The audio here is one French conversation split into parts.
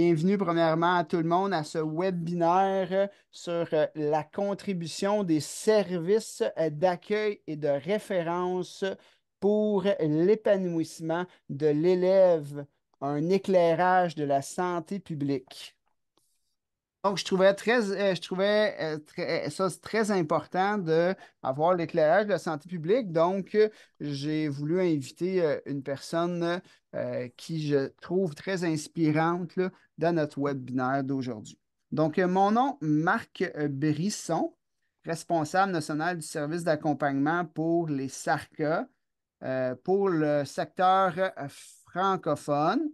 Bienvenue premièrement à tout le monde à ce webinaire sur euh, la contribution des services euh, d'accueil et de référence pour l'épanouissement de l'élève, un éclairage de la santé publique. Donc, je trouvais très, euh, ça très important d'avoir l'éclairage de la santé publique. Donc, j'ai voulu inviter une personne euh, qui je trouve très inspirante dans notre webinaire d'aujourd'hui. Donc, euh, mon nom, Marc euh, Brisson, responsable national du service d'accompagnement pour les SARCA, pour le secteur francophone.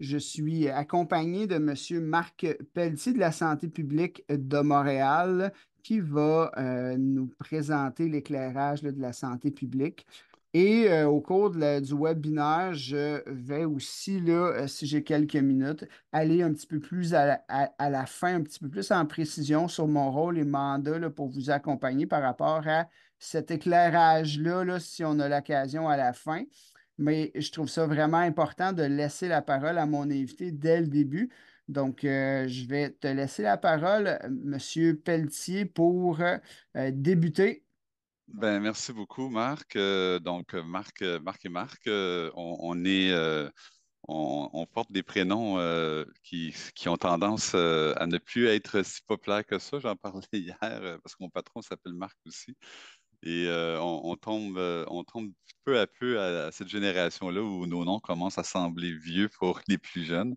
Je suis accompagné de M. Marc Pelletier de la Santé publique de Montréal qui va nous présenter l'éclairage de la santé publique. Et euh, au cours du webinaire, je vais aussi, là, euh, si j'ai quelques minutes, aller un petit peu plus à la, fin, un petit peu plus en précision sur mon rôle et mandat pour vous accompagner par rapport à cet éclairage-là, si on a l'occasion à la fin. Mais je trouve ça vraiment important de laisser la parole à mon invité dès le début. Donc, euh, je vais te laisser la parole, M. Pelletier, pour débuter ben, merci beaucoup, Marc. Euh, donc, euh, Marc, euh, Marc et Marc, on, est, on, porte des prénoms qui, ont tendance à ne plus être si populaires que ça. J'en parlais hier parce que mon patron s'appelle Marc aussi. Et on, tombe, on tombe peu à peu à, cette génération-là où nos noms commencent à sembler vieux pour les plus jeunes.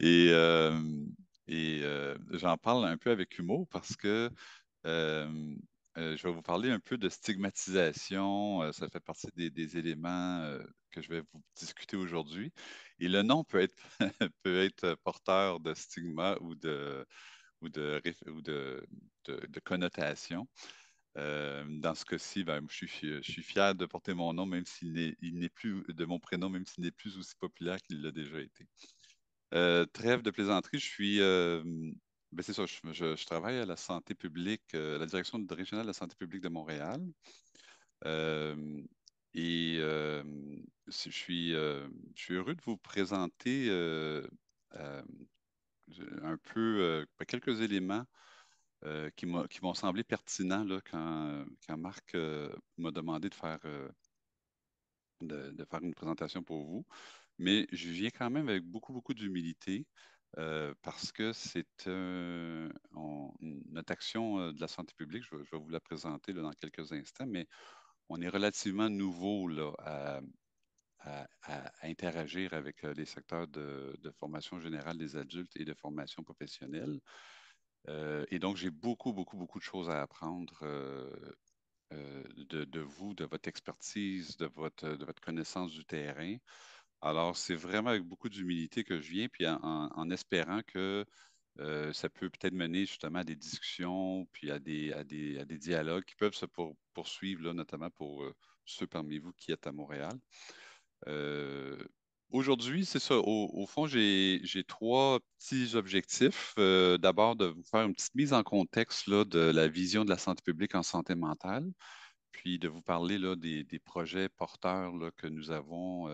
et j'en parle un peu avec humour parce que euh, je vais vous parler un peu de stigmatisation. Euh, ça fait partie des, éléments euh, que je vais vous discuter aujourd'hui. Et le nom peut être, porteur de stigma ou de, ou de, connotation. dans ce cas-ci, ben, je, suis, je, suis, fier de porter mon nom, même s'il n'est plus de mon prénom, même s'il n'est plus aussi populaire qu'il l'a déjà été. trêve de plaisanterie, je suis ben, c'est ça, je, travaille à la santé publique, euh, la direction régionale de la santé publique de Montréal. et je suis, euh, je suis heureux de vous présenter euh, un peu quelques éléments qui qui m'ont semblé pertinents là, quand, quand Marc m'a demandé de faire, de faire une présentation pour vous. Mais je viens quand même avec beaucoup, beaucoup d'humilité parce que c'est notre action de la santé publique, je, vais vous la présenter dans quelques instants, mais on est relativement nouveau là, à, interagir avec les secteurs de, formation générale des adultes et de formation professionnelle. et donc, j'ai beaucoup, beaucoup, beaucoup de choses à apprendre de, vous, de votre expertise, de votre connaissance du terrain. Alors, c'est vraiment avec beaucoup d'humilité que je viens, puis en, espérant que euh, ça peut peut-être mener justement à des discussions, puis à des, à des, dialogues qui peuvent se poursuivre, là, notamment pour euh, ceux parmi vous qui êtes à Montréal. Euh, aujourd'hui, c'est ça. Au, fond, j'ai trois petits objectifs. D'abord, de vous faire une petite mise en contexte là, de la vision de la santé publique en santé mentale, puis de vous parler là, des, projets porteurs que nous avons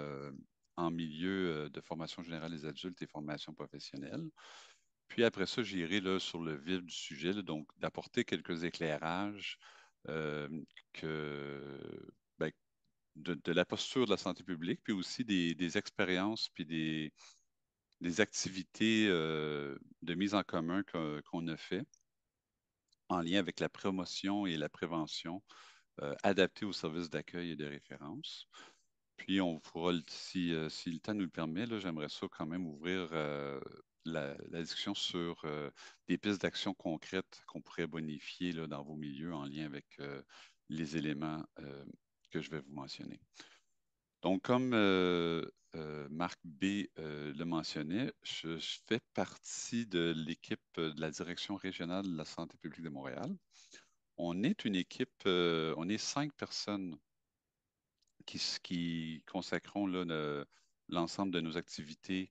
en milieu euh, de formation générale des adultes et formation professionnelle. Puis après ça, j'irai sur le vif du sujet, donc d'apporter quelques éclairages euh, ben, de, la posture de la santé publique, puis aussi des, expériences, puis des, activités euh, de mise en commun qu'on a fait en lien avec la promotion et la prévention adaptées aux services d'accueil et de référence. Puis on pourra, si, euh, si, le temps nous le permet, j'aimerais ça quand même ouvrir euh, la, discussion sur euh, des pistes d'action concrètes qu'on pourrait bonifier dans vos milieux en lien avec les éléments que je vais vous mentionner. Donc, comme Marc B le mentionnait, je, je, fais partie de l'équipe de la Direction régionale de la santé publique de Montréal. On est une équipe, on est cinq personnes qui, consacreront consacrons l'ensemble de nos activités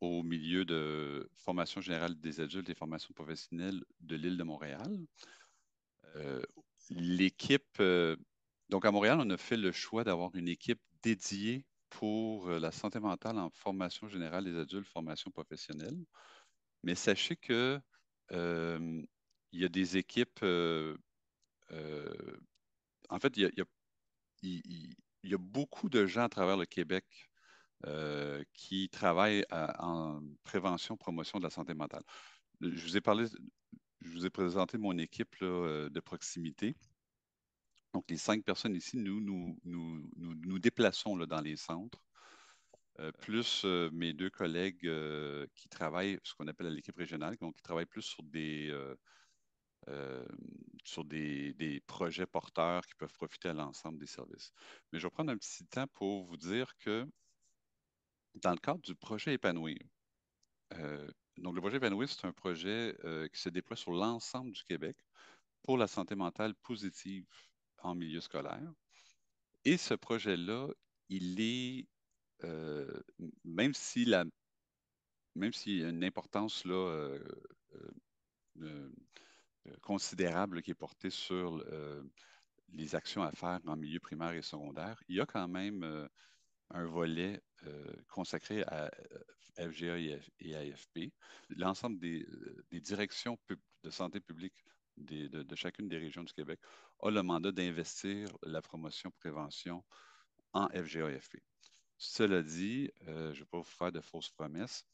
au milieu de formation générale des adultes et formation professionnelle de l'île de Montréal. Euh, l'équipe, euh, donc à Montréal, on a fait le choix d'avoir une équipe dédiée pour euh, la santé mentale en formation générale des adultes, formation professionnelle. Mais sachez que il y a des équipes, en fait, il y a, il y a beaucoup de gens à travers le Québec euh, qui travaillent euh, en prévention, promotion de la santé mentale. Je vous ai parlé, je vous ai présenté mon équipe euh, de proximité. Donc, les cinq personnes ici, nous nous, nous, déplaçons dans les centres, plus mes deux collègues qui travaillent, ce qu'on appelle l'équipe régionale, donc qui travaillent plus sur des, euh, sur des, projets porteurs qui peuvent profiter à l'ensemble des services. Mais je vais prendre un petit temps pour vous dire que dans le cadre du projet Épanoui, euh, donc le projet Épanouir, c'est un projet euh, qui se déploie sur l'ensemble du Québec pour la santé mentale positive en milieu scolaire. Et ce projet-là, il est, même si la, même s'il y a une importance là, euh, considérable qui est porté sur euh, les actions à faire en milieu primaire et secondaire, il y a quand même euh, un volet consacré à FGA et AFP. L'ensemble des, directions de santé publique de, chacune des régions du Québec a le mandat d'investir la promotion prévention en FGA et AFP. Cela dit, je ne vais pas vous faire de fausses promesses,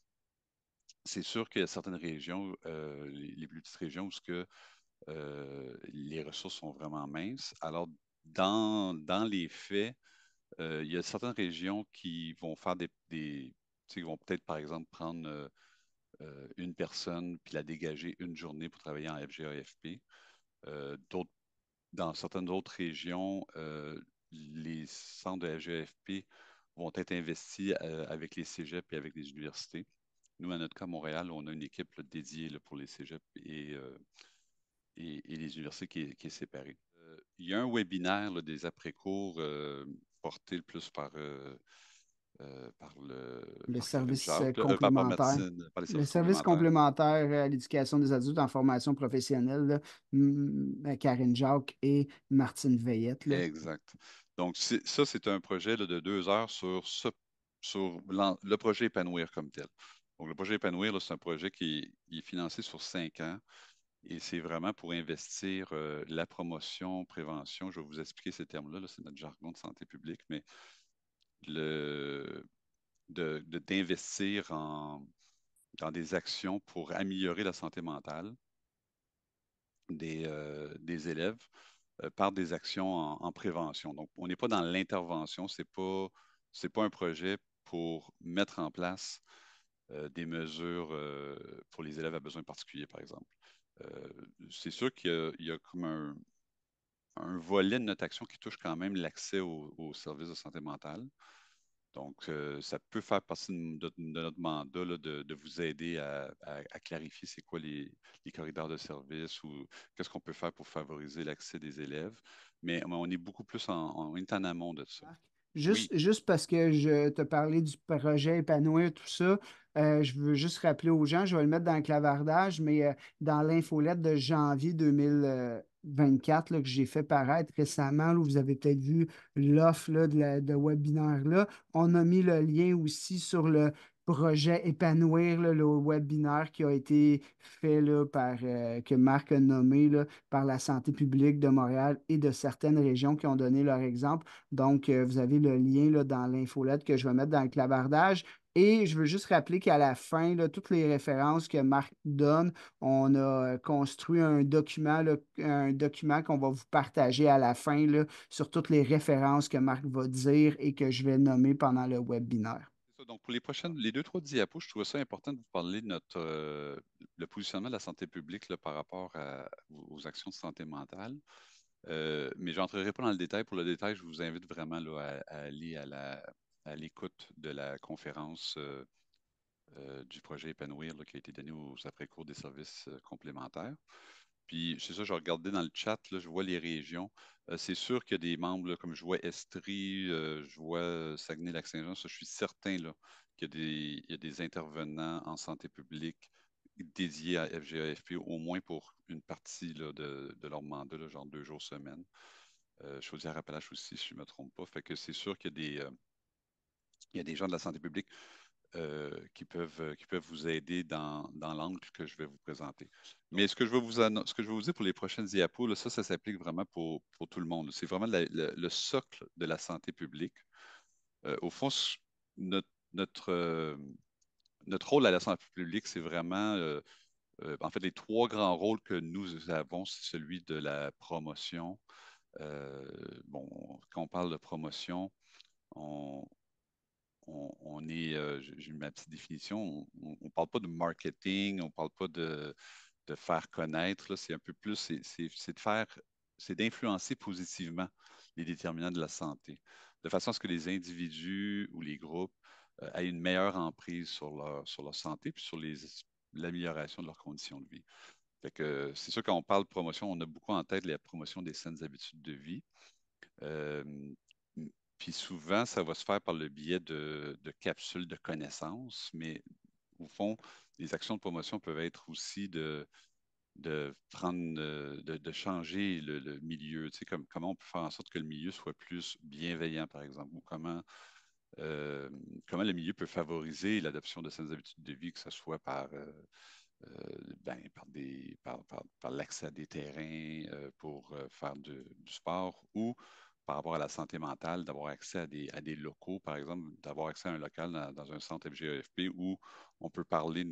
c'est sûr qu'il y a certaines régions, euh, les, plus petites régions, où que, euh, les ressources sont vraiment minces. Alors, dans, les faits, euh, il y a certaines régions qui vont faire des. des vont peut-être, par exemple, prendre une personne puis la dégager une journée pour travailler en FGAFP. dans certaines autres régions, les centres de FGAFP vont être investis avec les cégeps et avec les universités. Nous, à notre cas, Montréal, on a une équipe dédiée pour les cégeps euh, et, les universités qui est, séparée. Euh, il y a un webinaire des après-cours euh, porté le plus par, le, service complémentaire. le service complémentaire à l'éducation des adultes en formation professionnelle, Karine Jacques et Martine Veillette. Exact. Donc, ça, c'est un projet de deux heures sur sur le projet épanouir comme tel. Donc, le projet Épanouir, c'est un projet qui est, financé sur cinq ans et c'est vraiment pour investir euh, la promotion, prévention. Je vais vous expliquer ces termes-là, c'est notre jargon de santé publique, mais d'investir dans des actions pour améliorer la santé mentale des, euh, élèves euh, par des actions en, prévention. Donc, on n'est pas dans l'intervention, ce n'est pas un projet pour mettre en place euh, des mesures euh, pour les élèves à besoins particuliers, par exemple. Euh, c'est sûr qu'il y, a comme un, volet de notre action qui touche quand même l'accès aux services de santé mentale. Donc, ça peut faire partie de, notre mandat de, vous aider à, clarifier c'est quoi les, corridors de service ou qu'est-ce qu'on peut faire pour favoriser l'accès des élèves. Mais on est beaucoup plus en, amont de ça. Juste, parce que je te parlais du projet épanouir, tout ça, euh, je veux juste rappeler aux gens, je vais le mettre dans le clavardage, mais euh, dans l'infolette de janvier 2024 euh, que j'ai fait paraître récemment, où vous avez peut-être vu l'offre de, webinaire-là, on a mis le lien aussi sur le projet Épanouir, le webinaire qui a été fait par, que Marc a nommé par la santé publique de Montréal et de certaines régions qui ont donné leur exemple. Donc, vous avez le lien dans l'infolette que je vais mettre dans le clavardage. Et je veux juste rappeler qu'à la fin, toutes les références que Marc donne, on a construit un document, document qu'on va vous partager à la fin sur toutes les références que Marc va dire et que je vais nommer pendant le webinaire. Donc, pour les prochaines, les deux, trois diapos, je trouve ça important de vous parler de notre, euh, le positionnement de la santé publique par rapport aux actions de santé mentale. Euh, mais je n'entrerai pas dans le détail. Pour le détail, je vous invite vraiment à, aller à la, à l'écoute de la conférence euh, euh, du projet Épanouir qui a été donnée aux après-cours des services euh, complémentaires. Puis, c'est ça, je regardais dans le chat, je vois les régions. c'est sûr qu'il y a des membres, comme je vois Estrie, je vois Saguenay-Lac-Saint-Jean, je suis certain qu'il y a, des, intervenants en santé publique dédiés à FGAFP, au moins pour une partie de, leur mandat, genre deux jours semaine. Je Euh, chaudière rappelage aussi, si je ne me trompe pas. Fait que c'est sûr qu'il y a des, il y a des gens de la santé publique euh, qui, peuvent, euh, qui peuvent vous aider dans, l'angle que je vais vous présenter. Mais ce que je veux vous, ce que je vous dire pour les prochaines diapos, ça, ça s'applique vraiment pour, tout le monde. C'est vraiment le, socle de la santé publique. Euh, au fond, notre, notre, notre, rôle à la santé publique, c'est vraiment, en fait, les trois grands rôles que nous avons, c'est celui de la promotion. bon, quand on parle de promotion, on, on, est, euh, j'ai ma petite définition, on ne parle pas de marketing, on ne parle pas de, faire connaître, c'est un peu plus, c'est de faire, c'est d'influencer positivement les déterminants de la santé, de façon à ce que les individus ou les groupes euh, aient une meilleure emprise sur leur, sur leur santé, puis sur l'amélioration de leurs conditions de vie. c'est sûr, qu'on on parle de promotion, on a beaucoup en tête la promotion des saines habitudes de vie. Euh, puis souvent, ça va se faire par le biais de, capsules de connaissances, mais au fond, les actions de promotion peuvent être aussi de, prendre, euh, de, changer le, milieu. Tu comme, comment on peut faire en sorte que le milieu soit plus bienveillant, par exemple, ou comment, euh, comment le milieu peut favoriser l'adoption de saines habitudes de vie, que ce soit par, euh, ben, des, l'accès à des terrains pour faire du sport ou par rapport à la santé mentale, d'avoir accès à des, locaux, par exemple, d'avoir accès à un local dans, un centre FGEFP où on peut parler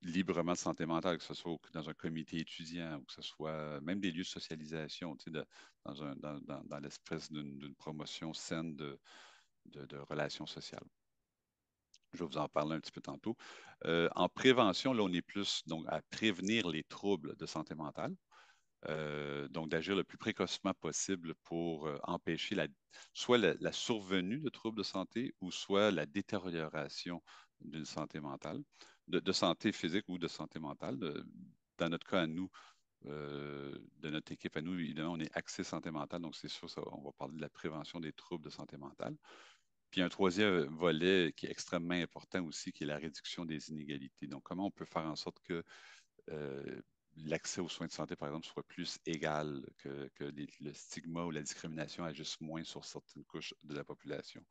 librement de santé mentale, que ce soit dans un comité étudiant ou que ce soit même des lieux de socialisation, dans, l'espèce d'une promotion saine de, relations sociales. Je vais vous en parler un petit peu tantôt. Euh, en prévention, là, on est plus donc, à prévenir les troubles de santé mentale. Euh, donc d'agir le plus précocement possible pour euh, empêcher soit la, survenue de troubles de santé ou soit la détérioration d'une santé mentale, de, santé physique ou de santé mentale. dans notre cas à nous, euh, de notre équipe à nous, évidemment, on est axé santé mentale, donc c'est sûr, on va parler de la prévention des troubles de santé mentale. Puis un troisième volet qui est extrêmement important aussi, qui est la réduction des inégalités. Donc, comment on peut faire en sorte que l'accès aux soins de santé, par exemple, soit plus égal, que, le stigma ou la discrimination agisse moins sur certaines couches de la population.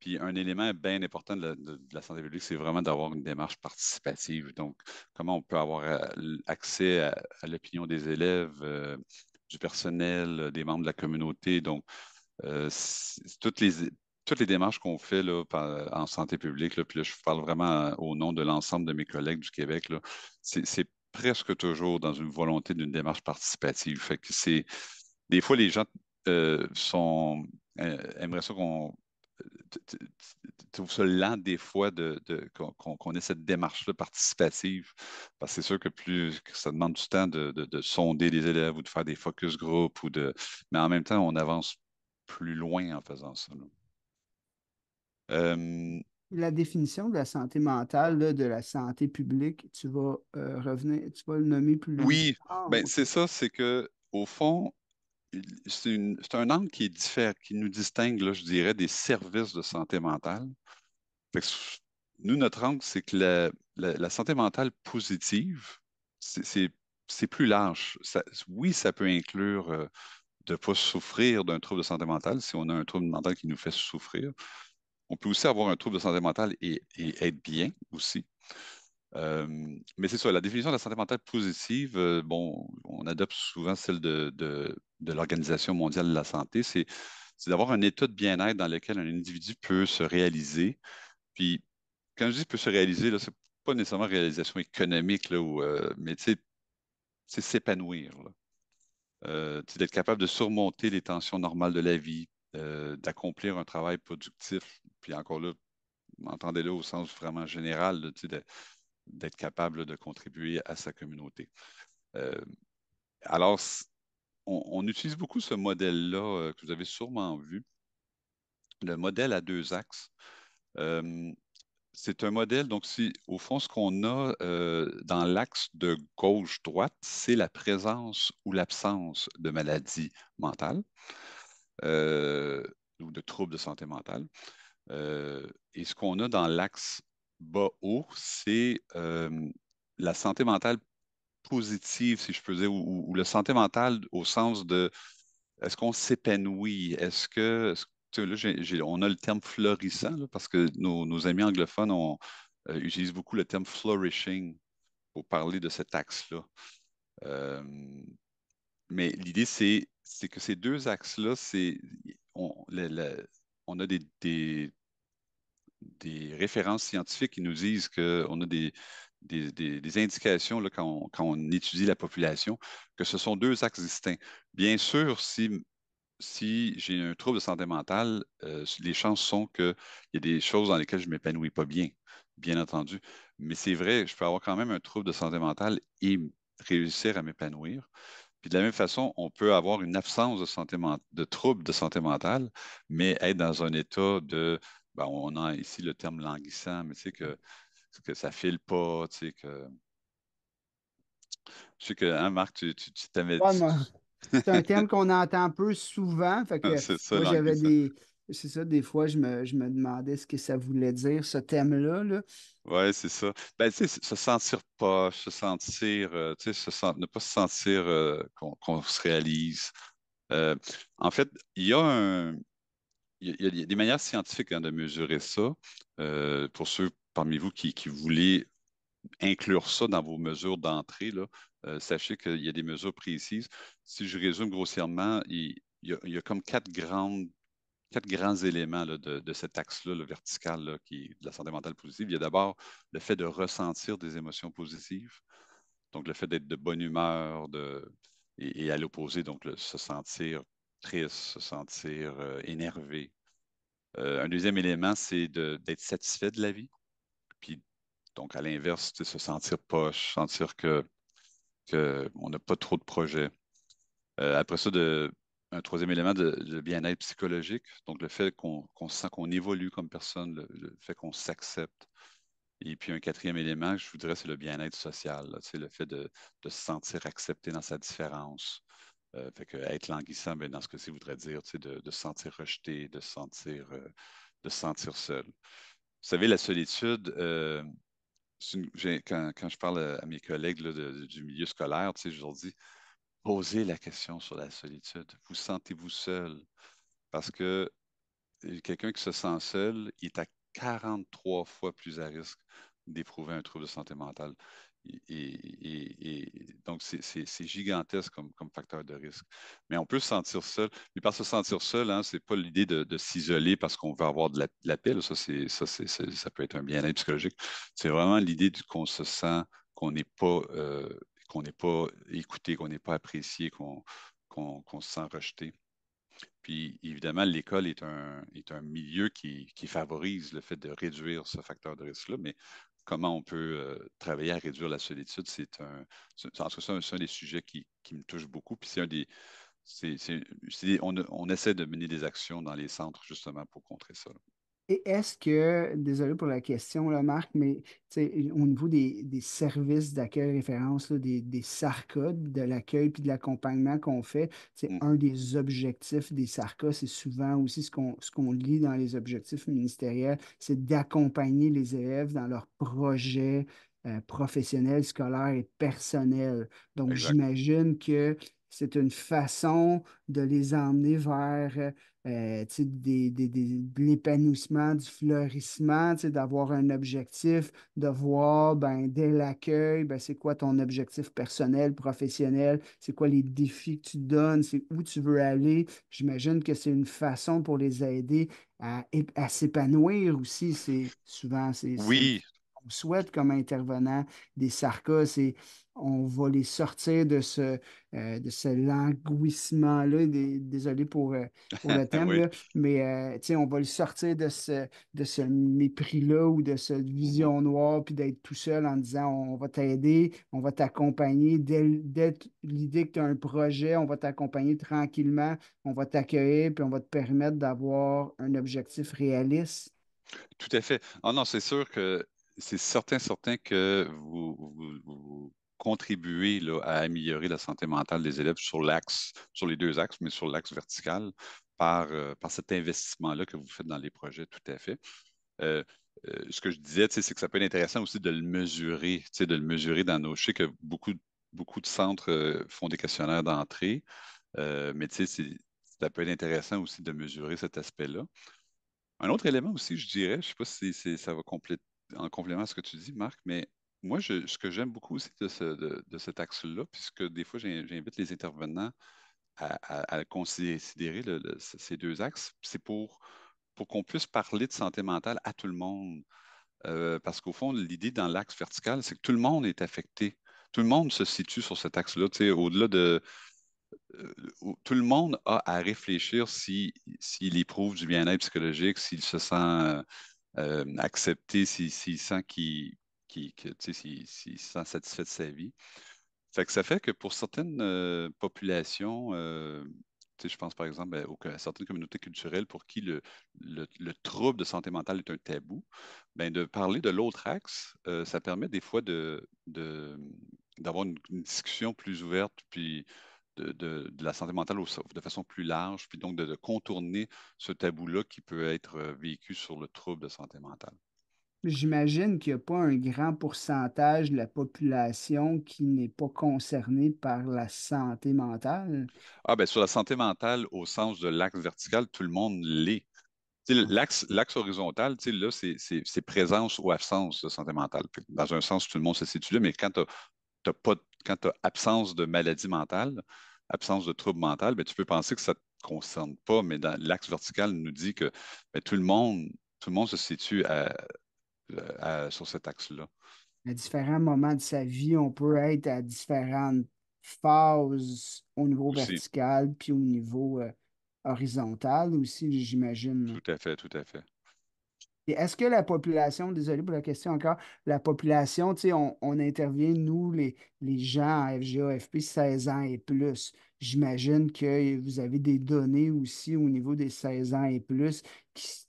Puis un élément bien important de la, santé publique, c'est vraiment d'avoir une démarche participative. Donc, comment on peut avoir euh, accès à, l'opinion des élèves, euh, du personnel, euh, des membres de la communauté. Donc, toutes les, toutes les démarches qu'on fait en santé publique, puis là, je parle vraiment au nom de l'ensemble de mes collègues du Québec, c'est presque toujours dans une volonté d'une démarche participative. Fait que c'est des fois les gens euh, sont euh, aimeraient ça qu'on trouve ça lent des fois de, qu'on ait cette démarche-là participative. Parce que c'est sûr que plus que ça demande du temps de, sonder les élèves ou de faire des focus groups ou de. Mais en même temps, on avance plus loin en faisant ça. Euh, la définition de la santé mentale, de la santé publique, tu vas euh, revenir, tu vas le nommer plus loin. Oui, ben, c'est ça, c'est que au fond, c'est un angle qui est différent, qui nous distingue, je dirais, des services de santé mentale. nous, notre angle, c'est que la, santé mentale positive, c'est plus large. oui, ça peut inclure euh, de ne pas souffrir d'un trouble de santé mentale si on a un trouble mental qui nous fait souffrir, on peut aussi avoir un trouble de santé mentale et, être bien aussi. Euh, mais c'est ça, la définition de la santé mentale positive, euh, bon, on adopte souvent celle de, l'Organisation mondiale de la santé, c'est d'avoir un état de bien-être dans lequel un individu peut se réaliser. Puis, quand je dis peut se réaliser, ce n'est pas nécessairement réalisation économique, là, euh, mais c'est s'épanouir. Euh, d'être capable de surmonter les tensions normales de la vie, euh, d'accomplir un travail productif. Puis encore là, entendez-le au sens vraiment général, d'être capable de contribuer à sa communauté. Euh, alors, on, utilise beaucoup ce modèle-là euh, que vous avez sûrement vu, le modèle à deux axes. c'est un modèle, donc si au fond ce qu'on a dans l'axe de gauche-droite, c'est la présence ou l'absence de maladie mentale. Euh, ou de troubles de santé mentale. Euh, et ce qu'on a dans l'axe bas-haut, c'est euh, la santé mentale positive, si je peux dire, ou, la santé mentale au sens de est-ce qu'on s'épanouit? Est-ce que. là, on a le terme florissant parce que nos, amis anglophones utilisent beaucoup le terme flourishing pour parler de cet axe-là. mais l'idée, c'est c'est que ces deux axes-là, c'est on, a des, références scientifiques qui nous disent qu'on a des, indications quand, on, étudie la population, que ce sont deux axes distincts. Bien sûr, si, j'ai un trouble de santé mentale, euh, les chances sont qu'il y a des choses dans lesquelles je ne m'épanouis pas bien, bien entendu. Mais c'est vrai, je peux avoir quand même un trouble de santé mentale et réussir à m'épanouir. Puis de la même façon, on peut avoir une absence de, santé de troubles de santé mentale, mais être dans un état de, ben on a ici le terme languissant, mais tu sais que, que ça file pas, tu sais que... Je sais que, hein, Marc, tu t'avais... c'est un terme qu'on entend peu souvent. C'est que, ça, j'avais des, c'est ça, des fois, je me, je me, demandais ce que ça voulait dire, ce thème-là. Là. Oui, c'est ça. Ben, tu sais, se sentir pas, se sentir, euh, tu sais, sent, ne pas se sentir euh, qu'on, se réalise. Euh, en fait, il y a un. Il a des manières scientifiques hein, de mesurer ça. pour ceux parmi vous qui, qui voulez inclure ça dans vos mesures d'entrée, sachez qu'il y a des mesures précises. Si je résume grossièrement, il y, a, comme quatre grandes quatre grands éléments de, cet axe-là, le vertical, qui est de la santé mentale positive. Il y a d'abord le fait de ressentir des émotions positives, donc le fait d'être de bonne humeur, de, et, à l'opposé, donc se sentir triste, se sentir euh, énervé. Euh, un deuxième élément, c'est d'être satisfait de la vie. Puis, donc, à l'inverse, se sentir poche, sentir que qu'on n'a pas trop de projets. Euh, après ça, de un troisième élément de, bien-être psychologique, donc le fait qu'on sent qu'on évolue comme personne, le, fait qu'on s'accepte. Et puis un quatrième élément, je voudrais c'est le bien-être social, c'est le fait de, se sentir accepté dans sa différence. Euh, fait que être languissant, bien, dans ce que ça voudrait dire, de, de se sentir rejeté, de se sentir, euh, de sentir seul. Vous savez, la solitude, euh, quand, je parle à mes collègues du milieu scolaire, je leur dis, posez la question sur la solitude. Vous sentez-vous seul? Parce que quelqu'un qui se sent seul, est à 43 fois plus à risque d'éprouver un trouble de santé mentale. Et, donc, c'est gigantesque comme, facteur de risque. Mais on peut se sentir seul. Mais par se sentir seul, hein, ce n'est pas l'idée de, s'isoler parce qu'on veut avoir de la, de paix. ça, ça peut être un bien-être psychologique. C'est vraiment l'idée qu'on se sent qu'on n'est pas euh, qu'on n'est pas écouté, qu'on n'est pas apprécié, qu'on se sent rejeté. Puis évidemment, l'école est un, milieu qui, favorise le fait de réduire ce facteur de risque-là, mais comment on peut euh, travailler à réduire la solitude, c'est un, des sujets qui, me touche beaucoup. Puis c'est un des, on, essaie de mener des actions dans les centres justement pour contrer ça. Et est-ce que, désolé pour la question, là, Marc, mais au niveau des, services d'accueil référence, des, des SARCA, de l'accueil puis de l'accompagnement qu'on fait, c'est mm. un des objectifs des SARCA, c'est souvent aussi ce qu'on ce lit dans les objectifs ministériels, c'est d'accompagner les élèves dans leurs projets euh, professionnels, scolaires et personnels. Donc, j'imagine que c'est une façon de les emmener vers euh, euh, l'épanouissement, du fleurissement, d'avoir un objectif, de voir ben, dès l'accueil, ben, c'est quoi ton objectif personnel, professionnel, c'est quoi les défis que tu donnes, c'est où tu veux aller. J'imagine que c'est une façon pour les aider à, à s'épanouir aussi. C'est souvent. C'est, oui, souhaite comme intervenant des sarcas, c'est on va les sortir de ce, euh, de ce languissement-là. Désolé pour, euh, le thème, mais euh, on va les sortir de ce, de ce mépris-là ou de cette vision mm-hmm. noire, puis d'être tout seul en disant on va t'aider, on va t'accompagner. Dès, dès l'idée que tu as un projet, on va t'accompagner tranquillement, on va t'accueillir, puis on va te permettre d'avoir un objectif réaliste. Tout à fait. Ah non, c'est sûr que c'est certain, certain que vous, contribuez là, à améliorer la santé mentale des élèves sur l'axe, sur les deux axes, mais sur l'axe vertical par, euh, par cet investissement-là que vous faites dans les projets, tout à fait. Euh, euh, ce que je disais, c'est que ça peut être intéressant aussi de le mesurer, de le mesurer dans nos. Je que beaucoup, beaucoup de centres font des questionnaires d'entrée, mais ça peut être intéressant aussi de mesurer cet aspect-là. Un autre élément aussi, je dirais, je ne sais pas si ça va compléter en complément à ce que tu dis, Marc, mais moi, ce que j'aime beaucoup aussi de, cet axe-là, puisque des fois, j'invite les intervenants à, considérer ces deux axes, c'est pour, qu'on puisse parler de santé mentale à tout le monde. Euh, parce qu'au fond, l'idée dans l'axe vertical, c'est que tout le monde est affecté. Tout le monde se situe sur cet axe-là. Au-delà de. Euh, tout le monde a à réfléchir s'il si, éprouve du bien-être psychologique, s'il se sent. Euh, euh, accepter s'il si, sent qui, si, si satisfait de sa vie. Fait que ça fait que pour certaines euh, populations, euh, je pense par exemple ben, à, certaines communautés culturelles pour qui le, le, trouble de santé mentale est un tabou, ben, de parler de l'autre axe, ça permet des fois d'avoir de, de, une, une, discussion plus ouverte, puis de, la santé mentale de façon plus large, puis donc de, contourner ce tabou-là qui peut être euh, vécu sur le trouble de santé mentale. J'imagine qu'il n'y a pas un grand pourcentage de la population qui n'est pas concernée par la santé mentale. Ah ben sur la santé mentale au sens de l'axe vertical, tout le monde l'est. L'axe, horizontal, là, c'est, présence ou absence de santé mentale. Dans un sens, tout le monde se situe là, mais quand tu n'as pas de quand tu as absence de maladie mentale, absence de trouble mental, ben, tu peux penser que ça ne te concerne pas, mais l'axe vertical nous dit que ben, tout, le monde, tout le monde se situe sur cet axe-là. À différents moments de sa vie, on peut être à différentes phases au niveau vertical puis au niveau euh, horizontal aussi, j'imagine. Tout à fait, tout à fait. Est-ce que la population, désolé pour la question encore, la population, on, intervient, nous, les, gens à FGA, FP, 16 ans et plus. J'imagine que vous avez des données aussi au niveau des 16 ans et plus.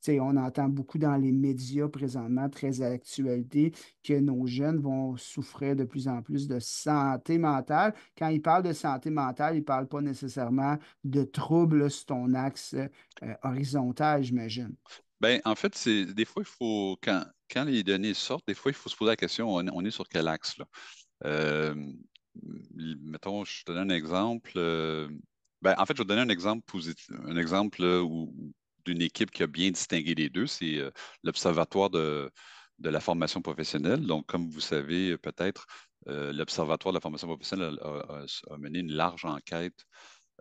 on entend beaucoup dans les médias présentement, très actualité, que nos jeunes vont souffrir de plus en plus de santé mentale. Quand ils parlent de santé mentale, ils ne parlent pas nécessairement de troubles sur ton axe euh, horizontal, j'imagine. Ben, en fait, des fois, il faut, quand, les données sortent, des fois, il faut se poser la question, on, est sur quel axe? Euh, mettons, je te donne un exemple. Euh, ben, en fait, je vais te donner un exemple un exemple d'une équipe qui a bien distingué les deux, c'est euh, l'Observatoire de, la formation professionnelle. Donc, comme vous savez peut-être, l'Observatoire de la formation professionnelle a, mené une large enquête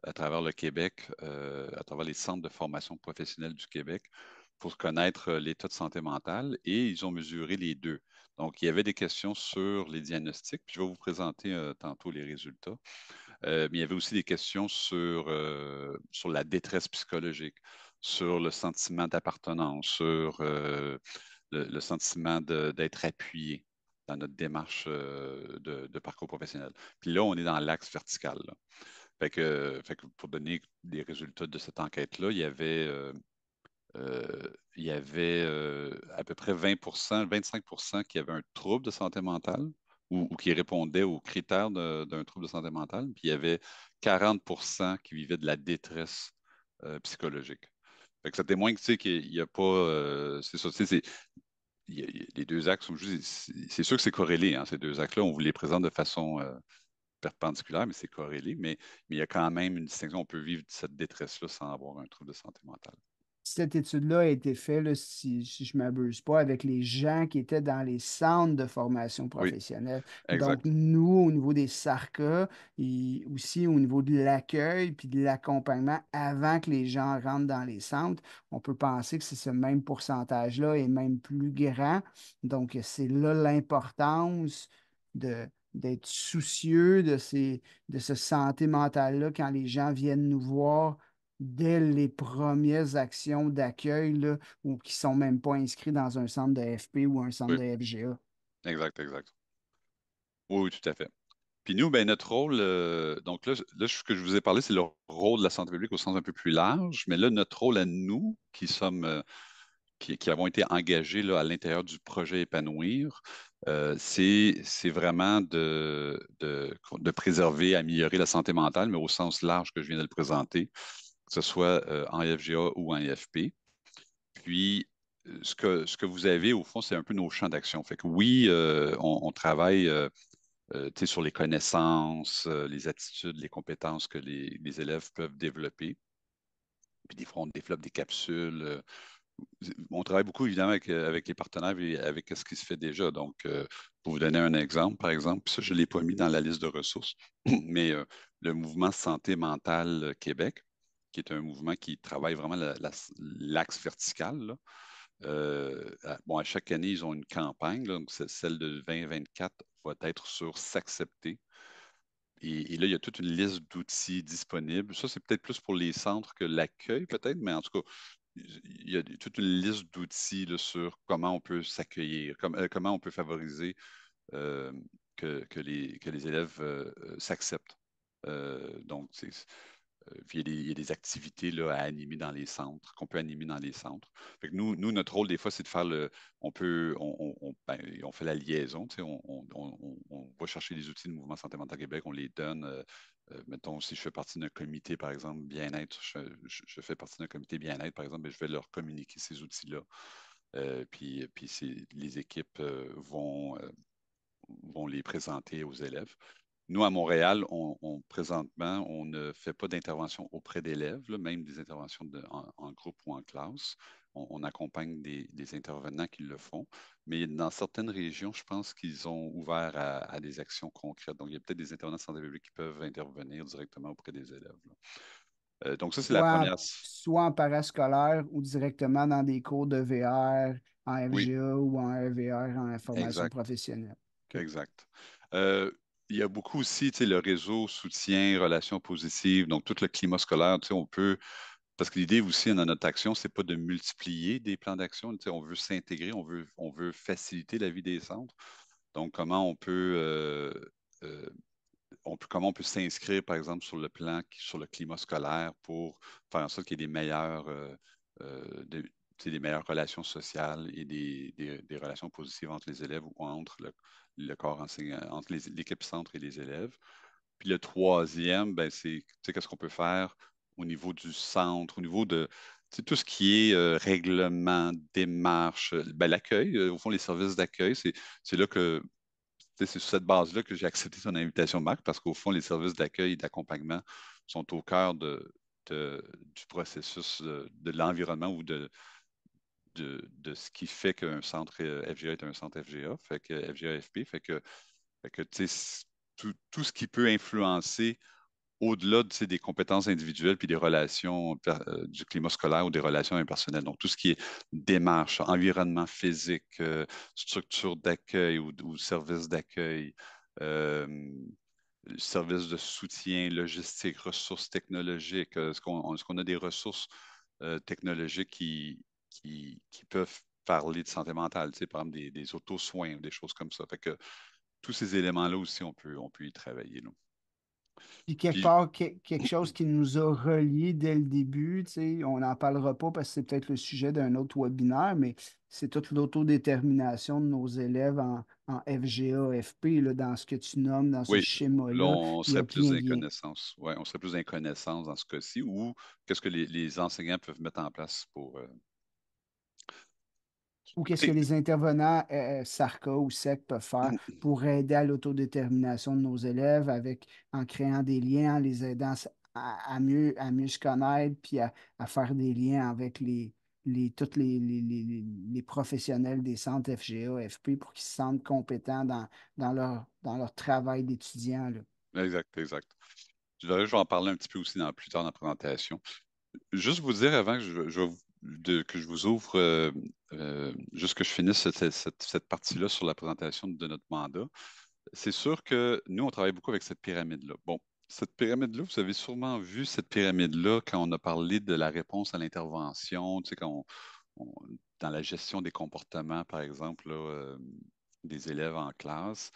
à travers le Québec, à travers les centres de formation professionnelle du Québec, pour connaître euh, l'état de santé mentale et ils ont mesuré les deux. Donc, il y avait des questions sur les diagnostics, puis je vais vous présenter euh, tantôt les résultats. Euh, mais il y avait aussi des questions sur, sur la détresse psychologique, sur le sentiment d'appartenance, sur le, sentiment d'être appuyé dans notre démarche de, parcours professionnel. Puis là, on est dans l'axe vertical. Fait que, fait que pour donner des résultats de cette enquête-là, il y avait euh, il y avait euh, à peu près 20 25 qui avaient un trouble de santé mentale ou, qui répondaient aux critères d'un trouble de santé mentale, puis il y avait 40 qui vivaient de la détresse euh, psychologique. ça témoigne qu'il n'y a pas. c'est ça, les deux axes sont juste. C'est sûr que c'est corrélé, hein, ces deux axes-là. On vous les présente de façon perpendiculaire, mais c'est corrélé. Mais, mais, il y a quand même une distinction. On peut vivre cette détresse-là sans avoir un trouble de santé mentale cette étude-là a été faite, si, je ne m'abuse pas, avec les gens qui étaient dans les centres de formation professionnelle. Donc, nous, au niveau des SARCA, et aussi au niveau de l'accueil puis de l'accompagnement avant que les gens rentrent dans les centres, on peut penser que c'est ce même pourcentage-là et même plus grand. Donc, c'est là l'importance de, d'être soucieux de, ces, de ce santé mentale-là quand les gens viennent nous voir dès les premières actions d'accueil ou qui ne sont même pas inscrits dans un centre de FP ou un centre de FGA. Exact, exact. Oui, tout à fait. Puis nous, ben, notre rôle, euh, donc là, ce que je vous ai parlé, c'est le rôle de la santé publique au sens un peu plus large, mais là, notre rôle à nous, qui sommes, euh, qui, avons été engagés à l'intérieur du projet Épanouir, euh, c'est, vraiment de, de, de, préserver, améliorer la santé mentale, mais au sens large que je viens de le présenter que ce soit euh, en FGA ou en IFP. Puis, euh, ce que, ce que vous avez, au fond, c'est un peu nos champs d'action. Fait oui, euh, on, travaille sur les connaissances, les attitudes, les compétences que les, élèves peuvent développer. Puis des fois, on développe des capsules. on travaille beaucoup, évidemment, avec, les partenaires et avec ce qui se fait déjà. Donc, pour vous donner un exemple, par exemple, ça, je ne l'ai pas mis dans la liste de ressources, mais le mouvement Santé mentale Québec, qui est un mouvement qui travaille vraiment l'axe vertical. Euh, bon, à chaque année, ils ont une campagne, donc celle de 2024 va être sur s'accepter. Et, là, il y a toute une liste d'outils disponibles. Ça, c'est peut-être plus pour les centres que l'accueil, peut-être, mais en tout cas, il y a toute une liste d'outils sur comment on peut s'accueillir, euh, comment on peut favoriser euh, que, les, que les élèves s'acceptent. donc, c'est euh, il y, a des, activités là, à animer dans les centres, qu'on peut animer dans les centres. nous, notre rôle, des fois, c'est de faire le. On peut. On, ben, fait la liaison, on, va chercher les outils du Mouvement Santé Mentale Québec, on les donne. Euh, euh, mettons, si je fais partie d'un comité, par exemple, bien-être, je, fais partie d'un comité bien-être, par exemple, ben, je vais leur communiquer ces outils-là. puis les équipes vont les présenter aux élèves. Nous, à Montréal, on, présentement, on ne fait pas d'intervention auprès d'élèves, même des interventions en, groupe ou en classe. On, accompagne des, intervenants qui le font, mais dans certaines régions, je pense qu'ils ont ouvert à, des actions concrètes. Donc, il y a peut-être des intervenants de santé publique qui peuvent intervenir directement auprès des élèves. Euh, donc, ça, c'est la première. Soit en parascolaire ou directement dans des cours de VR, en FGA ou en RVR, en formation professionnelle. Exact. Euh, il y a beaucoup aussi le réseau soutien, relations positives, donc tout le climat scolaire, on peut. Parce que l'idée aussi dans notre action, c'est pas de multiplier des plans d'action. On veut s'intégrer, on veut, on veut faciliter la vie des centres. Donc, comment on peut, euh, euh, on peut comment peut s'inscrire, par exemple, sur le plan, sur le climat scolaire pour faire en sorte qu'il y ait des meilleurs euh, c'est des meilleures relations sociales et des, relations positives entre les élèves ou entre le, corps enseignant, entre l'équipe centre et les élèves. Puis le troisième, ben, c'est qu'est-ce qu'on peut faire au niveau du centre, au niveau de tout ce qui est euh, règlement, démarche, ben, l'accueil, euh, au fond, les services d'accueil, c'est là que c'est sur cette base-là que j'ai accepté son invitation, Marc, parce qu'au fond, les services d'accueil et d'accompagnement sont au cœur de, du processus euh, de l'environnement ou de, de, ce qui fait qu'un centre euh, FGA est un centre FGA, fait que euh, fga fait que, tout, tout, ce qui peut influencer au-delà de, des compétences individuelles puis des relations euh, du climat scolaire ou des relations impersonnelles. Donc, tout ce qui est démarche, environnement physique, structure d'accueil ou, service d'accueil, service de soutien logistique, ressources technologiques, est-ce qu'on, a des ressources technologiques qui, qui, peuvent parler de santé mentale, tu sais, par exemple des, des auto-soins, des choses comme ça. Fait que tous ces éléments-là aussi, on peut, on peut y travailler. Là. Puis quelque part, quelque chose qui nous a reliés dès le début, tu sais, on n'en parlera pas parce que c'est peut-être le sujet d'un autre webinaire, mais c'est toute l'autodétermination de nos élèves en, FGA, FP, là, dans ce que tu nommes, dans ce schéma-là. on serait plus d'inconnaissance. Ouais, on serait plus d'inconnaissance dans ce cas-ci ou qu'est-ce que les, enseignants peuvent mettre en place pour, euh, ou qu'est-ce que les intervenants euh, euh, SARCA ou SEC peuvent faire pour aider à l'autodétermination de nos élèves avec, en créant des liens, en les aidant à, mieux, à mieux se connaître, puis à, faire des liens avec les, les, tous les, les, professionnels des centres FGA, FP pour qu'ils se sentent compétents dans, leur, dans leur travail d'étudiant. Exact, exact. Je vais, en parler un petit peu aussi dans, plus tard dans la présentation. Juste vous dire avant que je, que je vous ouvre euh, euh, juste que je finisse cette, cette, partie-là sur la présentation de notre mandat. C'est sûr que nous, on travaille beaucoup avec cette pyramide-là. Bon, cette pyramide-là, vous avez sûrement vu cette pyramide-là quand on a parlé de la réponse à l'intervention, tu sais, quand dans la gestion des comportements, par exemple, euh, des élèves en classe.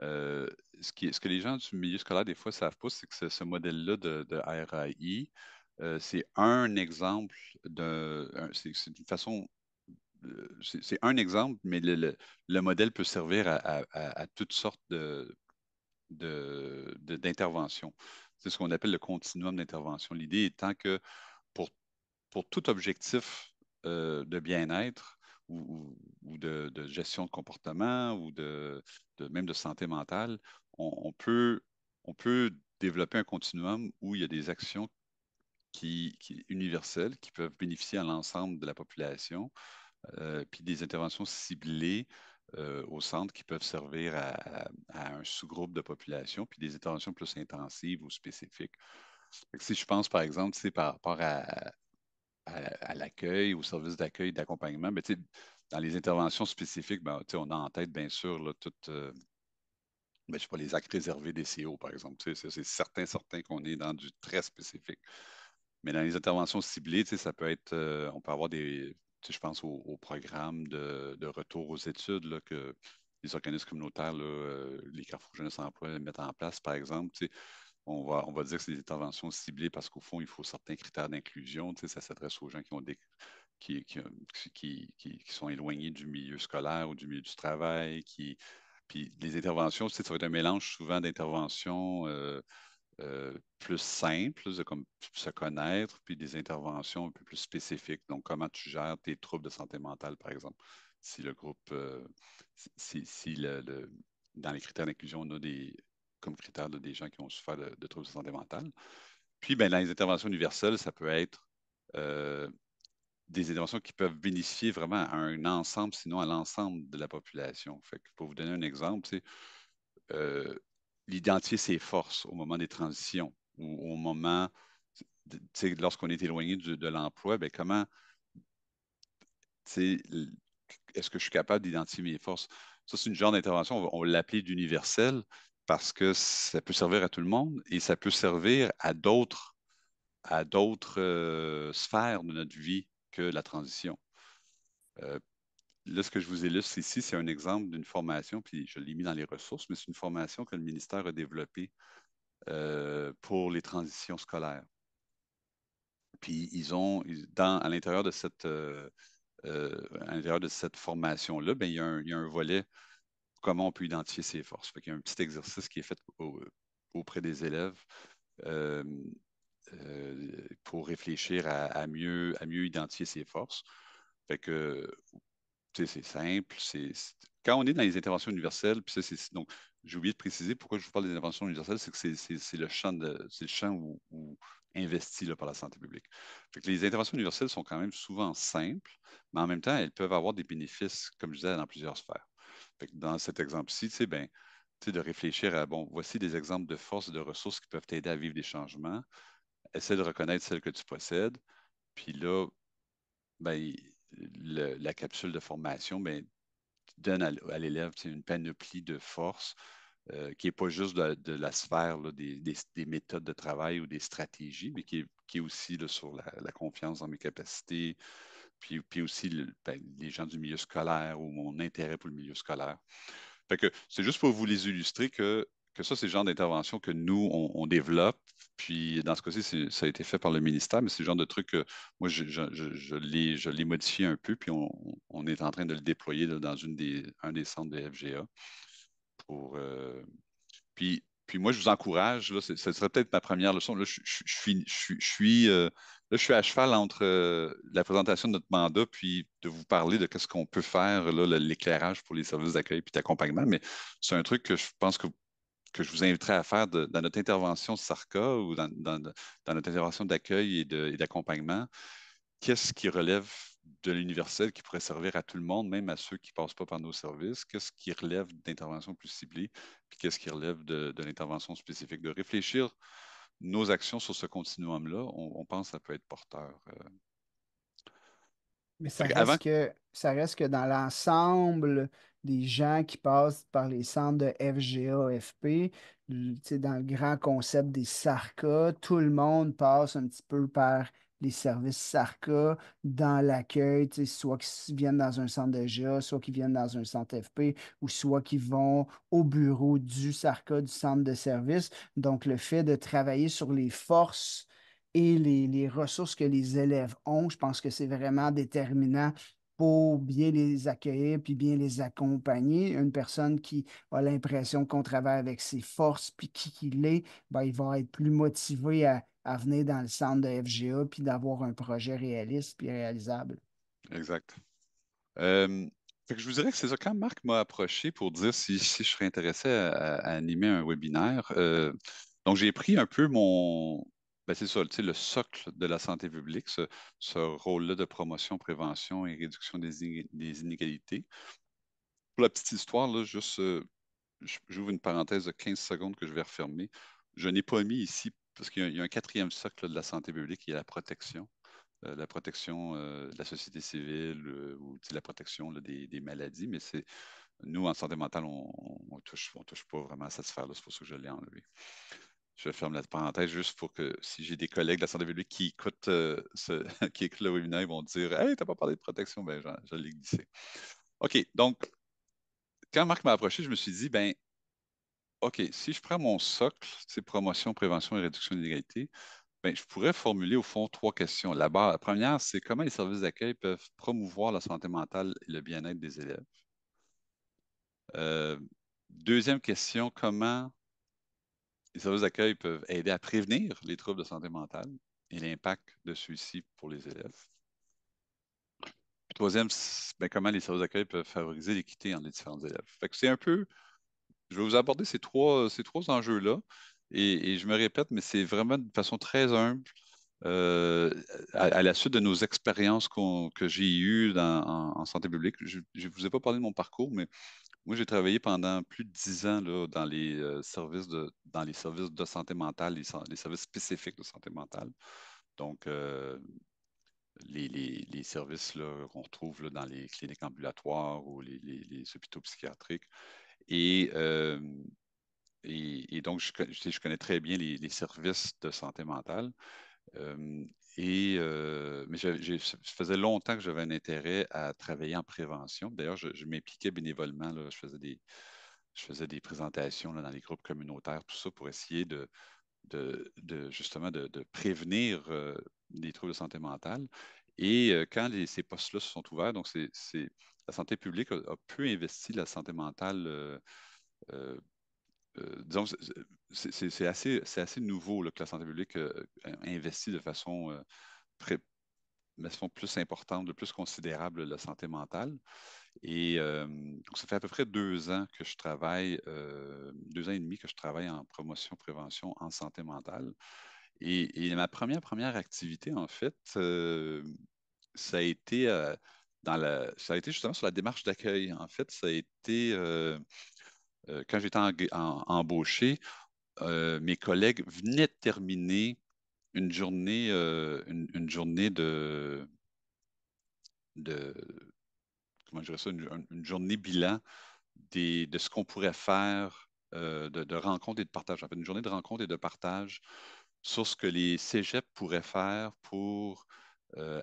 Euh, ce, qui, ce, que les gens du milieu scolaire, des fois, ne savent pas, c'est que ce modèle-là de, RAI, c'est un exemple, d'une c'est une façon c'est un exemple, mais le, modèle peut servir à, toutes sortes d'interventions. C'est ce qu'on appelle le continuum d'intervention. L'idée étant que pour, tout objectif euh, de bien-être ou, de, gestion de comportement ou de, même de santé mentale, on, peut, développer un continuum où il y a des actions qui universelles qui peuvent bénéficier à l'ensemble de la population euh, puis des interventions ciblées euh, au centre qui peuvent servir à, un sous-groupe de population, puis des interventions plus intensives ou spécifiques. Si je pense, par exemple, par rapport à, l'accueil, au service d'accueil et d'accompagnement, ben, dans les interventions spécifiques, ben, on a en tête, bien sûr, euh, ben, les actes réservés des CO, par exemple. C'est certain, certain qu'on est dans du très spécifique. Mais dans les interventions ciblées, ça peut être, on peut avoir des, je pense au, programme de, retour aux études que les organismes communautaires, euh, les Carrefour Jeunesse Emploi mettent en place, par exemple. On va, on va dire que c'est des interventions ciblées parce qu'au fond, il faut certains critères d'inclusion. Ça s'adresse aux gens qui ont qui, sont éloignés du milieu scolaire ou du milieu du travail. puis les interventions, ça va être un mélange souvent d'interventions. Euh, euh, plus simples de comme, se connaître, puis des interventions un peu plus spécifiques. Donc, comment tu gères tes troubles de santé mentale, par exemple, si le groupe, euh, si, le, dans les critères d'inclusion, on a des, comme critères des gens qui ont souffert de, troubles de santé mentale. Puis, ben, dans les interventions universelles, ça peut être euh, des interventions qui peuvent bénéficier vraiment à un ensemble, sinon à l'ensemble de la population. Fait que pour vous donner un exemple, c'est l'identifier ses forces au moment des transitions ou au moment, lorsqu'on est éloigné de, l'emploi, ben comment, est-ce que je suis capable d'identifier mes forces? Ça, c'est une genre d'intervention, on, l'appelait d'universel parce que ça peut servir à tout le monde et ça peut servir à d'autres à d'autres euh, sphères de notre vie que la transition. Euh, Là, ce que je vous illustre ici, c'est un exemple d'une formation, puis je l'ai mis dans les ressources, mais c'est une formation que le ministère a développée euh, pour les transitions scolaires. Puis ils ont, à l'intérieur de cette, euh, euh, cette formation-là, ben, il, il, y a un volet comment on peut identifier ses forces. Fait il y a un petit exercice qui est fait auprès des élèves pour réfléchir à, mieux, à mieux identifier ses forces. Fait que c'est simple. C'est, Quand on est dans les interventions universelles, puis ça, c'est donc j'ai oublié de préciser pourquoi je vous parle des interventions universelles, c'est que c'est, le champ de le champ où, investi par la santé publique. que les interventions universelles sont quand même souvent simples, mais en même temps, elles peuvent avoir des bénéfices, comme je disais, dans plusieurs sphères. dans cet exemple-ci, ben, de réfléchir à bon, voici des exemples de forces et de ressources qui peuvent t'aider à vivre des changements. Essaie de reconnaître celles que tu possèdes. Puis là, ben, la capsule de formation, ben, donne à, l'élève une panoplie de forces euh, qui n'est pas juste de, la sphère des, méthodes de travail ou des stratégies, mais qui est, aussi sur la, confiance dans mes capacités, puis, puis aussi ben, les gens du milieu scolaire ou mon intérêt pour le milieu scolaire. c'est juste pour vous les illustrer que que ça, c'est le genre d'intervention que nous, on, développe. Puis, dans ce cas-ci, ça a été fait par le ministère, mais c'est le genre de truc que moi, je, je, je, je l'ai modifié un peu, puis on, est en train de le déployer dans une des, un des centres de FGA. Pour, euh, puis, puis moi, je vous encourage, là, ce serait peut-être ma première leçon. Là, je, suis, euh, je suis à cheval entre euh, la présentation de notre mandat, puis de vous parler de quest ce qu'on peut faire, l'éclairage pour les services d'accueil puis d'accompagnement, mais c'est un truc que je pense que vous que je vous inviterai à faire dans notre intervention SARCA ou dans, notre intervention d'accueil et d'accompagnement, qu'est-ce qui relève de l'universel qui pourrait servir à tout le monde, même à ceux qui ne passent pas par nos services, qu'est-ce qui relève d'interventions plus ciblées, puis qu'est-ce qui relève de, l'intervention spécifique, de réfléchir nos actions sur ce continuum-là, on, pense que ça peut être porteur. Euh. Mais Avant... que, ça reste que dans l'ensemble, des gens qui passent par les centres de FGA, FP, dans le grand concept des SARCA, tout le monde passe un petit peu par les services SARCA dans l'accueil, soit qu'ils viennent dans un centre de GA, soit qu'ils viennent dans un centre FP, ou soit qu'ils vont au bureau du SARCA, du centre de service. Donc, le fait de travailler sur les forces et les, les ressources que les élèves ont, je pense que c'est vraiment déterminant pour bien les accueillir puis bien les accompagner. Une personne qui a l'impression qu'on travaille avec ses forces puis qui qu'il est, ben, il va être plus motivé à, venir dans le centre de FGA puis d'avoir un projet réaliste puis réalisable. Exact. je vous dirais que c'est ça. Quand Marc m'a approché pour dire si, je serais intéressé à, animer un webinaire, euh, donc j'ai pris un peu mon, ben, c'est ça, le socle de la santé publique, ce, rôle-là de promotion, prévention et réduction des, inégalités. Pour la petite histoire, là, juste, euh, j'ouvre une parenthèse de 15 secondes que je vais refermer. Je n'ai pas mis ici, parce qu'il y, a un quatrième socle de la santé publique qui est la protection. Euh, la protection euh, de la société civile ou la protection des, maladies, mais c'est nous, en santé mentale, on ne touche, on touche pas vraiment à cette sphère-là. C'est pour ça que je l'ai enlevé. Je ferme la parenthèse juste pour que si j'ai des collègues de la santé publique qui écoutent, euh, ce, qui le webinaire, ils vont dire Hey, t'as pas parlé de protection ben, je, l'ai glissé. OK, donc, quand Marc m'a approché, je me suis dit ben, OK, si je prends mon socle, c'est promotion, prévention et réduction de l'inégalité, ben, je pourrais formuler au fond trois questions. La, première, c'est comment les services d'accueil peuvent promouvoir la santé mentale et le bien-être des élèves. Euh, deuxième question, comment les services d'accueil peuvent aider à prévenir les troubles de santé mentale et l'impact de celui-ci pour les élèves. Troisième, ben, comment les services d'accueil peuvent favoriser l'équité entre les différents élèves. c'est un peu, je vais vous aborder ces trois, ces trois enjeux-là, et, je me répète, mais c'est vraiment de façon très humble, euh, à, la suite de nos expériences que j'ai eues en, en, santé publique, je ne vous ai pas parlé de mon parcours, mais moi, j'ai travaillé pendant plus de dix ans là, dans, les, euh, services de, dans les services de santé mentale, les, services spécifiques de santé mentale. Donc, euh, les, services qu'on retrouve dans les cliniques ambulatoires ou les, hôpitaux psychiatriques. Euh, et, et, donc, je, je, connais très bien les, services de santé mentale. Et, mais je, faisais longtemps que j'avais un intérêt à travailler en prévention. D'ailleurs, je, m'impliquais bénévolement. Là, je, faisais des, je faisais des présentations là, dans les groupes communautaires, tout ça pour essayer de, de, de justement de, prévenir les des troubles de santé mentale. Et quand ces postes-là se sont ouverts, donc c'est la santé publique a, a peu la santé mentale euh, disons, c'est assez, assez nouveau que la santé publique euh, investit euh, de façon, plus importante, de plus considérable la santé mentale. Et ça fait à peu près deux ans que je travaille, deux ans et demi que je travaille en promotion, prévention en santé mentale. Et, ma première, première activité, en fait, ça a été dans la, ça a été justement sur la démarche d'accueil. En fait, ça a été euh, quand j'étais embauché, euh, mes collègues venaient de terminer une journée, euh, une, journée de, comment je ça, une, journée bilan de ce qu'on pourrait faire de, rencontre et de partage. En fait, une journée de rencontre et de partage sur ce que les cégeps pourraient faire pour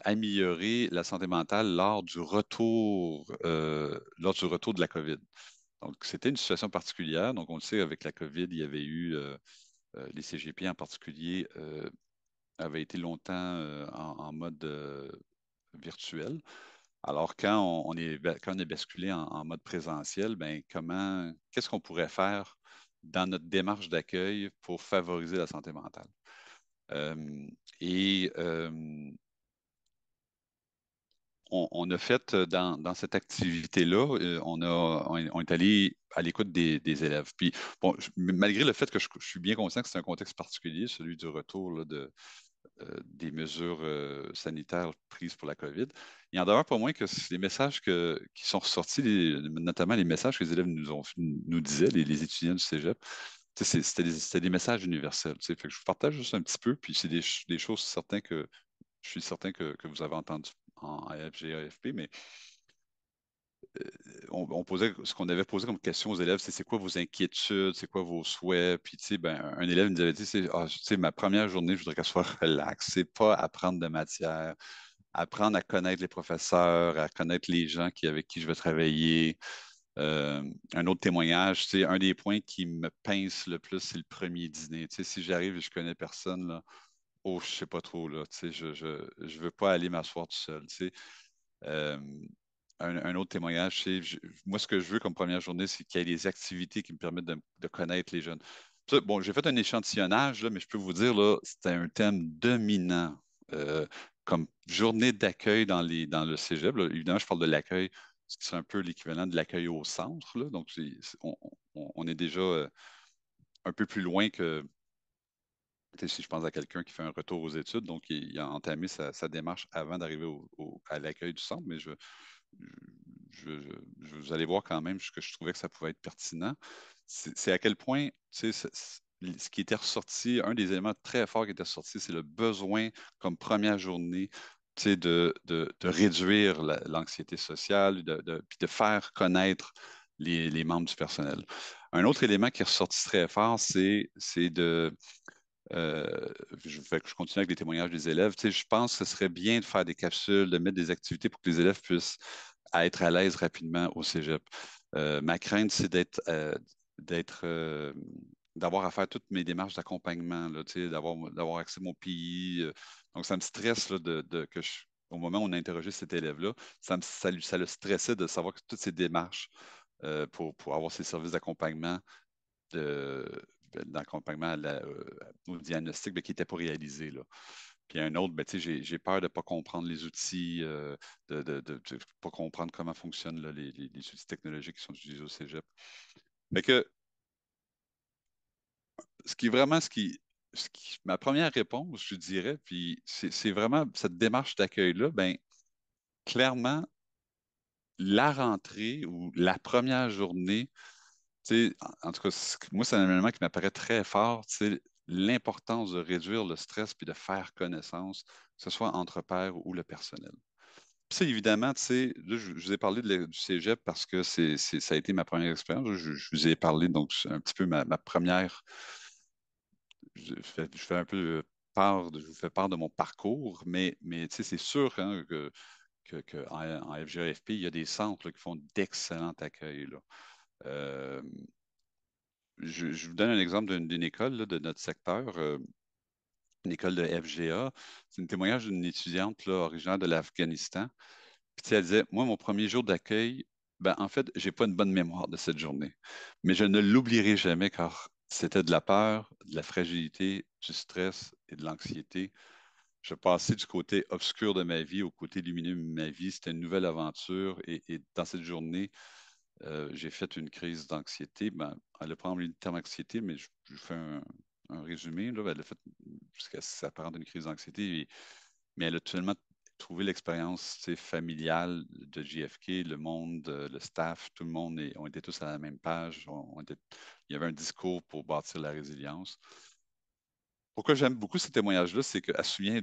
améliorer la santé mentale lors du retour, lors du retour de la COVID. Donc, c'était une situation particulière. Donc, on le sait, avec la COVID, il y avait eu euh, euh, les CGP en particulier euh, avaient été longtemps en, mode virtuel. Alors, quand on, est, quand est basculé en, mode présentiel, ben, comment, qu'est-ce qu'on pourrait faire dans notre démarche d'accueil pour favoriser la santé mentale? et on, a fait euh, dans, cette activité-là, euh, on, est allé à l'écoute des, élèves. Puis, malgré le fait que je, suis bien conscient que c'est un contexte particulier, celui du retour de, euh, des mesures sanitaires prises pour la COVID, il y en d'ailleurs pas moins que les messages qui sont ressortis, notamment les messages que les élèves nous, ont, disaient, les, étudiants du cégep, c'était des, messages universels. je vous partage juste un petit peu, puis c'est des, choses certaines que je suis certain que, que, vous avez entendu en AFG, mais euh, on, posait ce qu'on avait posé comme question aux élèves, c'est c'est quoi vos inquiétudes, c'est quoi vos souhaits. Puis, tu sais, ben, un élève nous avait dit, c'est ah, ma première journée, je voudrais qu'elle soit relaxe, c'est pas apprendre de matière, apprendre à connaître les professeurs, à connaître les gens avec qui je vais travailler. Euh, un autre témoignage, c'est un des points qui me pince le plus, c'est le premier dîner. Tu si j'arrive et je connais personne, là, oh, je sais pas trop, là, je, je, veux pas aller m'asseoir tout seul, tu un, autre témoignage, c'est moi, ce que je veux comme première journée, c'est qu'il y ait des activités qui me permettent de, connaître les jeunes. bon, j'ai fait un échantillonnage, mais je peux vous dire, là, c'était un thème dominant euh, comme journée d'accueil dans, dans le cégep. Évidemment, je parle de l'accueil, ce qui serait un peu l'équivalent de l'accueil au centre. Donc, on, est déjà euh, un peu plus loin que si je pense à quelqu'un qui fait un retour aux études, donc il, a entamé sa, démarche avant d'arriver à l'accueil du centre, mais je, je, vous allez voir quand même ce que je trouvais que ça pouvait être pertinent. C'est à quel point, ce qui était ressorti, un des éléments très forts qui était ressorti, c'est le besoin, comme première journée, de, réduire l'anxiété sociale, de, de, puis de faire connaître les, les, membres du personnel. Un autre élément qui est ressorti très fort, c'est de, euh, je, que je continue avec les témoignages des élèves. Tu je pense que ce serait bien de faire des capsules, de mettre des activités pour que les élèves puissent être à l'aise rapidement au cégep. Euh, ma crainte, c'est d'être, euh, d'être, d'avoir à faire toutes mes démarches d'accompagnement, là, d'avoir, d'avoir accès à mon pays. donc, ça me stresse là, de, que au moment où on a interrogé cet élève-là, ça, le stressait de savoir que toutes ces démarches pour, pour avoir ces services d'accompagnement de, d'accompagnement euh, au diagnostic qui n'était pas réalisé. Là. Puis un autre, ben, j'ai peur de ne pas comprendre les outils, euh, de ne pas comprendre comment fonctionnent les, outils technologiques qui sont utilisés au Cégep. Mais que ce qui est vraiment ce qui, ma première réponse, je dirais, puis c'est vraiment cette démarche d'accueil-là, ben, clairement, la rentrée ou la première journée, en tout cas, moi, c'est un élément qui m'apparaît très fort, c'est l'importance de réduire le stress puis de faire connaissance, que ce soit entre pairs ou le personnel. Puis évidemment, tu je, vous ai parlé du cégep parce que ça a été ma première expérience. Je, vous ai parlé, donc, un petit peu ma, première. Je fais, un peu part, je vous fais part de mon parcours, mais, c'est sûr qu'en hein, que, FGFP, il y a des centres qui font d'excellents accueils. Là. Euh, je, vous donne un exemple d'une école de notre secteur, euh, une école de FGA. C'est un témoignage d'une étudiante là, originaire de l'Afghanistan. Puis elle disait Moi, mon premier jour d'accueil, ben, en fait, je n'ai pas une bonne mémoire de cette journée, mais je ne l'oublierai jamais car c'était de la peur, de la fragilité, du stress et de l'anxiété. Je passais du côté obscur de ma vie au côté lumineux de ma vie. C'était une nouvelle aventure et dans cette journée, euh, j'ai fait une crise d'anxiété. Ben, elle a prend le terme anxiété, mais je, fais un, résumé. elle a fait jusqu'à ça parle d'une crise d'anxiété, mais elle a tellement trouvé l'expérience familiale de JFK, le monde, euh, le staff, tout le monde, on était tous à la même page. il y avait un discours pour bâtir la résilience. Pourquoi j'aime beaucoup ce témoignage-là, c'est qu'elle se souvient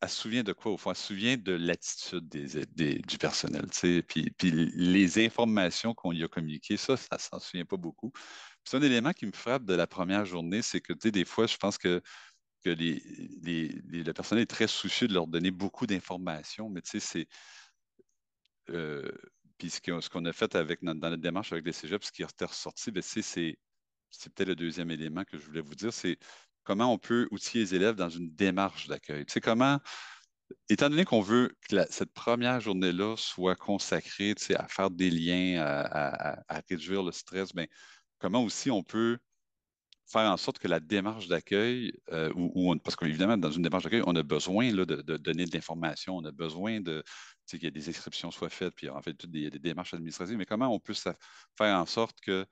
elle se souvient de quoi au fond? Elle se souvient de l'attitude des, du personnel. Puis, puis les informations qu'on lui a communiquées, ça, ça ne s'en souvient pas beaucoup. C'est un élément qui me frappe de la première journée, c'est que des fois, je pense que, que les, le personnel est très soucieux de leur donner beaucoup d'informations, mais tu sais, c'est. Euh, puis ce qu'on a fait avec, dans notre démarche avec les cégeps, ce qui est ressorti, ben, c'est peut-être le deuxième élément que je voulais vous dire, c'est comment on peut outiller les élèves dans une démarche d'accueil. Tu sais, comment, étant donné qu'on veut que cette première journée-là soit consacrée à faire des liens, à, réduire le stress, bien, comment aussi on peut faire en sorte que la démarche d'accueil, euh, ou parce qu'évidemment, dans une démarche d'accueil, on a besoin de, donner de l'information, on a besoin de tu qu'il y ait des inscriptions soient faites, puis en fait, toutes des, des démarches administratives, mais comment on peut faire en sorte que,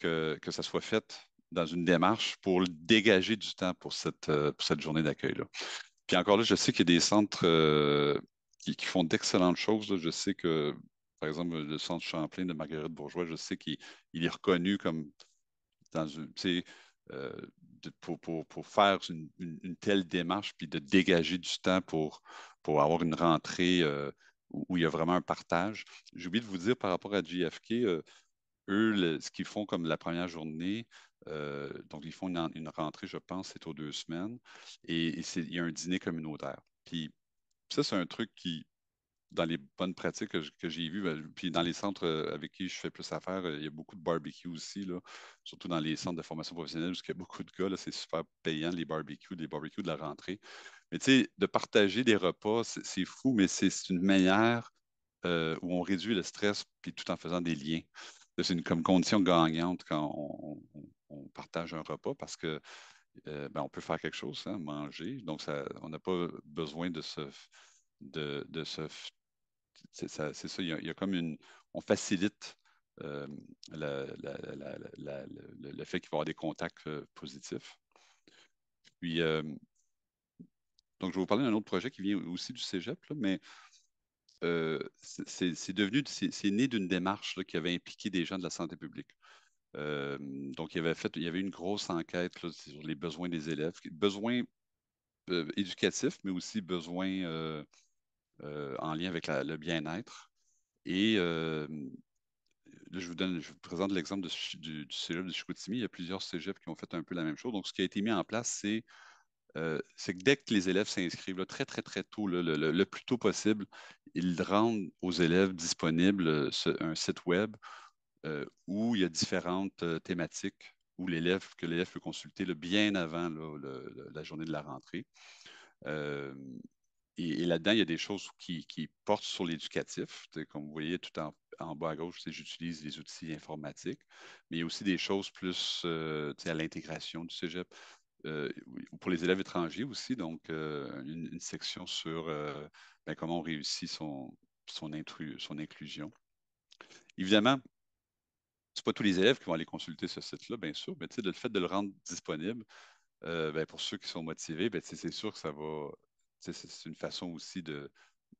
que, que ça soit fait dans une démarche pour dégager du temps euh, pour cette, journée d'accueil-là. Puis encore là, je sais qu'il y a des centres euh, qui, font d'excellentes choses. Je sais que, par exemple, le centre Champlain de Marguerite Bourgeois, je sais qu'il est reconnu comme euh, pour, faire une, telle démarche, puis de dégager du temps pour, avoir une rentrée où, il y a vraiment un partage. J'ai oublié de vous dire par rapport à JFK, eux, ce qu'ils font comme la première journée, euh, donc ils font une, une rentrée, je pense, c'est aux deux semaines, et, il y a un dîner communautaire. Puis ça, c'est un truc qui, dans les bonnes pratiques que, j'ai vues, ben, puis dans les centres euh, avec qui je fais plus affaire, euh, il y a beaucoup de barbecues aussi, là, surtout dans les centres de formation professionnelle, parce qu'il y a beaucoup de gars, c'est super payant, les barbecues, les barbecues de la rentrée. Mais tu sais, de partager des repas, c'est fou, mais c'est une manière où on réduit le stress, puis tout en faisant des liens c'est une comme condition gagnante quand on, partage un repas parce que euh, ben, on peut faire quelque chose, hein, manger. Donc, ça, on n'a pas besoin de se. De, c'est ça, il, y a, comme une. On facilite euh, le fait qu'il va y avoir des contacts euh, positifs. Puis, donc, je vais vous parler d'un autre projet qui vient aussi du cégep, mais euh, c'est devenu, c'est né d'une démarche qui avait impliqué des gens de la santé publique. donc, il y avait fait, il y avait une grosse enquête sur les besoins des élèves, besoins euh, éducatifs, mais aussi besoins euh, en lien avec le bien-être. Et je vous donne, je présente l'exemple du, du, cégep de Chicoutimi. Il y a plusieurs cégeps qui ont fait un peu la même chose. Donc, ce qui a été mis en place, c'est euh, c'est que dès que les élèves s'inscrivent, très, très, très tôt, le, plus tôt possible, ils rendent aux élèves disponibles euh, un site web euh, où il y a différentes thématiques où l'élève, que l'élève peut consulter bien avant la journée de la rentrée. et, là-dedans, il y a des choses qui, portent sur l'éducatif. Comme vous voyez, tout en, en bas à gauche, j'utilise les outils informatiques, mais il y a aussi des choses plus à l'intégration du cégep, euh, pour les élèves étrangers aussi, donc euh, une, section sur euh, ben, comment on réussit son, son, inclusion. Évidemment, ce pas tous les élèves qui vont aller consulter ce site-là, bien sûr, mais le fait de le rendre disponible, ben, pour ceux qui sont motivés, ben, c'est sûr que ça va. C'est une façon aussi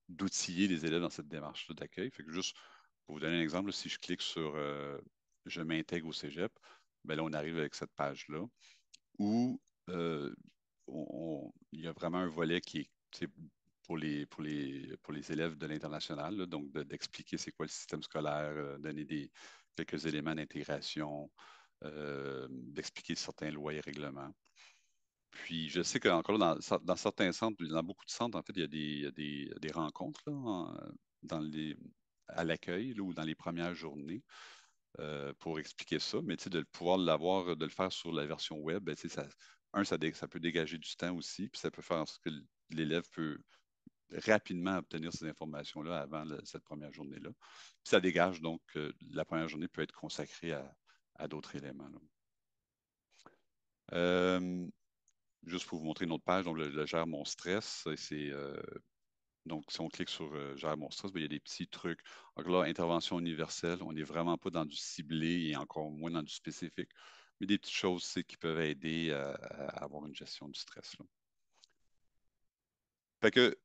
d'outiller les élèves dans cette démarche-là d'accueil. juste pour vous donner un exemple, si je clique sur Je m'intègre au Cégep, ben là, on arrive avec cette page-là où euh, il y a vraiment un volet qui est pour les, pour les, pour les élèves de l'international, donc d'expliquer c'est quoi le système scolaire, euh, donner des, quelques éléments d'intégration, euh, d'expliquer certains lois et règlements. Puis je sais qu'encore dans, dans certains centres, dans beaucoup de centres, en fait, il y a des, rencontres dans les, à l'accueil ou dans les premières journées pour expliquer ça. Mais de pouvoir l'avoir, de le faire sur la version web, ben, ça, un, ça, peut dégager du temps aussi, puis ça peut faire en sorte que l'élève peut rapidement obtenir ces informations-là avant cette première journée-là. Puis ça dégage donc euh, la première journée peut être consacrée à, d'autres éléments. Euh, juste pour vous montrer une autre page, donc le, gère mon stress, c'est euh, donc si on clique sur gère mon stress, ben, il y a des petits trucs. Donc là, intervention universelle, on n'est vraiment pas dans du ciblé et encore moins dans du spécifique mais des petites choses aussi qui peuvent aider euh, à, avoir une gestion du stress. que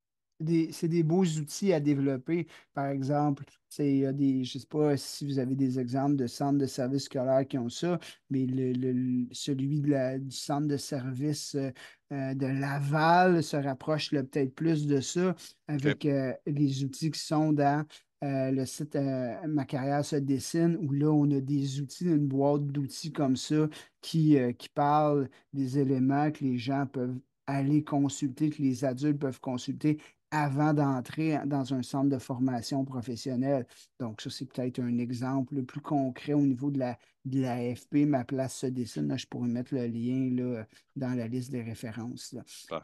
c'est des beaux outils à développer. Par exemple, il des, je ne sais pas si vous avez des exemples de centres de services scolaires qui ont ça, mais le, celui du centre de service euh, euh, de Laval se rapproche peut-être plus de ça avec les outils qui sont dans euh, le site euh, Ma carrière se dessine, où là, on a des outils, une boîte d'outils comme ça qui, euh, qui parle des éléments que les gens peuvent aller consulter, que les adultes peuvent consulter avant d'entrer dans un centre de formation professionnelle. Donc, ça, c'est peut-être un exemple plus concret au niveau de la, la FP, Ma place se dessine. Là, je pourrais mettre le lien là, dans la liste des références.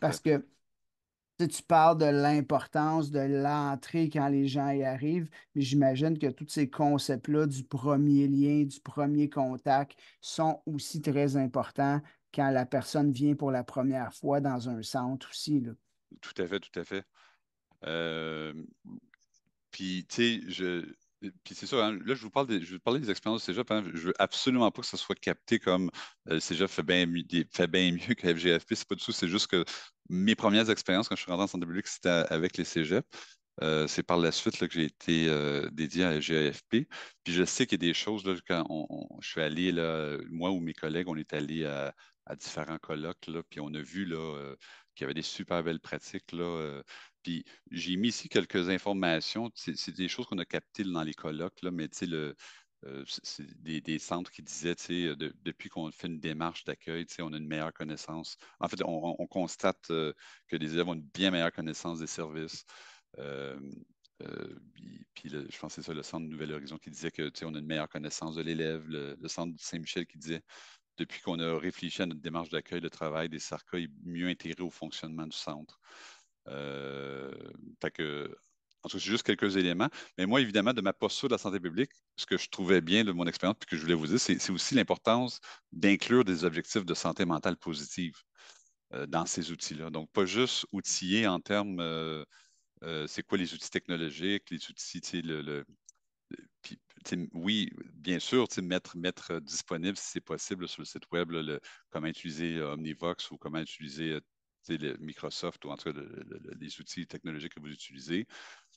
Parce que tu, tu parles de l'importance de l'entrée quand les gens y arrivent, mais j'imagine que tous ces concepts-là du premier lien, du premier contact sont aussi très importants quand la personne vient pour la première fois dans un centre aussi. Tout à fait, tout à fait. Euh, puis, tu sais, je, puis c'est ça, hein. là, je vous parle des, je parlais des expériences de cégep. je hein. je veux absolument pas que ça soit capté comme euh, cégep fait bien, mieux que FGFP. C'est pas du tout, c'est juste que mes premières expériences quand je suis rentré en centre public, c'était avec les Cégep. Euh, c'est par la suite que j'ai été euh, dédié à GAFP. Puis je sais qu'il y a des choses, là, quand je suis allé, là, moi ou mes collègues, on est allé à, différents colloques, là, puis on a vu qu'il y avait des super belles pratiques là, j'ai mis ici quelques informations. C'est des choses qu'on a captées dans les colloques, là, mais euh, c'est des, centres qui disaient, depuis qu'on fait une démarche d'accueil, on a une meilleure connaissance. En fait, on, constate euh, que les élèves ont une bien meilleure connaissance des services. Euh, puis, je pense que c'est ça, le centre Nouvelle Horizon qui disait que on a une meilleure connaissance de l'élève. Le, centre de Saint-Michel qui disait, depuis qu'on a réfléchi à notre démarche d'accueil, le travail des SARCA est mieux intégré au fonctionnement du centre. Euh, en tout cas, c'est juste quelques éléments. Mais moi, évidemment, de ma posture de la santé publique, ce que je trouvais bien de mon expérience, puis que je voulais vous dire, c'est aussi l'importance d'inclure des objectifs de santé mentale positive euh, dans ces outils-là. Donc, pas juste outiller en termes, euh, c'est quoi les outils technologiques, les outils, le, oui, bien sûr, mettre, mettre disponible, si c'est possible, sur le site web, le, comment utiliser Omnivox ou comment utiliser le Microsoft ou en tout cas les outils technologiques que vous utilisez.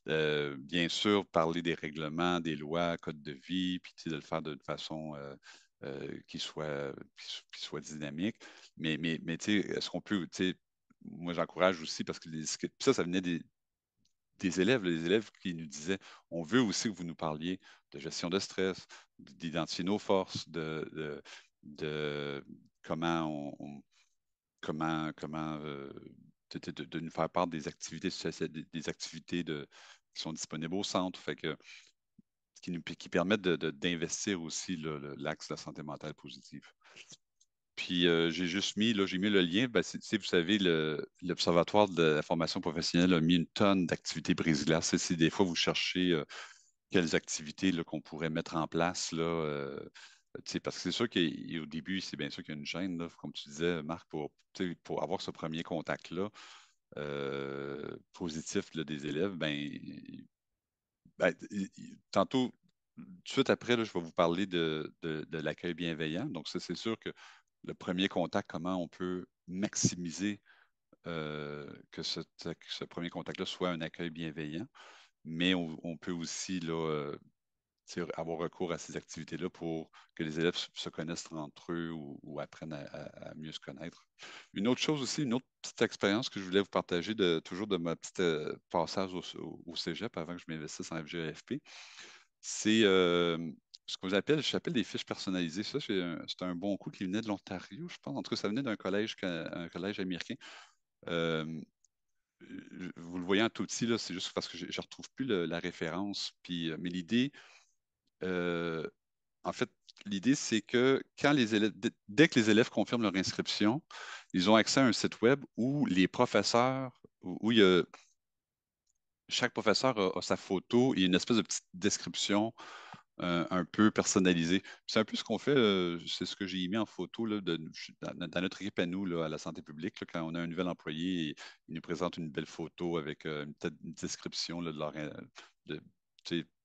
Euh, bien sûr, parler des règlements, des lois, codes de vie, puis de le faire d'une façon euh, euh, qui, soit, qui soit dynamique. Mais, mais, est-ce qu'on peut, moi j'encourage aussi parce que ça, ça venait des, des élèves, les élèves qui nous disaient, on veut aussi que vous nous parliez de gestion de stress, d'identifier nos forces, de, de, comment on comment, comment euh, de, nous faire part des activités, des activités qui sont disponibles au centre. Fait que, qui, nous, qui permettent d'investir aussi l'axe de la santé mentale positive. Puis euh, j'ai juste mis, là, j'ai mis le lien. Ben, si vous savez, l'Observatoire de la formation professionnelle a mis une tonne d'activités brésilaires. Si des fois vous cherchez euh, quelles activités qu'on pourrait mettre en place, là, parce que c'est sûr qu'au début, c'est bien sûr qu'il y a une gêne, comme tu disais, Marc, pour, avoir ce premier contact-là euh, positif des élèves, ben, ben tantôt, tout de suite après, je vais vous parler de, l'accueil bienveillant. Donc, c'est sûr que le premier contact, comment on peut maximiser euh, que, ce, premier contact-là soit un accueil bienveillant, mais on, on peut aussi là, euh, avoir recours à ces activités-là pour que les élèves se connaissent entre eux ou, apprennent à, mieux se connaître. Une autre chose aussi, une autre petite expérience que je voulais vous partager, de, toujours de ma petite euh, passage au, cégep avant que je m'investisse en FGFP, c'est euh, ce qu'on appelle, je des fiches personnalisées. Ça, c'est un, bon coup qui venait de l'Ontario, je pense. En tout cas, ça venait d'un collège, collège américain. Euh, vous le voyez en tout petit, c'est juste parce que je ne retrouve plus la référence. Puis, euh, mais l'idée, euh, en fait, l'idée, c'est que quand les élèves, dès que les élèves confirment leur inscription, ils ont accès à un site web où les professeurs, où, il y a, chaque professeur a, sa photo et une espèce de petite description euh, un peu personnalisée. C'est un peu ce qu'on fait, euh, c'est ce que j'ai mis en photo là, dans, notre équipe à nous, à la santé publique, quand on a un nouvel employé, il nous présente une belle photo avec une, description de leur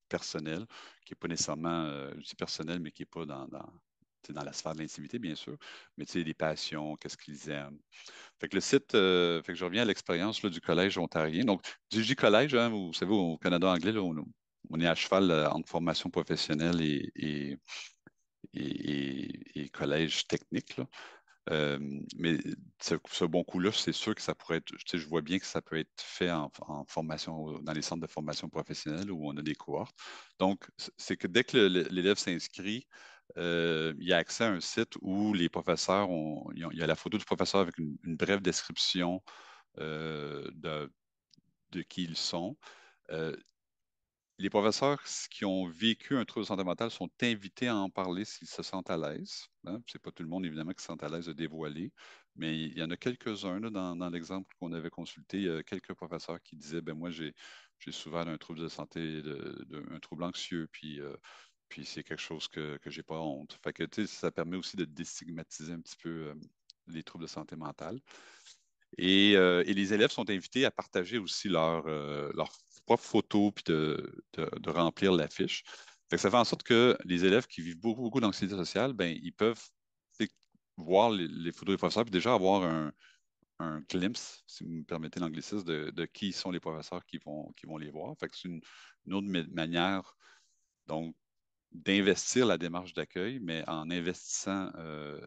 personnel, qui n'est pas nécessairement euh, personnel, mais qui n'est pas dans, dans, la sphère de l'intimité, bien sûr, mais tu sais, des passions, qu'est-ce qu'ils aiment. Fait que le site, euh, fait que je reviens à l'expérience du collège ontarien. Donc, du Collège, hein, vous savez, au Canada anglais, on, est à cheval euh, entre formation professionnelle et, et et, et, collège technique mais ce, bon coup-là, c'est sûr que ça pourrait être, je vois bien que ça peut être fait en, formation, dans les centres de formation professionnelle où on a des cohortes. Donc, c'est que dès que l'élève s'inscrit, euh, il y a accès à un site où les professeurs ont, il y a la photo du professeur avec une, brève description euh, de, qui ils sont. Euh, les professeurs qui ont vécu un trouble de santé mentale sont invités à en parler s'ils se sentent à l'aise. Hein. Ce n'est pas tout le monde, évidemment, qui se sent à l'aise de dévoiler, mais il y en a quelques-uns dans, l'exemple qu'on avait consulté. quelques professeurs qui disaient ben Moi, j'ai souvent un trouble de santé, de, un trouble anxieux, euh, puis, c'est quelque chose que je n'ai pas honte. Fait que, ça permet aussi de déstigmatiser un petit peu euh, les troubles de santé mentale. Euh, et, les élèves sont invités à partager aussi leur, leur propre photos puis de, remplir la fiche. ça fait en sorte que les élèves qui vivent beaucoup, d'anxiété sociale, ben, ils peuvent voir les, photos des professeurs puis déjà avoir un, un glimpse, si vous me permettez l'anglicisme, de, qui sont les professeurs qui vont, qui vont les voir. c'est une, autre manière donc d'investir la démarche d'accueil, mais en investissant euh,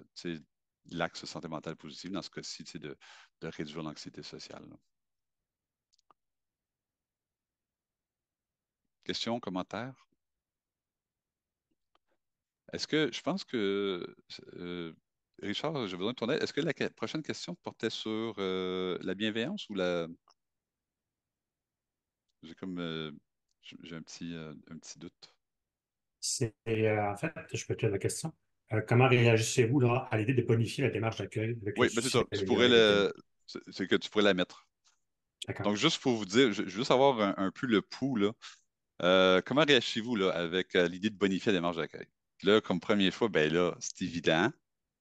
l'axe santé mentale positive, dans ce cas-ci, de, de réduire l'anxiété sociale. Questions, commentaires? Est-ce que je pense que euh, Richard, j'ai besoin de ton Est-ce que la prochaine question portait sur euh, la bienveillance ou la. J'ai comme. Euh, j'ai un petit, petit doute. C'est. en fait, je peux te la question. comment réagissez-vous à l'idée de bonifier la démarche d'accueil? Oui, mais c'est ça. Tu pourrais C'est que tu pourrais la mettre. Donc, juste pour vous dire, je, veux savoir un, un peu le pouls, là. Euh, comment réagissez-vous avec euh, l'idée de bonifier la marges d'accueil? Là, comme première fois, ben là, c'est évident.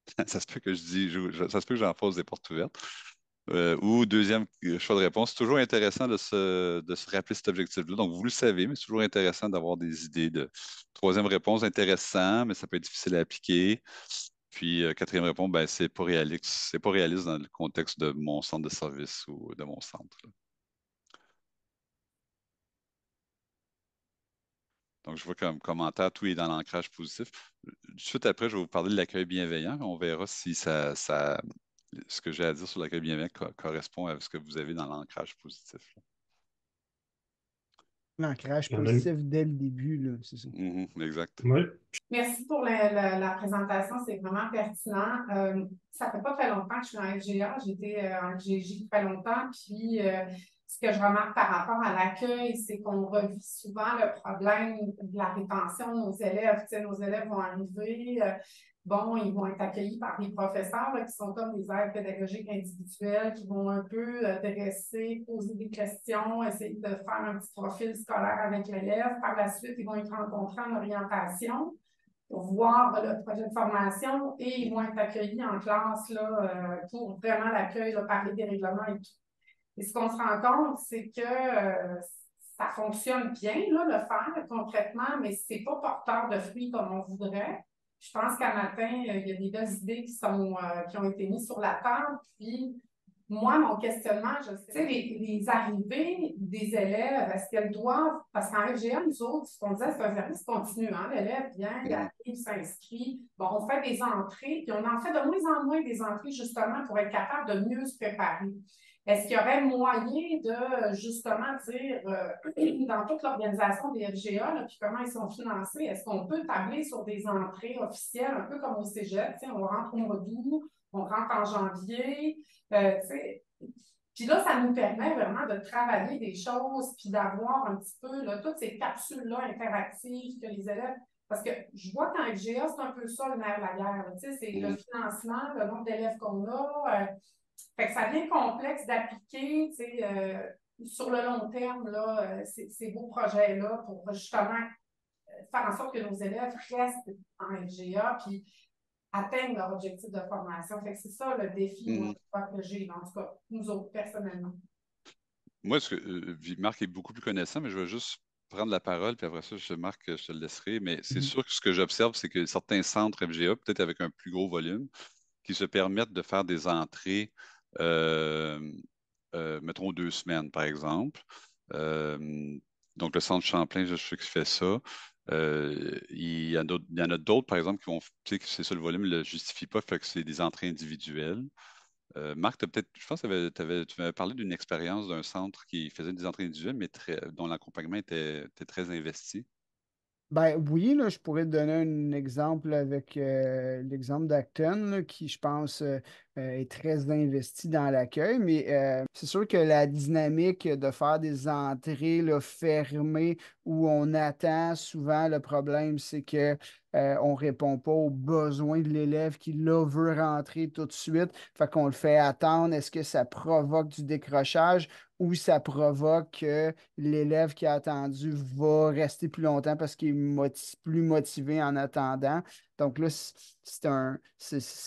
ça se peut que je dis, ça que j'en pose des portes ouvertes. Euh, ou deuxième choix de réponse, c'est toujours intéressant de se, rappeler cet objectif-là. Donc, vous le savez, mais c'est toujours intéressant d'avoir des idées de troisième réponse, intéressant, mais ça peut être difficile à appliquer. Puis, quatrième réponse, ben, c'est pas réaliste, c'est pas réaliste dans le contexte de mon centre de service ou de mon centre. Donc, je vois comme commentaire, tout est dans l'ancrage positif. Suite après, je vais vous parler de l'accueil bienveillant. On verra si ça, ce que j'ai à dire sur l'accueil bienveillant correspond à ce que vous avez dans l'ancrage positif. L'ancrage positif dès le début, c'est ça. Mm-hmm, exact. Merci pour la, présentation, c'est vraiment pertinent. Ça euh, ça fait pas très longtemps que je suis en FGA, j'étais euh, en FGJ très longtemps, puis euh, ce que je remarque par rapport à l'accueil, c'est qu'on revit souvent le problème de la rétention aux élèves. nos élèves vont arriver, euh, bon, ils vont être accueillis par des professeurs qui sont comme des aides pédagogiques individuelles, qui vont un peu euh, dresser, poser des questions, essayer de faire un petit profil scolaire avec l'élève. Par la suite, ils vont être rencontrés en orientation pour voir ben, le projet de formation et ils vont être accueillis en classe là, euh, pour vraiment l'accueil, parler des règlements et tout. Et ce qu'on se rend compte, c'est que euh, ça fonctionne bien, là, le faire concrètement, mais ce n'est pas porteur de fruits comme on voudrait. Je pense qu'à matin, euh, il y a des belles idées qui, sont, euh, qui ont été mises sur la table. Puis, moi, mon questionnement, je sais, les, arrivées des élèves, est-ce qu'elles doivent, parce qu'en FGM, nous autres, ce qu'on disait, c'est un service continu, hein, l'élève vient, il s'inscrit, bon, on fait des entrées, puis on en fait de moins en moins des entrées, justement, pour être capable de mieux se préparer. Est-ce qu'il y aurait moyen de justement dire euh, dans toute l'organisation des FGA, puis comment ils sont financés, est-ce qu'on peut tabler sur des entrées officielles, un peu comme au Cégep, on rentre au mois d'août, on rentre en janvier, euh, puis là, ça nous permet vraiment de travailler des choses, puis d'avoir un petit peu là, toutes ces capsules-là interactives que les élèves parce que je vois qu'en FGA, c'est un peu ça le nerf de la guerre. C'est le financement, le nombre d'élèves qu'on a, euh, fait que ça devient complexe d'appliquer euh, sur le long terme là, euh, ces, beaux projets-là pour justement euh, faire en sorte que nos élèves restent en FGA puis atteignent leur objectif de formation. Fait que c'est ça le défi mm. que j'ai, en tout cas, nous autres personnellement. Moi, ce que, Marc est beaucoup plus connaissant, mais je veux juste prendre la parole, puis après ça, je, Marc, je te le laisserai. Mais c'est mm. sûr que ce que j'observe, c'est que certains centres FGA, peut-être avec un plus gros volume, qui se permettent de faire des entrées, euh, euh, mettons deux semaines, par exemple. Euh, donc, le Centre Champlain, je sais qu'il fait ça. il, y en a d'autres, par exemple, qui vont, tu sais, c'est ça le volume ne le justifie pas, fait que c'est des entrées individuelles. Marc, Marc, as peut-être, je pense que tu m'avais parlé d'une expérience d'un centre qui faisait des entrées individuelles, mais dont l'accompagnement était, très investi. Ben oui, là, je pourrais donner un exemple avec euh, l'exemple d'Acton, qui, je pense, euh, euh, est très investi dans l'accueil, mais euh, c'est sûr que la dynamique de faire des entrées là, fermées où on attend, souvent le problème, c'est que euh, on ne répond pas aux besoins de l'élève qui là veut rentrer tout de suite. Fait qu'on le fait attendre. Est-ce que ça provoque du décrochage ou ça provoque que l'élève qui a attendu va rester plus longtemps parce qu'il est plus motivé en attendant? Donc là, c'est un,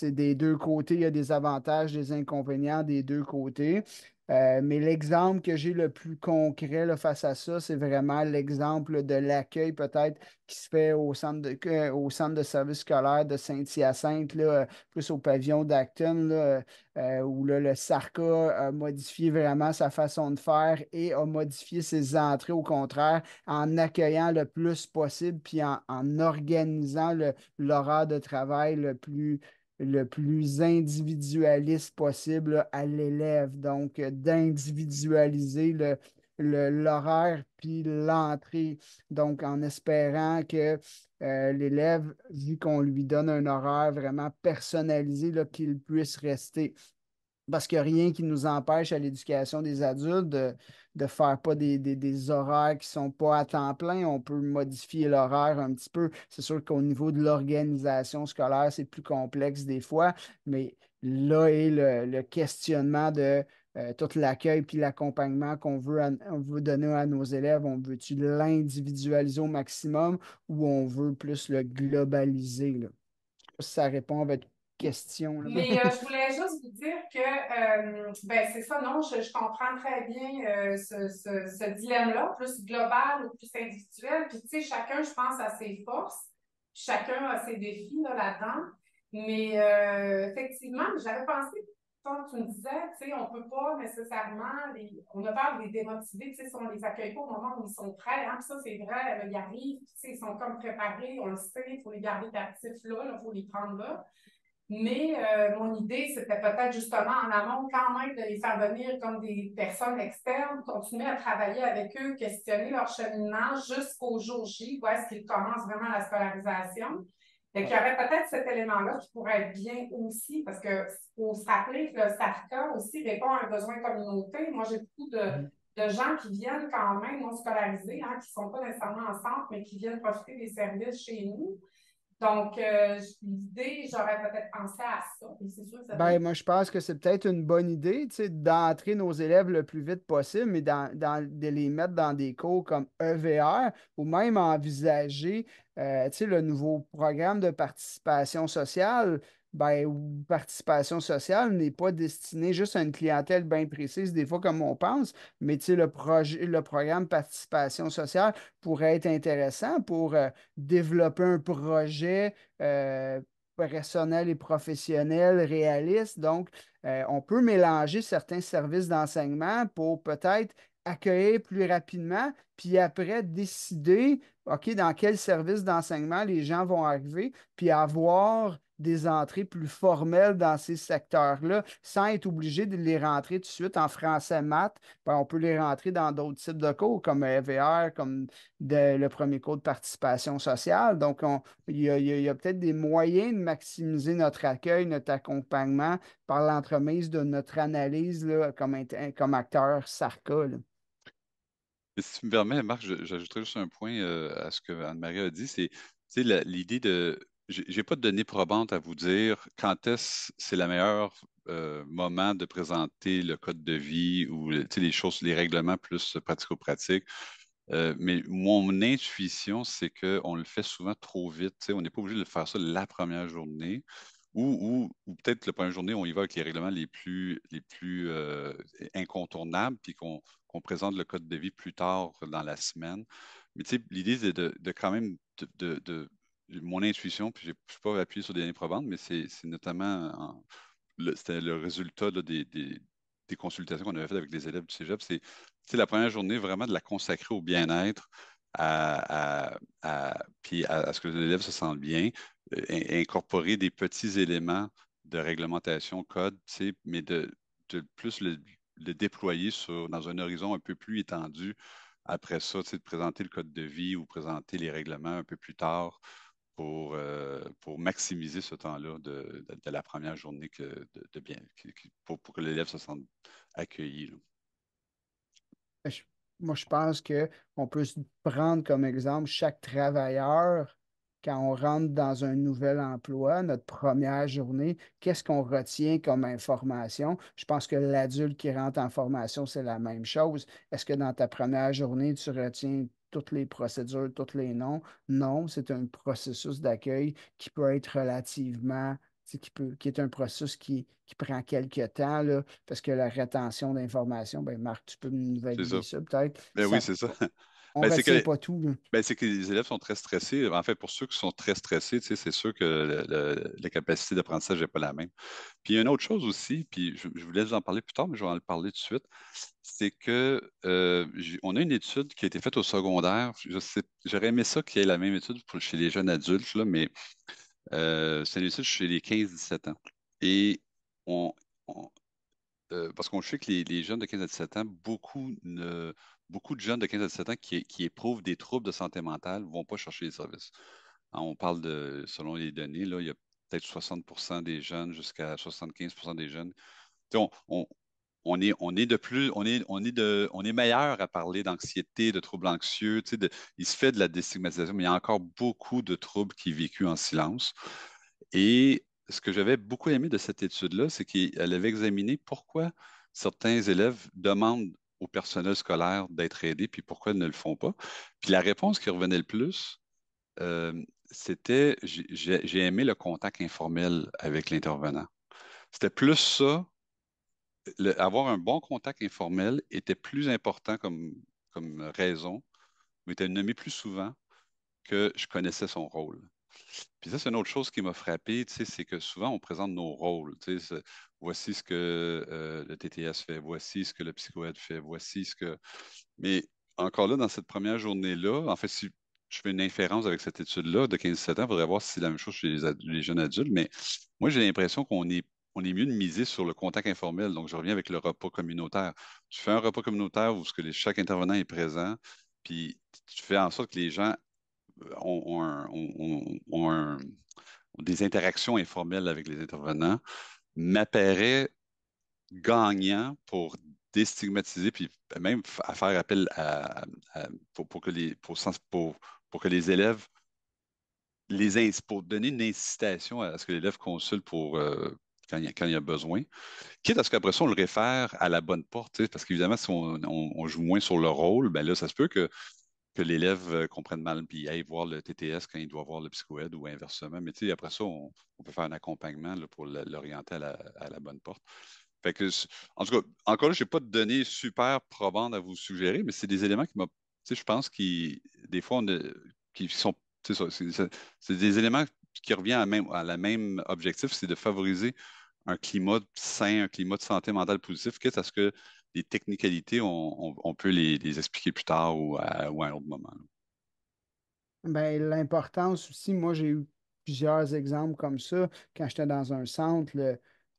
des deux côtés, il y a des avantages, des inconvénients des deux côtés. Euh, mais l'exemple que j'ai le plus concret face à ça, c'est vraiment l'exemple de l'accueil peut-être qui se fait au centre de, au centre de service scolaire de Saint-Hyacinthe, plus au pavillon d'Acton, là, euh, où le SARCA a modifié vraiment sa façon de faire et a modifié ses entrées, au contraire, en accueillant le plus possible, puis en, organisant le, l'horaire de travail le plus le plus individualiste possible à l'élève. Donc, d'individualiser l'horaire puis l'entrée. Donc, en espérant que euh, l'élève, vu qu'on lui donne un horaire vraiment personnalisé, qu'il puisse rester parce qu'il n'y a rien qui nous empêche à l'éducation des adultes de ne faire pas des, horaires qui ne sont pas à temps plein. On peut modifier l'horaire un petit peu. C'est sûr qu'au niveau de l'organisation scolaire, c'est plus complexe des fois, mais là est le, questionnement de euh, tout l'accueil puis l'accompagnement qu'on veut, donner à nos élèves. On veut-tu l'individualiser au maximum ou on veut plus le globaliser? Ça répond à votre mais euh, je voulais juste vous dire que, euh, ben, c'est ça, non, je, comprends très bien euh, ce, dilemme-là, plus global ou plus individuel. Puis, tu sais, chacun, je pense, à ses forces, chacun a ses défis là-dedans. Mais effectivement, j'avais pensé, quand tu me disais, tu sais, on peut pas nécessairement, on a peur de les démotiver, tu sais, si on les accueille pas au moment où ils sont prêts, hein, puis ça, c'est vrai, ils arrivent, tu sais, ils sont comme préparés, on le sait, il faut les garder tactiques là, il faut les prendre là. Mais euh, mon idée, c'était peut-être justement en amont quand même de les faire venir comme des personnes externes, continuer à travailler avec eux, questionner leur cheminement jusqu'au jour J, où est-ce qu'ils commencent vraiment la scolarisation. il y aurait peut-être cet élément-là qui pourrait être bien aussi, parce que faut se rappeler que le SARCA aussi répond à un besoin communautaire. Moi, j'ai beaucoup mm-hmm. de, gens qui viennent quand même non scolarisés, hein, qui ne sont pas nécessairement en centre, mais qui viennent profiter des services chez nous. Donc, l'idée, euh, j'aurais peut-être pensé à ça. c'est sûr ben, moi, je pense que c'est peut-être une bonne idée d'entrer nos élèves le plus vite possible, mais dans, de les mettre dans des cours comme EVR ou même envisager euh, le nouveau programme de participation sociale. Ben, participation sociale n'est pas destinée juste à une clientèle bien précise, des fois comme on pense, mais le, le programme participation sociale pourrait être intéressant pour euh, développer un projet euh, personnel et professionnel réaliste. Donc, euh, on peut mélanger certains services d'enseignement pour peut-être accueillir plus rapidement, puis après décider, OK, dans quel service d'enseignement les gens vont arriver, puis avoir des entrées plus formelles dans ces secteurs-là sans être obligé de les rentrer tout de suite en français maths. Ben, on peut les rentrer dans d'autres types de cours comme EVR, comme le premier cours de participation sociale. Donc, il y a, peut-être des moyens de maximiser notre accueil, notre accompagnement par l'entremise de notre analyse comme, acteur SARCA. si tu me permets, Marc, j'ajouterais juste un point euh, à ce que Anne-Marie a dit, c'est l'idée de n'ai pas de données probantes à vous dire quand est-ce c'est le meilleur euh, moment de présenter le code de vie ou les choses, les règlements plus pratico-pratiques. Euh, mais mon intuition, c'est qu'on le fait souvent trop vite. On n'est pas obligé de faire ça la première journée. Ou, peut-être la première journée, on y va avec les règlements les plus, les plus euh, incontournables, puis qu'on présente le code de vie plus tard dans la semaine. Mais l'idée, c'est de, quand même de, mon intuition, puis je ne pas appuyé sur des années probantes, mais c'est notamment le résultat des, consultations qu'on avait faites avec les élèves du Cégep. C'est la première journée vraiment de la consacrer au bien-être, à, puis à, ce que les élèves se sentent bien, euh, incorporer des petits éléments de réglementation, code, mais de, plus le, déployer dans un horizon un peu plus étendu. Après ça, de présenter le code de vie ou présenter les règlements un peu plus tard. Euh, pour, maximiser ce temps-là de, la première journée que, de, bien, pour, que l'élève se sente accueilli. Ben, moi, je pense qu'on peut prendre comme exemple chaque travailleur quand on rentre dans un nouvel emploi, notre première journée, qu'est-ce qu'on retient comme information? Je pense que l'adulte qui rentre en formation, c'est la même chose. Est-ce que dans ta première journée, tu retiens toutes les procédures, tous les noms. Non, c'est un processus d'accueil qui peut être relativement qui, peut, qui, est un processus qui, qui prend quelque temps, parce que la rétention d'informations, ben Marc, tu peux nous valider ça, peut-être. Mais ben oui, c'est ça. Ben, ben, c'est que les élèves sont très stressés. En fait, pour ceux qui sont très stressés, c'est sûr que la capacité d'apprentissage n'est pas la même. Puis, il y a une autre chose aussi, puis je, voulais vous en parler plus tard, mais je vais en parler tout de suite, c'est que euh, on a une étude qui a été faite au secondaire. J'aurais aimé ça qu'il y ait la même étude pour, chez les jeunes adultes, là, mais euh, c'est une étude chez les 15-17 ans. Et on, euh, parce qu'on sait que les, les, jeunes de 15 à 17 ans, beaucoup ne beaucoup de jeunes de 15 à 17 ans qui, éprouvent des troubles de santé mentale ne vont pas chercher les services. Hein, on parle de, selon les données, là, il y a peut-être 60 des jeunes jusqu'à 75 des jeunes. On, on, est, on est de plus, on est, on est, de, on est meilleur à parler d'anxiété, de troubles anxieux. il se fait de la déstigmatisation, mais il y a encore beaucoup de troubles qui sont vécus en silence. Et ce que j'avais beaucoup aimé de cette étude-là, c'est qu'elle avait examiné pourquoi certains élèves demandent au personnel scolaire d'être aidé, puis pourquoi ils ne le font pas. Puis la réponse qui revenait le plus, euh, c'était j'ai aimé le contact informel avec l'intervenant. C'était plus ça. avoir un bon contact informel était plus important comme, comme raison, mais était nommé plus souvent que je connaissais son rôle. Puis ça, c'est une autre chose qui m'a frappé, c'est que souvent, on présente nos rôles. Voici ce que euh, le TTS fait, voici ce que le psychoède fait, voici ce que. Mais encore là, dans cette première journée-là, en fait, si je fais une inférence avec cette étude-là de 15-17 ans, il faudrait voir si c'est la même chose chez les, jeunes adultes, mais moi, j'ai l'impression qu'on est on est mieux de miser sur le contact informel. Donc, je reviens avec le repas communautaire. Tu fais un repas communautaire où chaque intervenant est présent, puis tu fais en sorte que les gens ont, des interactions informelles avec les intervenants, m'apparaît gagnant pour déstigmatiser, puis même à faire appel à, pour, que les, pour, que les élèves les pour donner une incitation à ce que l'élève consulte pour, euh, quand, il, y a, besoin. Quitte à ce qu'après ça, on le réfère à la bonne porte, parce qu'évidemment, si on, joue moins sur le rôle, ben là, ça se peut que que l'élève euh, comprenne mal puis aille voir le TTS quand il doit voir le psychoède ou inversement. Mais après ça, on, peut faire un accompagnement pour l'orienter à la, bonne porte. en tout cas, encore là, je n'ai pas de données super probantes à vous suggérer, mais c'est des éléments qui m'ont. Je pense qui, des fois, on qui sont. C'est des éléments qui reviennent à, même, à la même objectif, c'est de favoriser un climat sain, un climat de santé mentale positif, quitte à ce que les technicalités, on, peut les, expliquer plus tard ou à, un autre moment. Ben, l'importance aussi, moi j'ai eu plusieurs exemples comme ça. Quand j'étais dans un centre,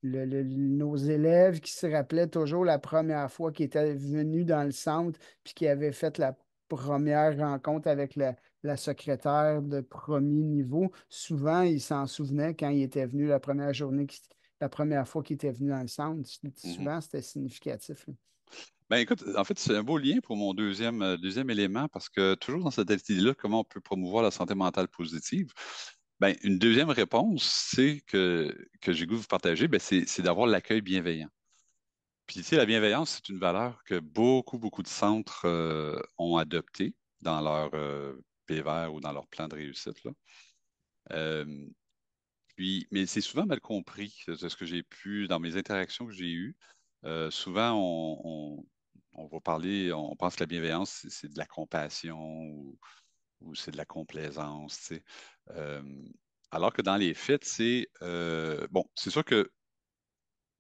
nos élèves qui se rappelaient toujours la première fois qu'ils étaient venus dans le centre, puis qui avaient fait la première rencontre avec la, secrétaire de premier niveau, souvent ils s'en souvenaient quand ils étaient venus la première journée la première fois qu'il était venu dans le centre. Mmh souvent, c'était significatif. Bien, écoute, en fait, c'est un beau lien pour mon deuxième, euh, deuxième élément parce que toujours dans cette idée-là, comment on peut promouvoir la santé mentale positive? Ben, une deuxième réponse, c'est que, que j'ai goût de vous partager, ben c'est d'avoir l'accueil bienveillant. Puis, tu sais, la bienveillance, c'est une valeur que beaucoup, beaucoup de centres euh, ont adoptée dans leur euh, PVR ou dans leur plan de réussite. Là mais c'est souvent mal compris de ce que j'ai pu, dans mes interactions que j'ai eues. Euh, souvent, on, va parler, on pense que la bienveillance, c'est de la compassion ou, c'est de la complaisance. alors que dans les faits, c'est euh, bon, c'est sûr que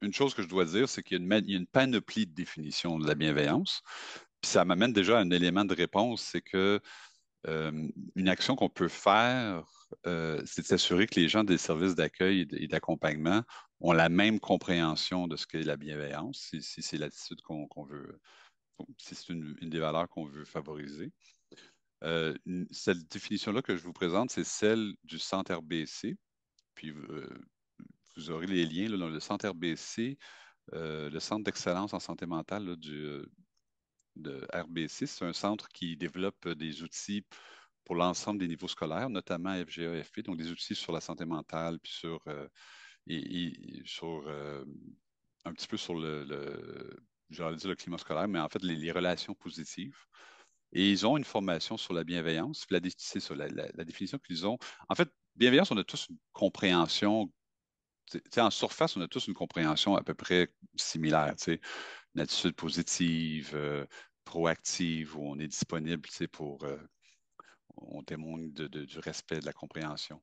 une chose que je dois dire, c'est qu'il y, a une panoplie de définitions de la bienveillance. Puis ça m'amène déjà à un élément de réponse, c'est que une action qu'on peut faire euh, c'est de s'assurer que les gens des services d'accueil et d'accompagnement ont la même compréhension de ce qu'est la bienveillance, si, c'est l'attitude qu'on veut, si c'est une, des valeurs qu'on veut favoriser. Euh, cette définition-là que je vous présente, c'est celle du centre RBC. Puis euh, vous aurez les liens dans le centre RBC, le centre d'excellence en santé mentale de RBC. C'est un centre qui développe des outils pour l'ensemble des niveaux scolaires, notamment FGA, e, FP, donc des outils sur la santé mentale, puis sur, euh, et, sur euh, un petit peu sur le, le climat scolaire, mais en fait les, relations positives. Et ils ont une formation sur la bienveillance. La, c'est la, définition qu'ils ont. En fait, bienveillance, on a tous une compréhension en surface, on a tous une compréhension à peu près similaire. Une attitude positive, euh, proactive, où on est disponible pour, on témoigne du respect, de la compréhension.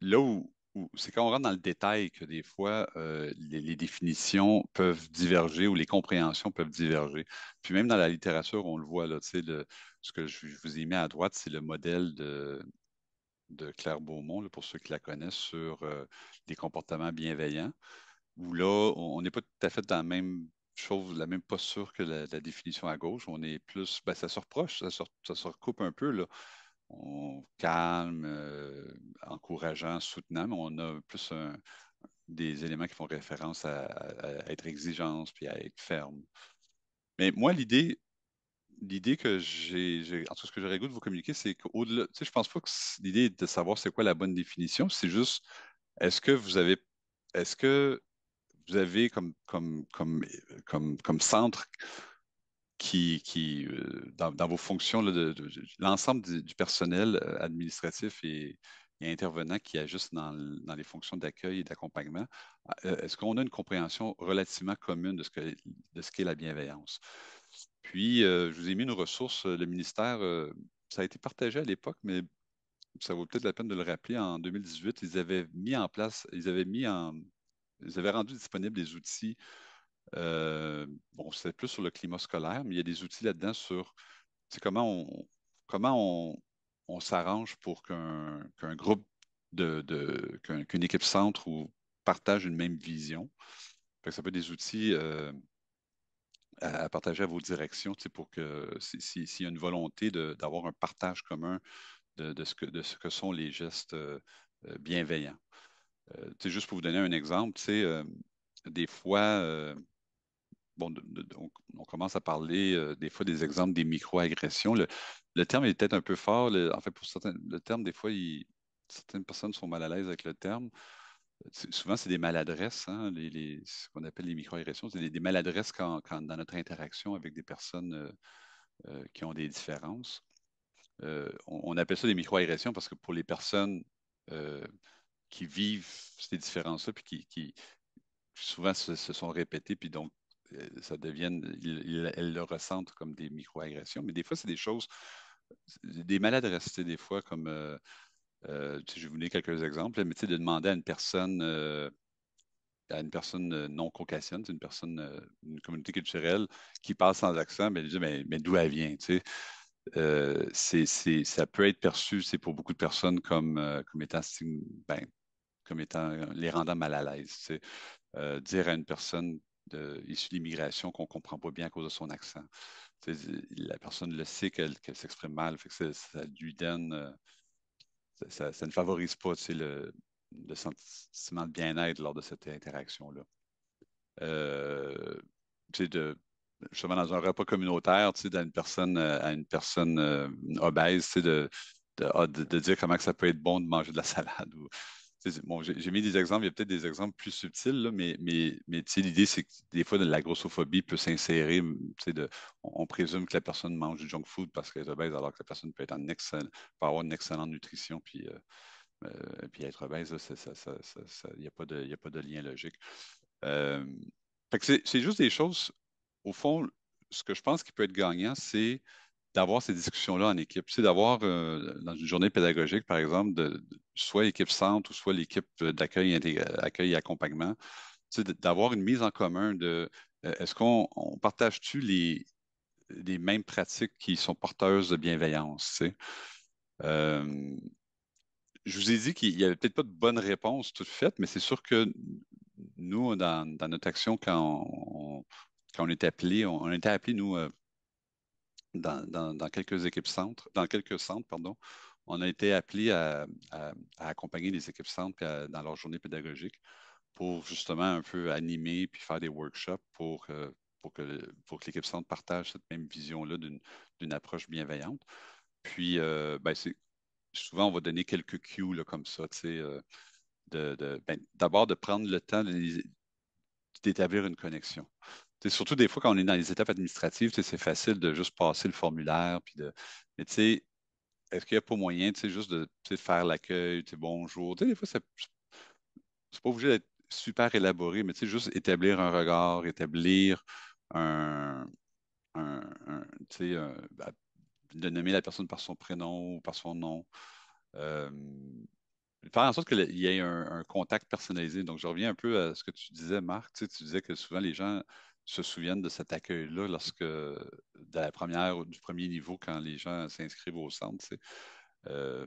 Là où, c'est quand on rentre dans le détail que des fois, euh, les, définitions peuvent diverger ou les compréhensions peuvent diverger. Puis même dans la littérature, on le voit, là, le, ce que je, vous ai mis à droite, c'est le modèle de, Claire Beaumont, pour ceux qui la connaissent, sur des euh, comportements bienveillants, où là, on n'est pas tout à fait dans le même je trouve, la même posture que la, définition à gauche. On est plus, ben, ça se reproche, ça se, recoupe un peu. Là. On calme, euh, encourageant, soutenant, mais on a plus des éléments qui font référence à, être exigeant puis à être ferme. Mais moi, l'idée, l'idée que j'ai, en tout cas, ce que j'aurais goût de vous communiquer, c'est qu'au-delà, tu sais, je pense pas que l'idée de savoir c'est quoi la bonne définition, c'est juste, est-ce que vous avez, est-ce que vous avez comme, centre qui, euh, dans, vos fonctions, l'ensemble du, personnel euh, administratif et, intervenant qui agissent dans, les fonctions d'accueil et d'accompagnement, euh, est-ce qu'on a une compréhension relativement commune de ce qu'est la bienveillance? Puis, je vous ai mis une ressource, le ministère, ça a été partagé à l'époque, mais ça vaut peut-être la peine de le rappeler, en 2018, ils avaient mis en place, ils avaient mis en, ils avaient rendu disponibles des outils. Euh, bon, c'est plus sur le climat scolaire, mais il y a des outils là-dedans sur comment on, comment on, s'arrange pour qu'un groupe de, qu'une équipe centre ou partage une même vision. ça peut être des outils euh, à, partager à vos directions pour que s'il y a une volonté d'avoir un partage commun de, ce que, de ce que sont les gestes euh, bienveillants. Euh, juste pour vous donner un exemple, euh, des fois, euh, on, commence à parler des fois des exemples des microagressions. Le, le terme est peut-être un peu fort. en fait, pour certains, le terme, des fois, certaines personnes sont mal à l'aise avec le terme. Souvent, c'est des maladresses, hein, ce qu'on appelle les microagressions. C'est des, maladresses dans notre interaction avec des personnes qui ont des différences. On, on, appelle ça des micro-agressions parce que pour les personnes qui vivent ces différences-là, puis qui, souvent se, sont répétées, puis donc euh, ça devienne, elles le ressentent comme des microagressions. Mais des fois, c'est des choses, des maladresses, des fois, comme, euh, euh, je vais vous donner quelques exemples, mais de demander à une personne, à une personne non caucasienne, une personne, une communauté culturelle qui parle sans accent, mais ben, elle dit, mais, mais d'où elle vient, tu sais. Euh, ça peut être perçu, c'est pour beaucoup de personnes comme, euh, comme étant, ben, comme étant euh, les rendant mal à l'aise. dire à une personne issue d'immigration qu'on ne comprend pas bien à cause de son accent. la personne le sait qu'elle, s'exprime mal, ça lui donne, ça, ne favorise pas le, sentiment de bien-être lors de cette interaction-là. c'est de justement dans un repas communautaire, tu sais, euh, à une personne, à une personne obèse, tu ah, de, de, dire comment que ça peut être bon de manger de la salade. j'ai mis des exemples, il y a peut-être des exemples plus subtils, mais, mais, mais l'idée, c'est que des fois, la grossophobie peut s'insérer. On, on présume que la personne mange du junk food parce qu'elle est obèse, alors que la personne peut, être en excellent, peut avoir une excellente nutrition, puis, euh, euh, puis être obèse, il n'y a, a, pas de lien logique. c'est juste des choses au fond, ce que je pense qui peut être gagnant, c'est d'avoir ces discussions-là en équipe. C'est d'avoir, euh, dans une journée pédagogique, par exemple, soit l'équipe centre ou soit l'équipe euh, d'accueil accueil et accompagnement, d'avoir une mise en commun de euh, est-ce qu'on partage-tu les, les, mêmes pratiques qui sont porteuses de bienveillance? je vous ai dit qu'il n'y avait peut-être pas de bonne réponse toute faite, mais c'est sûr que nous, dans, notre action, quand on, on est appelé, on, était appelé, nous, euh, dans, quelques équipes centres, dans quelques centres, pardon, on a été appelé à, accompagner les équipes centres dans leur journée pédagogique pour justement un peu animer puis faire des workshops pour, euh, que, pour que l'équipe centre partage cette même vision-là d'une approche bienveillante. Puis, euh, ben, souvent, on va donner quelques cues comme ça, ben, d'abord de prendre le temps d'établir une connexion surtout des fois quand on est dans les étapes administratives, c'est facile de juste passer le formulaire. Puis de, mais est-ce qu'il n'y a pas moyen juste de faire l'accueil, bonjour? des fois, c'est pas obligé d'être super élaboré, mais juste établir un regard, établir un. Bah, de nommer la personne par son prénom ou par son nom. faire en sorte qu'il y ait un, contact personnalisé. Donc, je reviens un peu à ce que tu disais, Marc. tu disais que souvent les gens se souviennent de cet accueil-là lorsque, de la première, du premier niveau, quand les gens s'inscrivent au centre. Euh,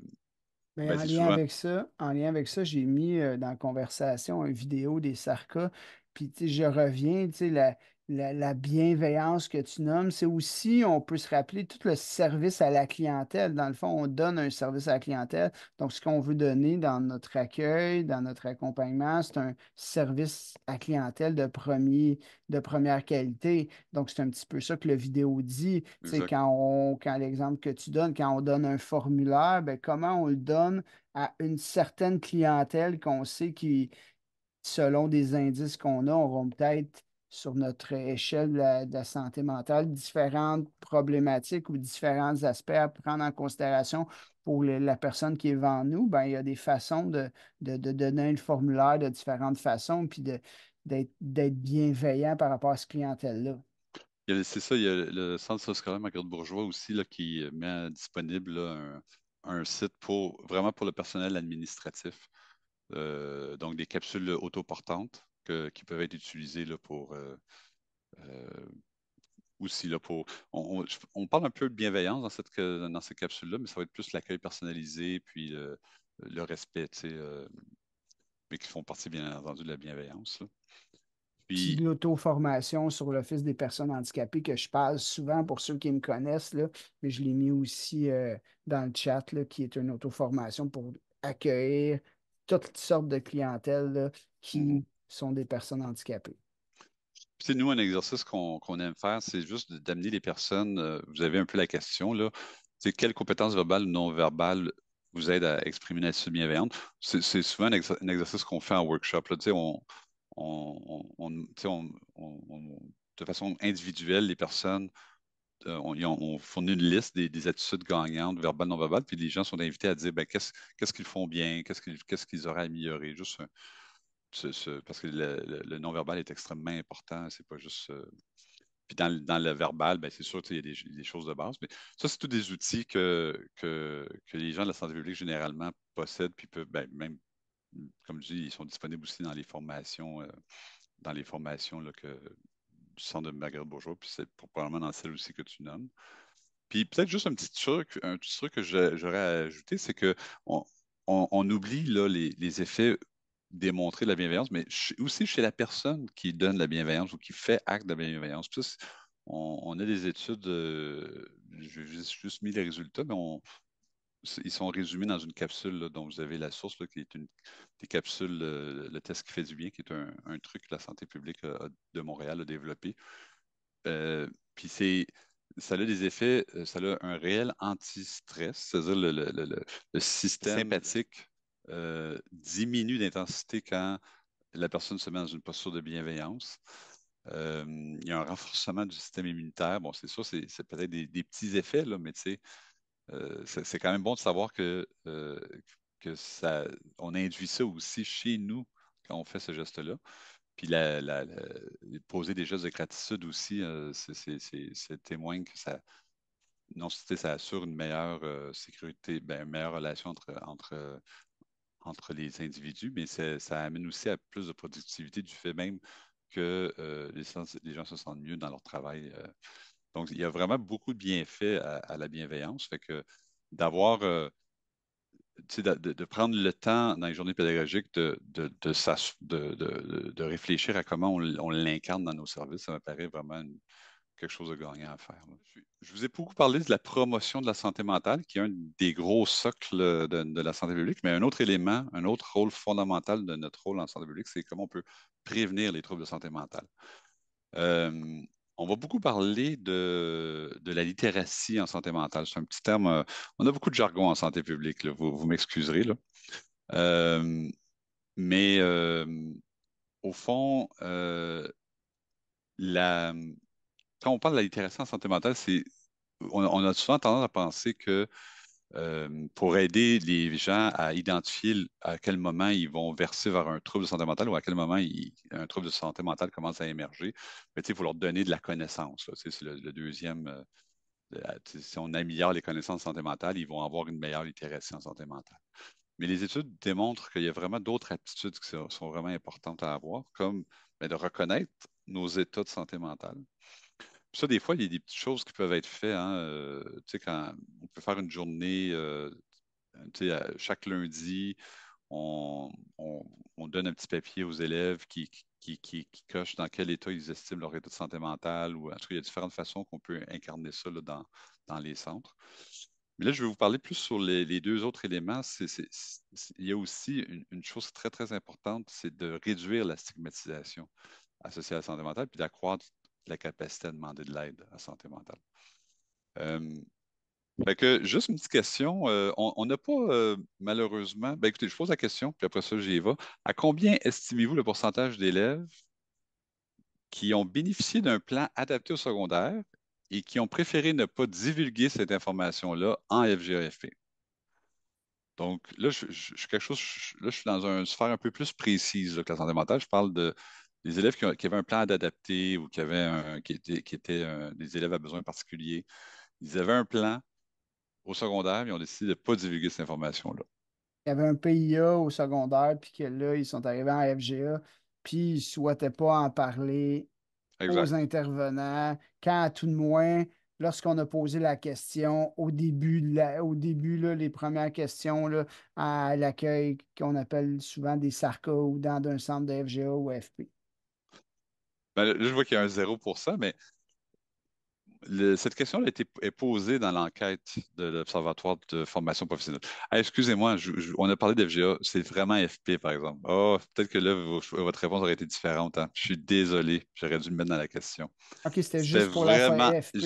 ben, ben, en, lien avec ça, en lien avec ça, j'ai mis euh, dans la conversation une vidéo des sarcas Puis je reviens, la, la, bienveillance que tu nommes, c'est aussi, on peut se rappeler, tout le service à la clientèle. Dans le fond, on donne un service à la clientèle. Donc, ce qu'on veut donner dans notre accueil, dans notre accompagnement, c'est un service à clientèle de, premier, de première qualité. Donc, c'est un petit peu ça que le vidéo dit. C'est quand, on, quand l'exemple que tu donnes, quand on donne un formulaire, ben, comment on le donne à une certaine clientèle qu'on sait qui, selon des indices qu'on a, on auront peut-être sur notre échelle de la, santé mentale, différentes problématiques ou différents aspects à prendre en considération pour la personne qui est devant nous, ben, il y a des façons de, donner le formulaire de différentes façons, puis d'être bienveillant par rapport à ce clientèle-là. C'est ça, il y a le Centre social à bourgeois aussi qui met disponible un, site pour vraiment pour le personnel administratif. Euh, donc des capsules autoportantes qui peuvent être utilisés là, pour euh, euh, aussi là, pour. On, parle un peu de bienveillance dans cette, dans cette capsule-là, mais ça va être plus l'accueil personnalisé, puis le, respect, euh, mais qui font partie, bien entendu, de la bienveillance. Là. Puis, l'auto-formation sur l'Office des personnes handicapées que je passe souvent pour ceux qui me connaissent, mais je l'ai mis aussi dans le chat, qui est une auto-formation pour accueillir toutes sortes de clientèles qui mm-hmm sont des personnes handicapées. C'est nous un exercice qu'on aime faire, c'est juste d'amener les personnes. Euh, vous avez un peu la question là. C'est quelles compétences verbales ou non verbales vous aident à exprimer une attitude bienveillante. C'est souvent un, exercice qu'on fait en workshop. On, on, on, de façon individuelle, les personnes euh, ont on, fournit une liste des, attitudes gagnantes, verbales, non verbales, puis les gens sont invités à dire ben, qu'est-ce, qu'ils font bien, qu'est-ce qu'ils, auraient amélioré. Juste parce que le, non-verbal est extrêmement important. C'est pas juste. Euh, puis dans, le verbal, ben, c'est sûr qu'il y a des, choses de base. Mais ça, c'est tous des outils que, que, les gens de la santé publique généralement possèdent, puis peuvent, ben, même, comme je dis, ils sont disponibles aussi dans les formations, euh, dans les formations que, du centre de Marguerite Bourgeois, puis c'est probablement dans celle aussi que tu nommes. Puis peut-être juste un petit truc, un truc que j'aurais à ajouter, c'est qu'on oublie là, les, les effets démontrer la bienveillance, mais aussi chez la personne qui donne la bienveillance ou qui fait acte de la bienveillance. on, a des études, euh, je j'ai juste mis les résultats, mais ils sont résumés dans une capsule dont vous avez la source, qui est une des capsules, euh, le test qui fait du bien, qui est un, truc que la santé publique de Montréal a développé. Euh, puis c'est ça a des effets, ça a un réel anti-stress, c'est-à-dire le, le, système sympathique euh, diminue d'intensité quand la personne se met dans une posture de bienveillance. Euh, il y a un renforcement du système immunitaire. Bon, c'est sûr, c'est, peut-être des, petits effets, là, mais euh, c'est, quand même bon de savoir que, euh, que ça, on induit ça aussi chez nous quand on fait ce geste-là. Puis la, poser des gestes de gratitude aussi, c'est, témoigne que ça, non, ça assure une meilleure sécurité, ben, une meilleure relation entre, entre entre les individus, mais ça amène aussi à plus de productivité du fait même que euh, les, gens se sentent mieux dans leur travail. Euh. Donc, il y a vraiment beaucoup de bienfaits à, la bienveillance. Fait que d'avoir, euh, tu de, de, prendre le temps dans les journées pédagogiques de, de, de, réfléchir à comment on, l'incarne dans nos services, ça me paraît vraiment quelque chose de gagnant à faire je vous ai beaucoup parlé de la promotion de la santé mentale, qui est un des gros socles euh, de, la santé publique, mais un autre élément, un autre rôle fondamental de notre rôle en santé publique, c'est comment on peut prévenir les troubles de santé mentale. Euh, on va beaucoup parler de, la littératie en santé mentale. C'est un petit terme. Euh, on a beaucoup de jargon en santé publique, vous, m'excuserez. mais au fond, la, quand on parle de la littératie en santé mentale, c'est, on, a souvent tendance à penser que euh, pour aider les gens à identifier à quel moment ils vont verser vers un trouble de santé mentale ou à quel moment un trouble de santé mentale commence à émerger, mais il faut leur donner de la connaissance. C'est le, deuxième. Euh, si on améliore les connaissances en santé mentale, ils vont avoir une meilleure littératie en santé mentale. Mais les études démontrent qu'il y a vraiment d'autres aptitudes qui sont, vraiment importantes à avoir, comme ben, de reconnaître nos états de santé mentale, ça, des fois, il y a des petites choses qui peuvent être faites. Hein, euh, tu sais, quand on peut faire une journée, euh, tu sais, chaque lundi, on, donne un petit papier aux élèves qui, qui, cochent dans quel état ils estiment leur état de santé mentale. Ou, en tout cas, il y a différentes façons qu'on peut incarner ça dans, dans les centres. Mais là, je vais vous parler plus sur les, deux autres éléments. il y a aussi une, une chose très, très importante, c'est de réduire la stigmatisation associée à la santé mentale, puis d'accroître la capacité à demander de l'aide à santé mentale. Euh, juste une petite question. Euh, on n'a pas, euh, malheureusement, ben, écoutez, je pose la question, puis après ça, j'y vais. À combien estimez-vous le pourcentage d'élèves qui ont bénéficié d'un plan adapté au secondaire et qui ont préféré ne pas divulguer cette information-là en FGRFP? Donc, là, je, quelque chose, là, je suis dans une sphère un peu plus précise que la santé mentale. Je parle de les élèves qui, avaient un plan d'adapter ou qui, avaient qui étaient, qui euh, des élèves à besoins particuliers, ils avaient un plan au secondaire, et ils ont décidé de ne pas divulguer cette information-là. Il y avait un PIA au secondaire, puis que là, ils sont arrivés en FGA, puis ils ne souhaitaient pas en parler aux intervenants, quand à tout de moins, lorsqu'on a posé la question au début, au début les premières questions là, à l'accueil qu'on appelle souvent des SARCA ou dans un centre de FGA ou FP. Ben, je vois qu'il y a un ça, mais cette question a été est posée dans l'enquête de l'Observatoire de formation professionnelle. excusez-moi, on a parlé de FGA, c'est vraiment FP, par exemple. Oh, peut-être que là, votre réponse aurait été différente. Hein. Je suis désolé, j'aurais dû me mettre dans la question. OK, c'était juste pour la FP.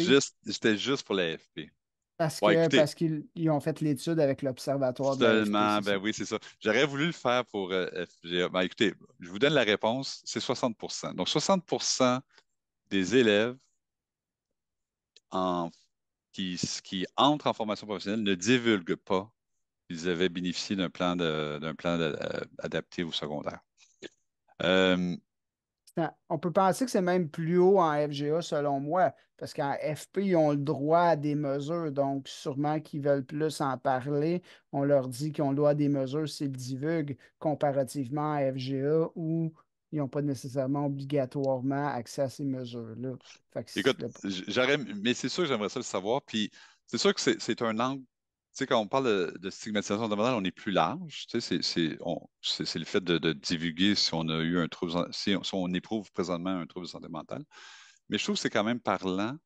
c'était juste pour la FP. Parce qu'ils ont fait l'étude avec l'Observatoire de Seulement, ben oui, c'est ça. J'aurais voulu le faire pour euh, FGA. Ben, écoutez, je vous donne la réponse, c'est 60 Donc, 60 des élèves en, qui, qui entrent en formation professionnelle ne divulguent pas qu'ils avaient bénéficié d'un plan, de, plan euh, adapté au secondaire. Euh, on peut penser que c'est même plus haut en FGA, selon moi, parce qu'en FP, ils ont le droit à des mesures, donc sûrement qu'ils veulent plus en parler. On leur dit qu'ils ont le droit à des mesures s'ils divulguent comparativement à FGA où ils n'ont pas nécessairement obligatoirement accès à ces mesures-là. Écoute, mais c'est sûr que j'aimerais ça le savoir. Puis c'est sûr que c'est un angle quand on parle de, stigmatisation mentale, on est plus large. c'est, le fait de, divulguer si on a eu un trouble, si on, éprouve présentement un trouble de santé mentale. Mais je trouve que c'est quand même parlant,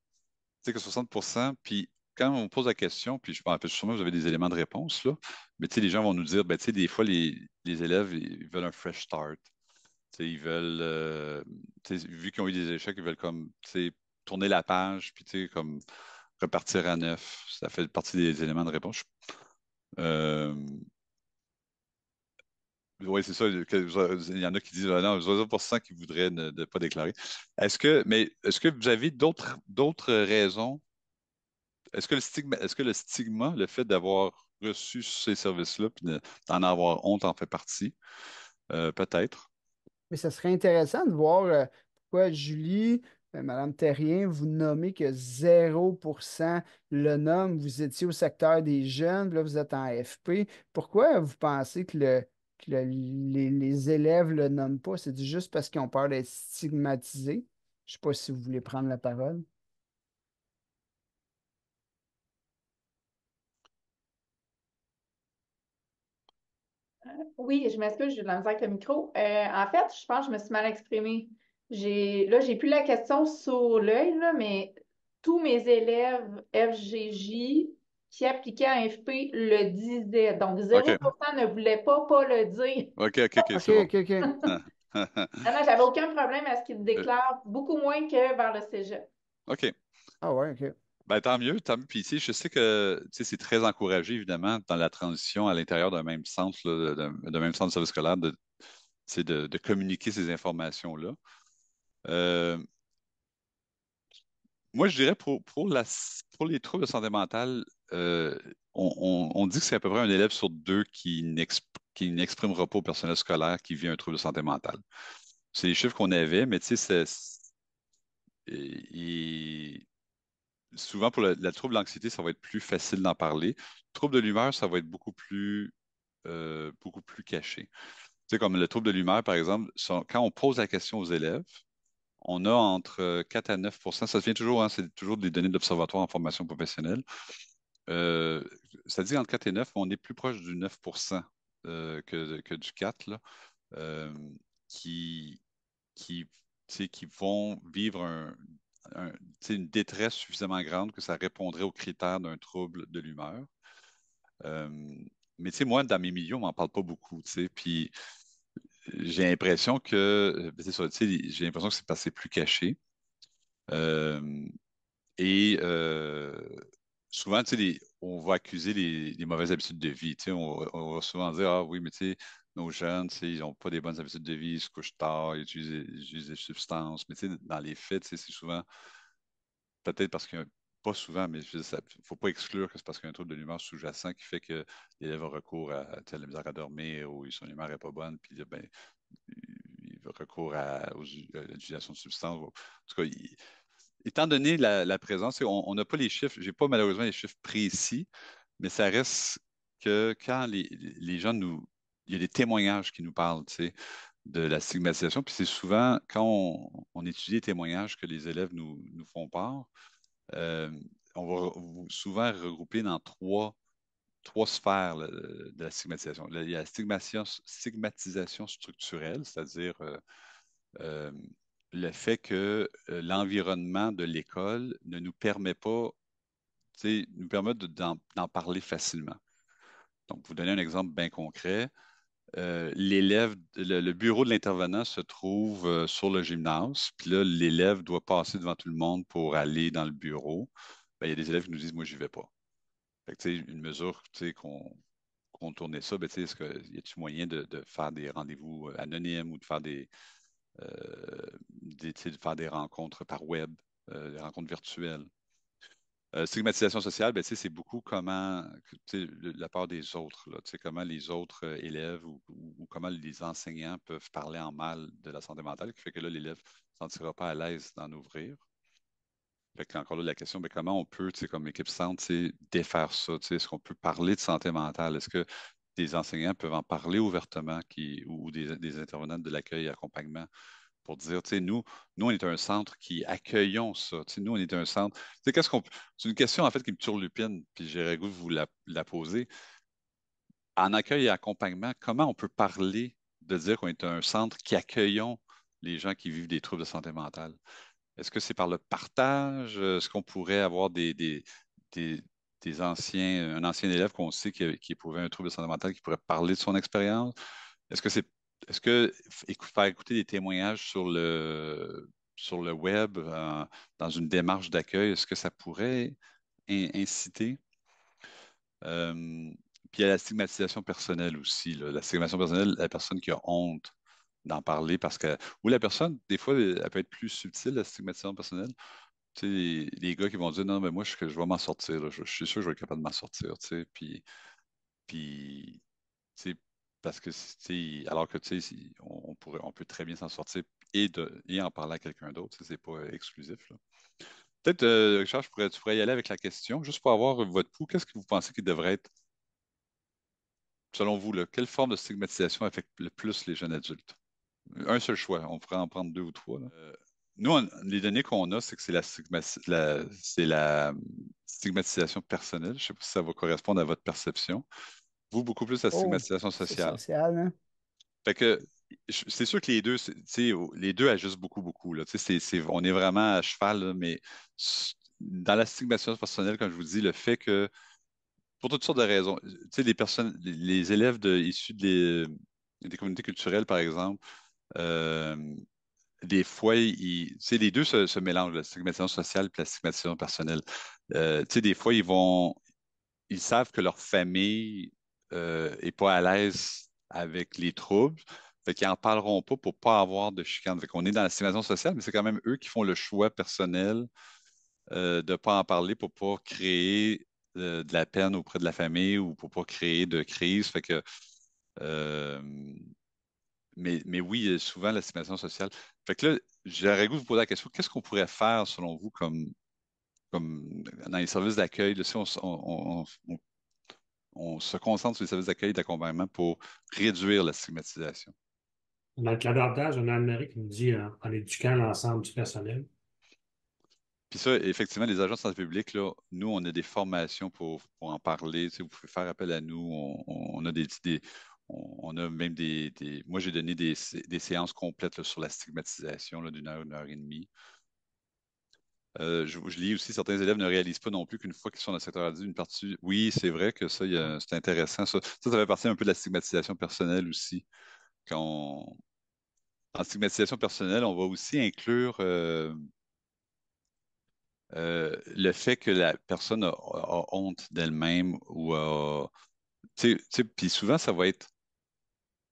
tu que 60 puis quand on pose la question, puis je me rappelle sûrement, vous avez des éléments de réponse, mais tu les gens vont nous dire, ben, des fois, les, élèves, ils veulent un fresh start. ils veulent, euh, vu qu'ils ont eu des échecs, ils veulent comme, tu tourner la page, puis tu comme repartir à neuf. Ça fait partie des éléments de réponse. Euh, oui, c'est ça. Il y en a qui disent non, 20% qui voudraient ne, pas déclarer. Est-ce que, mais est-ce que vous avez d'autres, raisons? Est-ce que le stigma, est que le le fait d'avoir reçu ces services-là, et d'en avoir honte en fait partie? Euh, peut-être. Mais ça serait intéressant de voir euh, pourquoi Julie euh, Madame Terrien, vous nommez que 0 le nomme. Vous étiez au secteur des jeunes, là, vous êtes en FP. Pourquoi vous pensez que, les, élèves ne le nomment pas? C'est juste parce qu'ils ont peur d'être stigmatisés? Je ne sais pas si vous voulez prendre la parole. Euh, oui, je m'excuse, j'ai de la avec le micro. Euh, en fait, je pense que je me suis mal exprimée j'ai là, j'ai plus la question sur l'œil, mais tous mes élèves FGJ qui appliquaient à FP le disaient. Donc 0% ne voulait pas pas le dire. OK, OK, OK. ok ok ok ah non, j'avais aucun problème à ce qu'ils déclarent, euh. beaucoup moins que vers le Cégep. OK. Ah ouais, OK. Ben, tant mieux, tant mieux. Puis, ici je sais que tu c'est très encouragé, évidemment, dans la transition à l'intérieur d'un même centre, d'un même centre de service scolaire, de, de, de communiquer ces informations-là. Euh, moi, je dirais pour, les troubles de santé mentale, euh, on, dit que c'est à peu près un élève sur deux qui n'exprimera pas au personnel scolaire qui vit un trouble de santé mentale. C'est les chiffres qu'on avait, mais tu sais, souvent pour la, trouble d'anxiété, ça va être plus facile d'en parler. Trouble de l'humeur, ça va être beaucoup plus, euh, beaucoup plus caché. Tu sais, comme le trouble de l'humeur, par exemple, quand on pose la question aux élèves, on a entre 4 à 9 ça se vient toujours, hein, c'est toujours des données de l'Observatoire en formation professionnelle. Euh, ça dit entre 4 et 9, on est plus proche du 9 euh, que, du 4, euh, qui, vont vivre une détresse suffisamment grande que ça répondrait aux critères d'un trouble de l'humeur. Euh, mais moi, dans mes milieux, on ne m'en parle pas beaucoup. Puis euh, ben, j'ai l'impression que c'est j'ai l'impression que c'est passé plus caché. Euh, et euh, souvent, on va accuser les, mauvaises habitudes de vie. On, va souvent dire Ah oui, mais nos jeunes, ils n'ont pas des bonnes habitudes de vie, ils se couchent tard, ils utilisent, des substances. Mais dans les faits, c'est souvent peut-être parce qu'il y a pas souvent, mais il ne faut pas exclure que c'est parce qu'il y a un trouble de l'humeur sous-jacent qui fait que l'élève a recours à, la telle misère à dormir ou son humeur n'est pas bonne, puis ben, il a recours à, l'utilisation de substances. En tout cas, étant donné la, présence, on n'a pas les chiffres, je n'ai pas malheureusement les chiffres précis, mais ça reste que quand les, gens nous. Il y a des témoignages qui nous parlent, tu de la stigmatisation. Puis c'est souvent quand on, étudie les témoignages que les élèves nous font part, euh, on va souvent regrouper dans trois, sphères de la stigmatisation. Il y a la stigmatisation, stigmatisation structurelle, c'est-à-dire euh, euh, le fait que l'environnement de l'école ne nous permet pas, nous permet d'en parler facilement. Donc, vous donner un exemple bien concret, euh, l'élève, le, bureau de l'intervenant se trouve euh, sur le gymnase. Puis là, l'élève doit passer devant tout le monde pour aller dans le bureau. Ben, il y a des élèves qui nous disent Moi, j'y vais pas. une mesure qu'on tournait ça, ben, est-ce qu'il y a t moyen de, faire des rendez-vous euh, anonymes ou de faire de faire des rencontres par web, des rencontres virtuelles? Euh, stigmatisation sociale, ben, c'est beaucoup comment la part des autres, comment les autres euh, élèves ou, comment les enseignants peuvent parler en mal de la santé mentale, qui fait que là, l'élève ne se sentira pas à l'aise d'en ouvrir. encore là, la question, ben, comment on peut, comme équipe centre, défaire ça? Est-ce qu'on peut parler de santé mentale? Est-ce que des enseignants peuvent en parler ouvertement ou, des, des intervenants de l'accueil et accompagnement? pour dire, nous, nous, on est un centre qui accueillons ça. nous, on est un centre. ce qu'on. C'est une question, en fait, qui me l'upine, puis j'aurais goût de vous la, poser. En accueil et accompagnement, comment on peut parler de dire qu'on est un centre qui accueillons les gens qui vivent des troubles de santé mentale? Est-ce que c'est par le partage? Est-ce qu'on pourrait avoir des, anciens, un ancien élève qu'on sait qui, qui éprouvait un trouble de santé mentale qui pourrait parler de son expérience? Est-ce que c'est est-ce que faire écouter des témoignages sur le, sur le web euh, dans une démarche d'accueil, est-ce que ça pourrait inciter? Euh, puis il y a la stigmatisation personnelle aussi. La stigmatisation personnelle, la personne qui a honte d'en parler parce que. Ou la personne, des fois, elle peut être plus subtile, la stigmatisation personnelle. Tu les gars qui vont dire Non, mais moi, je, vais m'en sortir. Je, suis sûr que je vais être capable de m'en sortir. puis, puis, tu sais, parce que, alors que, tu sais, on, peut très bien s'en sortir et, en parler à quelqu'un d'autre. Ce n'est pas exclusif. Peut-être, euh, Richard, tu pourrais y aller avec la question, juste pour avoir votre pouls. Qu'est-ce que vous pensez qui devrait être, selon vous, quelle forme de stigmatisation affecte le plus les jeunes adultes? Un seul choix, on pourrait en prendre deux ou trois. Euh, nous, les données qu'on a, c'est que c'est la, la, stigmatisation personnelle. Je ne sais pas si ça va correspondre à votre perception beaucoup plus la oh, stigmatisation sociale. Hein. que c'est sûr que les deux, les deux beaucoup, beaucoup. Là. on est vraiment à cheval, mais dans la stigmatisation personnelle, comme je vous dis, le fait que, pour toutes sortes de raisons, les personnes, les, élèves de, issus des, communautés culturelles, par exemple, euh, des fois, les deux se, mélangent, la stigmatisation sociale et la stigmatisation personnelle. Euh, des fois, ils vont, ils savent que leur famille et euh, pas à l'aise avec les troubles. ils qu'ils n'en parleront pas pour ne pas avoir de chicane. On est dans l'estimation sociale, mais c'est quand même eux qui font le choix personnel euh, de ne pas en parler pour ne pas créer euh, de la peine auprès de la famille ou pour ne pas créer de crise. Fait que, mais, mais, oui, souvent l'estimation sociale. Fait que là, j'aurais goût de vous poser la question, qu'est-ce qu'on pourrait faire selon vous comme, comme dans les services d'accueil? Si on, on se concentre sur les services d'accueil et d'accompagnement pour réduire la stigmatisation. Dans le on a Anne-Marie qui nous dit euh, en, éduquant l'ensemble du personnel. Puis ça, effectivement, les agences de santé publique, nous, on a des formations pour, en parler. vous pouvez faire appel à nous. On, a des, on, a même des. moi, j'ai donné des, séances complètes sur la stigmatisation d'une heure, une heure et demie. Euh, je, lis aussi, certains élèves ne réalisent pas non plus qu'une fois qu'ils sont dans le secteur adulte, une partie. Oui, c'est vrai que ça, c'est intéressant. Ça. ça, fait partie un peu de la stigmatisation personnelle aussi. En stigmatisation personnelle, on va aussi inclure euh, euh, le fait que la personne a, honte d'elle-même ou a. Puis souvent, ça va être.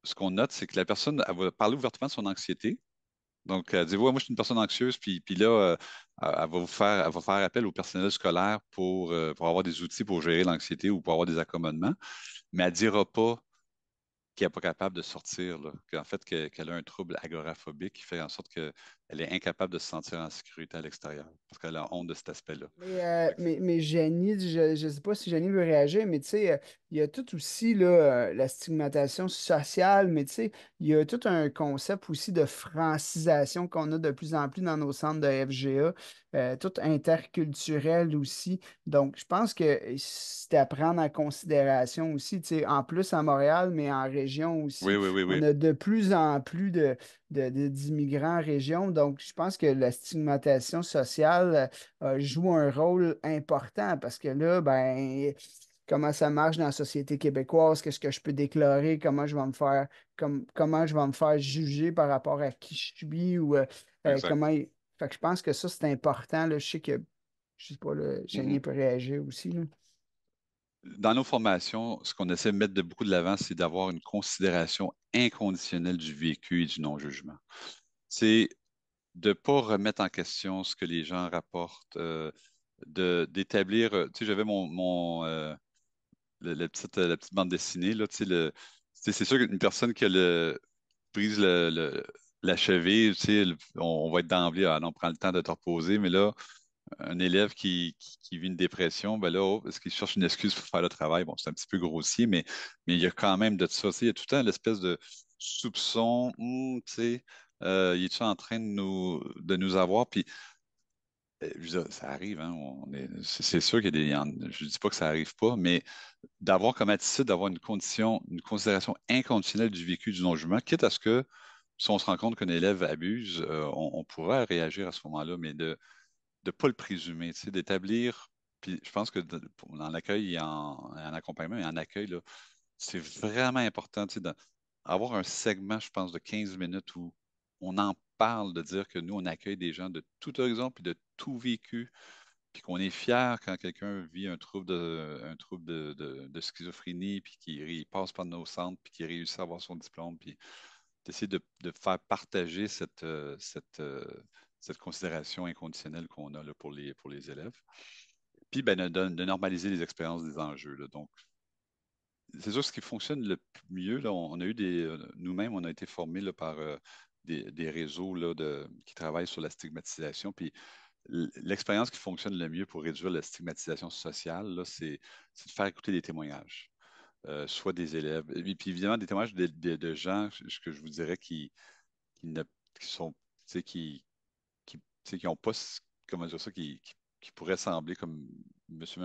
Ce qu'on note, c'est que la personne elle va parler ouvertement de son anxiété, donc, euh, dis vous moi, je suis une personne anxieuse, puis, puis là, euh, elle, va vous faire, elle va faire appel au personnel scolaire pour, euh, pour avoir des outils pour gérer l'anxiété ou pour avoir des accommodements, mais elle ne dira pas qu'elle n'est pas capable de sortir, qu'en fait, qu'elle a un trouble agoraphobique qui fait en sorte que elle est incapable de se sentir en sécurité à l'extérieur parce qu'elle a honte de cet aspect-là. Mais, euh, Jenny, je ne sais pas si Jenny veut réagir, mais tu sais, euh, il y a tout aussi euh, la stigmatisation sociale, mais tu sais, il y a tout un concept aussi de francisation qu'on a de plus en plus dans nos centres de FGA, tout interculturel aussi. Donc, je pense que c'est à prendre en considération aussi, tu sais, en plus à Montréal, mais en région aussi. on a de plus en plus de, d'immigrants en région. Donc, je pense que la stigmatisation sociale euh, euh, joue un rôle important parce que là, ben, comment ça marche dans la société québécoise, qu'est-ce que je peux déclarer, comment je vais me faire, comme, comment je vais me faire juger par rapport à qui je suis ou euh, comment. Fait que je pense que ça, c'est important. Je sais que je sais pas, le Génie peut réagir aussi. Là dans nos formations, ce qu'on essaie de mettre de beaucoup de l'avant, c'est d'avoir une considération inconditionnelle du vécu et du non-jugement. C'est de ne pas remettre en question ce que les gens rapportent, euh, d'établir, euh, tu sais, j'avais mon, euh, la, petite, bande dessinée, là, c'est sûr qu'une personne qui a le, prise le, cheville, tu sais, on, va être d'emblée, ah on prend le temps de te reposer, mais là, un élève qui, vit une dépression, ben là, est-ce oh, qu'il cherche une excuse pour faire le travail? Bon, c'est un petit peu grossier, mais, mais il y a quand même de ça. Il y a tout le temps l'espèce de soupçon, tu sais, euh, il est en train de nous, de nous avoir? Puis, euh, ça arrive, hein, c'est sûr qu'il y a des. Je ne dis pas que ça n'arrive pas, mais d'avoir comme attitude, d'avoir une condition, une considération inconditionnelle du vécu du non-jugement, quitte à ce que si on se rend compte qu'un élève abuse, euh, on, pourrait réagir à ce moment-là, mais de de ne pas le présumer, d'établir. Puis je pense que dans l'accueil et en, accompagnement et en accueil, c'est vraiment important d'avoir un segment, je pense, de 15 minutes où on en parle de dire que nous, on accueille des gens de tout horizon puis de tout vécu, puis qu'on est fier quand quelqu'un vit un trouble de, un trouble de, schizophrénie, puis qu'il passe par nos centres, puis qu'il réussit à avoir son diplôme, puis d'essayer de, faire partager cette, euh, cette, euh, cette considération inconditionnelle qu'on a là, pour, les, pour les élèves. Puis ben, de, normaliser les expériences des enjeux. Donc, c'est sûr ce qui fonctionne le mieux. Là, on, a eu des. Euh, nous-mêmes, on a été formés par euh, des, réseaux là, de, qui travaillent sur la stigmatisation. Puis l'expérience qui fonctionne le mieux pour réduire la stigmatisation sociale, c'est de faire écouter des témoignages. Euh, soit des élèves, et puis évidemment des témoignages de, gens, ce que je vous dirais, qui, ne, qui sont, qui, qui n'ont pas, comment dire ça, qui, pourrait sembler comme monsieur,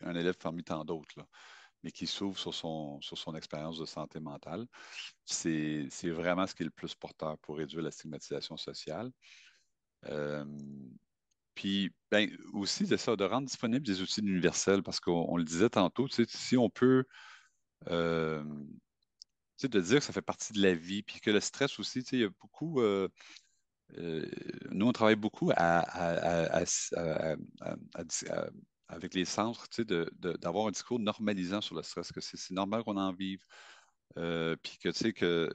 un, élève parmi tant d'autres, mais qui s'ouvre sur son, expérience de santé mentale. C'est vraiment ce qui est le plus porteur pour réduire la stigmatisation sociale. Euh, puis ben, aussi, de ça, de rendre disponibles des outils universels, parce qu'on le disait tantôt, si on peut euh, de dire que ça fait partie de la vie, puis que le stress aussi, il y a beaucoup, euh, euh, nous, on travaille beaucoup avec les centres, d'avoir un discours normalisant sur le stress, que c'est normal qu'on en vive, euh, puis que, tu sais, que,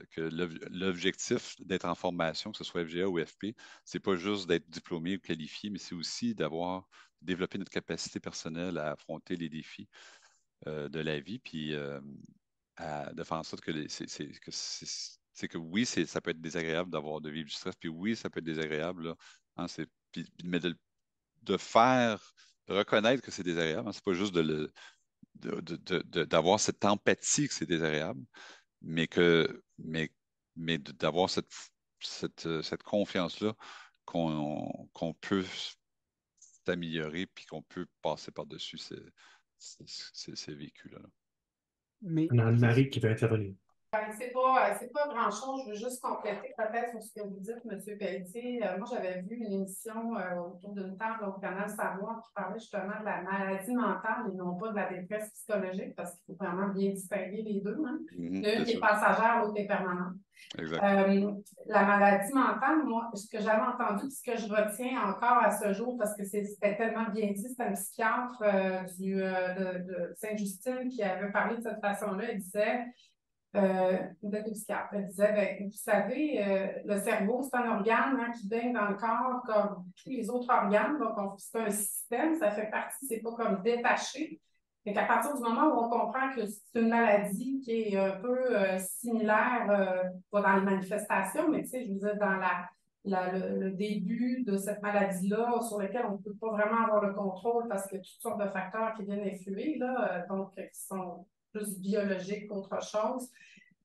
l'objectif d'être en formation, que ce soit FGA ou FP, c'est pas juste d'être diplômé ou qualifié, mais c'est aussi d'avoir développé notre capacité personnelle à affronter les défis euh, de la vie, puis de faire en sorte que, c'est c'est que oui, ça peut être désagréable d'avoir de vivre du stress, puis oui, ça peut être désagréable, hein, mais de, faire, de reconnaître que c'est désagréable, hein, c'est pas juste de d'avoir cette empathie que c'est désagréable, mais que mais, mais d'avoir cette, cette, euh, confiance-là qu'on peut s'améliorer puis qu'on peut passer par-dessus ces, ces, là Mais... On a le mari qui va intervenir. Ben, c'est pas, euh, pas grand-chose. Je veux juste compléter peut-être sur ce que vous dites, M. Pelletier. Euh, moi, j'avais vu une émission euh, autour d'une table au canal Savoir qui parlait justement de la maladie mentale et non pas de la détresse psychologique, parce qu'il faut vraiment bien distinguer les deux. Hein? Mhm, L'une qui est passagère, l'autre est permanente. la maladie mentale, moi, ce que j'avais entendu, ce que je retiens encore à ce jour, parce que c'était tellement bien dit, c'est un psychiatre du, de, de Saint-Justine qui avait parlé de cette façon-là. Il disait euh, elle disait, ben, vous savez, euh, le cerveau, c'est un organe hein, qui baigne dans le corps comme tous les autres organes. Donc, c'est un système, ça fait partie, c'est pas comme détaché. et à partir du moment où on comprend que c'est une maladie qui est un peu euh, similaire, euh, pas dans les manifestations, mais tu sais, je vous disais, dans la, le, début de cette maladie-là, sur laquelle on ne peut pas vraiment avoir le contrôle parce que toutes sortes de facteurs qui viennent influer, là, donc, qui sont plus biologique qu'autre chose.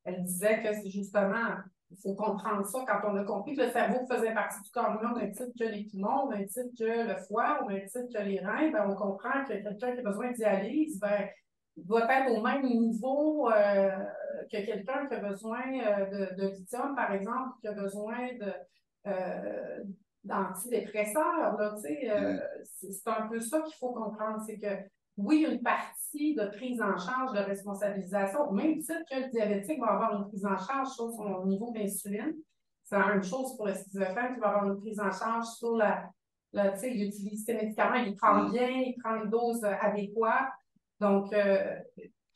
Elle disait que c'est justement, il faut comprendre ça quand on a compris que le cerveau faisait partie du corps humain, a un titre que les poumons, on un que le foie, a un titre que les reins, ben, on comprend que quelqu'un qui a besoin de dialyse, ben, il doit être au même niveau euh, que quelqu'un qui a besoin euh, de, lithium, par exemple, qui a besoin de, euh, d'antidépresseurs. c'est un peu ça qu'il faut comprendre, c'est que oui, une partie de prise en charge, de responsabilisation, au même titre que le diabétique va avoir une prise en charge sur son niveau d'insuline. C'est la même chose pour le schizophrène qui va avoir une prise en charge sur la, la tu sais, il utilise ses médicaments, il prend mm. bien, il prend une dose euh, adéquate. Donc, euh,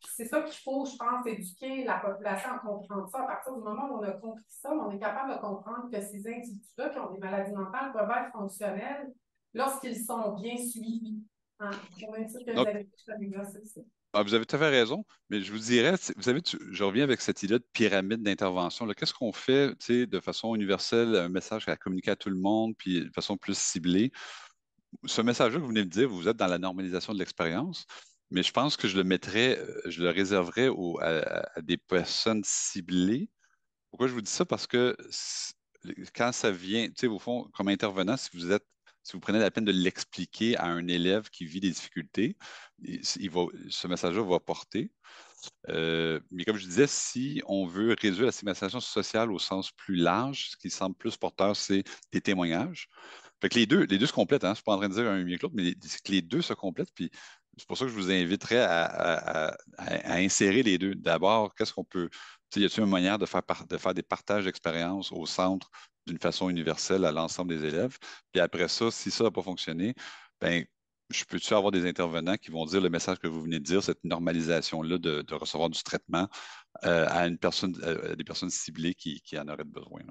c'est ça qu'il faut, je pense, éduquer la population à comprendre ça. À partir du moment où on a compris ça, on est capable de comprendre que ces individus là qui ont des maladies mentales peuvent être fonctionnels lorsqu'ils sont bien suivis. Ah, ah, vous, avez tout à fait raison, mais je vous dirais, vous savez, je reviens avec cette idée de pyramide d'intervention. Qu'est-ce qu'on fait de façon universelle, un message à communiquer à tout le monde, puis de façon plus ciblée? Ce message-là que vous venez de dire, vous êtes dans la normalisation de l'expérience, mais je pense que je le mettrais, euh, je le réserverais à, des personnes ciblées. Pourquoi je vous dis ça? Parce que quand ça vient, au fond, comme intervenant, si vous êtes si vous prenez la peine de l'expliquer à un élève qui vit des difficultés, ce message-là va porter. Euh, mais comme je disais, si on veut réduire la stimulation sociale au sens plus large, ce qui semble plus porteur, c'est des témoignages. Fait les deux, les deux se complètent. Hein. Je ne suis pas en train de dire un mieux que l'autre, mais les, les deux se complètent. Puis c'est pour ça que je vous inviterais à, insérer les deux. D'abord, qu'est-ce qu'on peut. Y a-t-il une manière de faire, de faire des partages d'expérience au centre d'une façon universelle à l'ensemble des élèves. Puis après ça, si ça n'a pas fonctionné, ben, je peux-tu avoir des intervenants qui vont dire le message que vous venez de dire, cette normalisation-là de, recevoir du traitement euh, à une personne, euh, des personnes ciblées qui, qui en auraient besoin.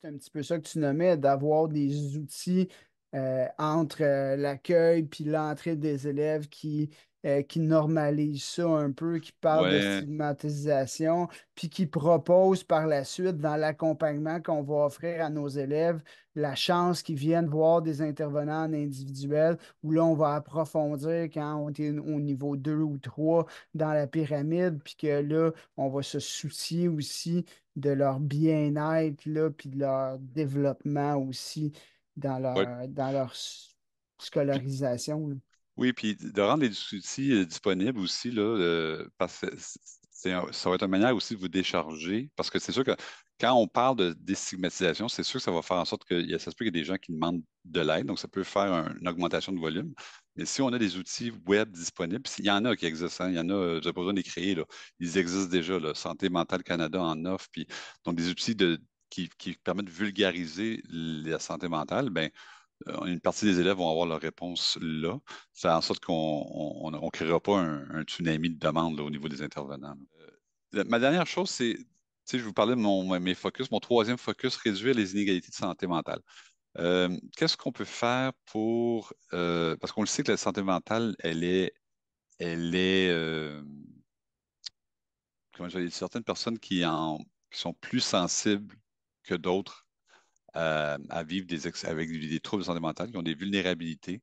C'est un petit peu ça que tu nommais, d'avoir des outils euh, entre euh, l'accueil puis l'entrée des élèves qui, euh, qui normalise ça un peu, qui parle de stigmatisation, puis qui propose par la suite, dans l'accompagnement qu'on va offrir à nos élèves, la chance qu'ils viennent voir des intervenants individuels où là, on va approfondir quand on est au niveau 2 ou 3 dans la pyramide, puis que là, on va se soucier aussi de leur bien-être, puis de leur développement aussi dans leur, euh, dans leur scolarisation. Oui, puis de rendre les outils euh, disponibles aussi, là, euh, parce que ça va être une manière aussi de vous décharger, parce que c'est sûr que quand on parle de déstigmatisation, c'est sûr que ça va faire en sorte que ça se peut qu'il y ait des gens qui demandent de l'aide, donc ça peut faire une augmentation de volume. Mais si on a des outils web disponibles, il y en a qui existent, hein, il y en a, j'ai pas besoin de les créer, là, ils existent déjà, Santé mentale Canada en offre, puis donc des outils de qui, permettent permet de vulgariser la santé mentale, ben, euh, une partie des élèves vont avoir leur réponse là. Ça fait en sorte qu'on ne créera pas un, tsunami de demandes au niveau des intervenants. Euh, ma dernière chose, c'est, je vous parlais de mon, mes focus, mon troisième focus, réduire les inégalités de santé mentale. Euh, qu'est-ce qu'on peut faire pour... parce qu'on le sait que la santé mentale, elle est... Elle est comment je vais dire, certaines personnes qui, en, qui sont plus sensibles que d'autres euh, à, vivre avec des troubles de qui ont des vulnérabilités.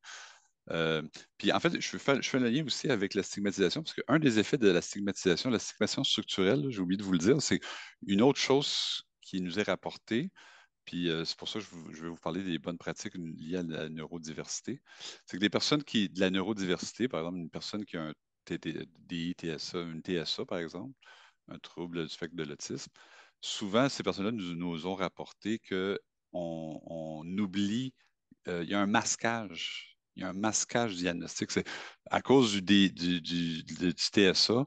Euh, puis en fait, je fais, un le lien aussi avec la stigmatisation, parce qu'un des effets de la stigmatisation, la stigmatisation structurelle, j'ai oublié de vous le dire, c'est une autre chose qui nous est rapportée, puis euh, c'est pour ça que je, vais vous parler des bonnes pratiques liées à la neurodiversité, c'est que des personnes qui, de la neurodiversité, par exemple, une personne qui a un une TSA, par exemple, un trouble du spectre de l'autisme, souvent, ces personnes-là nous, nous, ont rapporté qu'on on oublie, euh, il y a un masquage. Il y a un masquage diagnostique. C'est à cause du, TSA,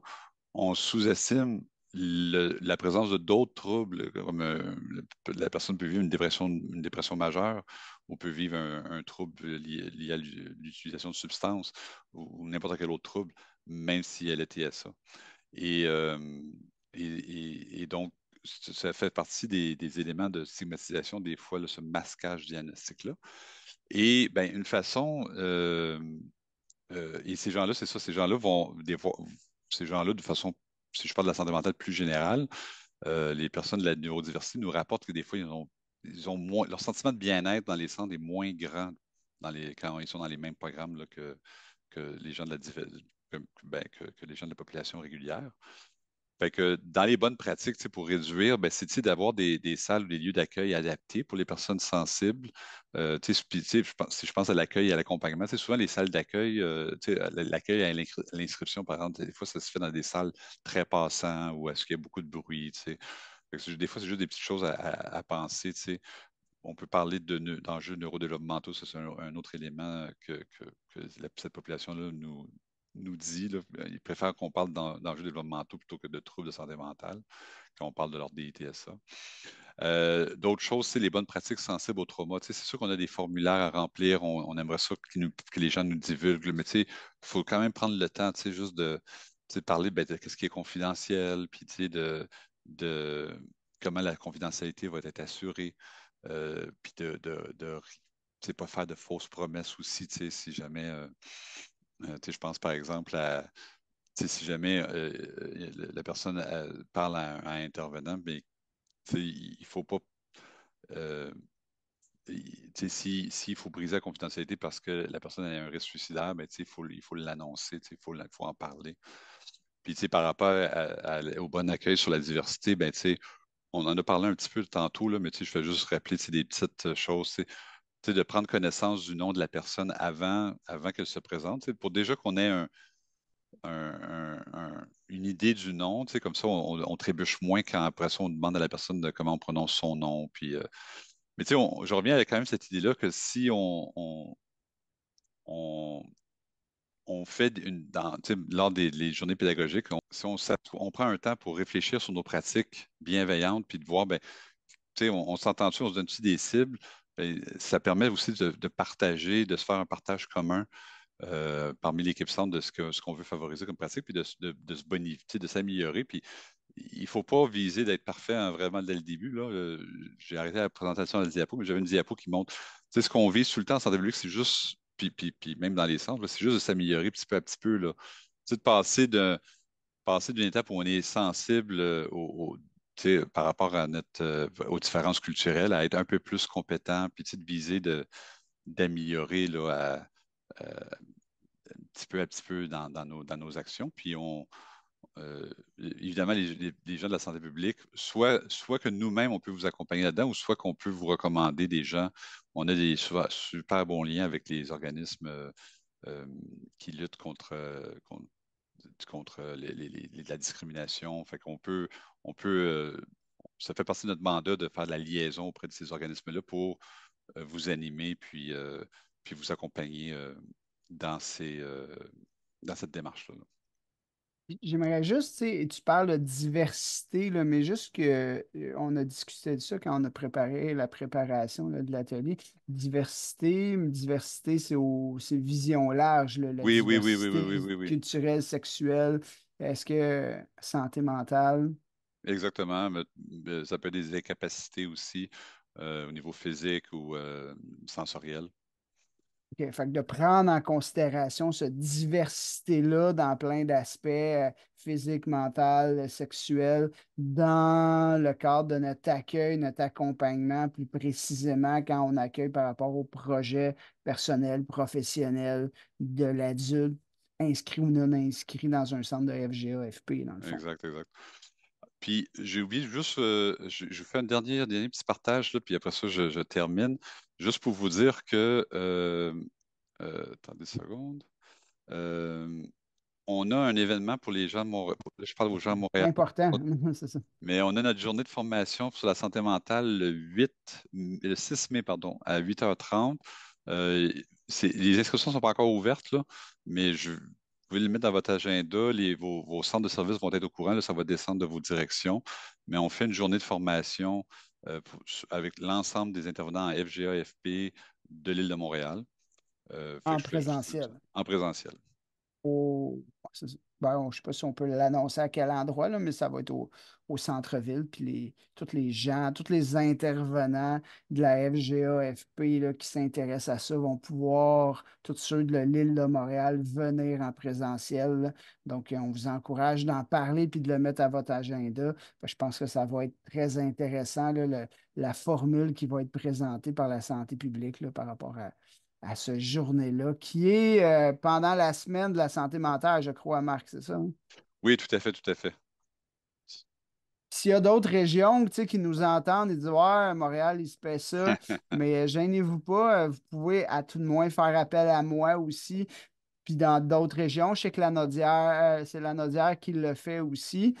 on sous-estime la présence de d'autres troubles, comme euh, la personne peut vivre une dépression, majeure, ou peut vivre un, trouble lié, à l'utilisation de substances, ou, n'importe quel autre trouble, même si elle est TSA. Euh, et donc, ça fait partie des, éléments de stigmatisation, des fois, ce masquage diagnostique-là. Et ben, une façon, euh, euh, et ces gens-là, c'est ça, ces gens-là vont, des fois, ces gens-là, de façon, si je parle de la santé mentale plus générale, euh, les personnes de la neurodiversité nous rapportent que des fois, ils ont, ils ont moins, leur sentiment de bien-être dans les centres est moins grand quand ils sont dans les mêmes programmes que, les gens de la ben, que, les gens de la population régulière. Fait que dans les bonnes pratiques, pour réduire, ben, c'est d'avoir des, salles ou des lieux d'accueil adaptés pour les personnes sensibles. Euh, si je pense à l'accueil et à l'accompagnement, c'est souvent les salles d'accueil, euh, l'accueil à l'inscription, par exemple, des fois, ça se fait dans des salles très passantes ou est-ce qu'il y a beaucoup de bruit. des fois, c'est juste des petites choses à, penser. On peut parler d'enjeux neurodéveloppementaux, c'est un, autre élément euh, que cette population-là nous, nous dit, ben, ils préfèrent qu'on parle d'enjeux développementaux plutôt que de troubles de santé mentale quand on parle de leur DITSA. Euh, D'autres choses, c'est les bonnes pratiques sensibles au trauma. c'est sûr qu'on a des formulaires à remplir, on, aimerait ça que, les gens nous divulguent, mais tu il faut quand même prendre le temps tu juste de parler ben, de ce qui est confidentiel, puis de, de comment la confidentialité va être assurée, euh, puis de, de, pas faire de fausses promesses aussi, si jamais euh, je pense par exemple à si jamais la personne parle à, un intervenant, mais il ne faut pas. S'il faut briser la confidentialité parce que la personne a un risque suicidaire, il faut l'annoncer, il faut, en parler. Puis par rapport au bon accueil sur la diversité, ben, on en a parlé un petit peu tantôt, là, mais je vais juste rappeler des petites choses de prendre connaissance du nom de la personne avant, avant qu'elle se présente, pour déjà qu'on ait une idée du nom, comme ça on, trébuche moins quand après ça on demande à la personne comment on prononce son nom. Euh, mais je reviens avec quand même cette idée-là que si on, fait une, lors des journées pédagogiques, on, si on, prend un temps pour réfléchir sur nos pratiques bienveillantes, puis de voir, ben, on, s'entend sur on se donne-tu des cibles, ça permet aussi de, partager, de se faire un partage commun euh, parmi l'équipe centre de ce qu'on veut favoriser comme pratique, puis de, se bonifier, de s'améliorer. Puis il ne faut pas viser d'être parfait hein, vraiment dès le début. j'ai arrêté la présentation de la diapo, mais j'avais une diapo qui montre. ce qu'on vit tout le temps en santé publique, c'est juste, puis, même dans les centres, c'est juste de s'améliorer petit peu à petit peu. Là. de passer, d'une étape où on est sensible euh, au par rapport euh, aux différences culturelles, à être un peu plus compétent, puis de viser d'améliorer euh, un petit peu à petit peu dans, nos, actions. Puis on, euh, évidemment, les, gens de la santé publique, soit, soit que nous-mêmes, on peut vous accompagner là-dedans, ou soit qu'on peut vous recommander des gens. On a des super, bons liens avec les organismes qui luttent contre, la discrimination. Fait qu'on peut, on peut, euh, ça fait partie de notre mandat de faire de la liaison auprès de ces organismes-là pour euh, vous animer puis, euh, puis vous accompagner dans, ces, dans cette démarche-là. J'aimerais juste, tu parles de diversité, mais juste que on a discuté de ça quand on a préparé la préparation de l'atelier. Diversité, diversité, c'est, c'est vision large. oui, oui, Culturelle, sexuelle. Est-ce que santé mentale, Exactement. Mais ça peut être des incapacités aussi euh, au niveau physique ou euh, sensoriel. Ok, Fait de prendre en considération cette diversité-là dans plein d'aspects physiques, euh, physique, sexuels, dans le cadre de notre accueil, notre accompagnement, plus précisément quand on accueille par rapport au projet personnel, professionnel de l'adulte inscrit ou non inscrit dans un centre de FGA, FP, dans le fond. Exact, exact. Puis j'ai oublié juste, je, vous fais un dernier, dernier petit partage, puis après ça, je, termine. Juste pour vous dire que, euh, euh, attendez une seconde, euh, on a un événement pour les gens de Je parle aux gens de Montréal. Important, c'est ça. Mais on a notre journée de formation sur la santé mentale le, 8, le 6 mai pardon, à 8h30. les inscriptions ne sont pas encore ouvertes, là, mais je, pouvez le mettre dans votre agenda. Les, vos, centres de services vont être au courant. ça va descendre de vos directions. Mais on fait une journée de formation euh, avec l'ensemble des intervenants en FGA, de l'île de Montréal. Euh, en présentiel. en présentiel. Oh, je ne sais pas si on peut l'annoncer à quel endroit, mais ça va être au, centre-ville. Puis les, tous les gens, tous les intervenants de la FGAFP qui s'intéressent à ça vont pouvoir, tous ceux de l'île de Montréal, venir en présentiel. Donc, on vous encourage d'en parler puis de le mettre à votre agenda. Ben, je pense que ça va être très intéressant, la formule qui va être présentée par la santé publique par rapport à, à ce journée-là, qui est euh, pendant la semaine de la santé mentale, je crois, Marc, c'est ça? Hein? Oui, tout à fait, tout à fait. S'il y a d'autres régions qui nous entendent et disent Ouais, Montréal, il se paie ça, mais euh, gênez-vous pas, euh, vous pouvez à tout de moins faire appel à moi aussi. Puis dans d'autres régions, je sais que la Nodière, c'est la Nodière qui le fait aussi.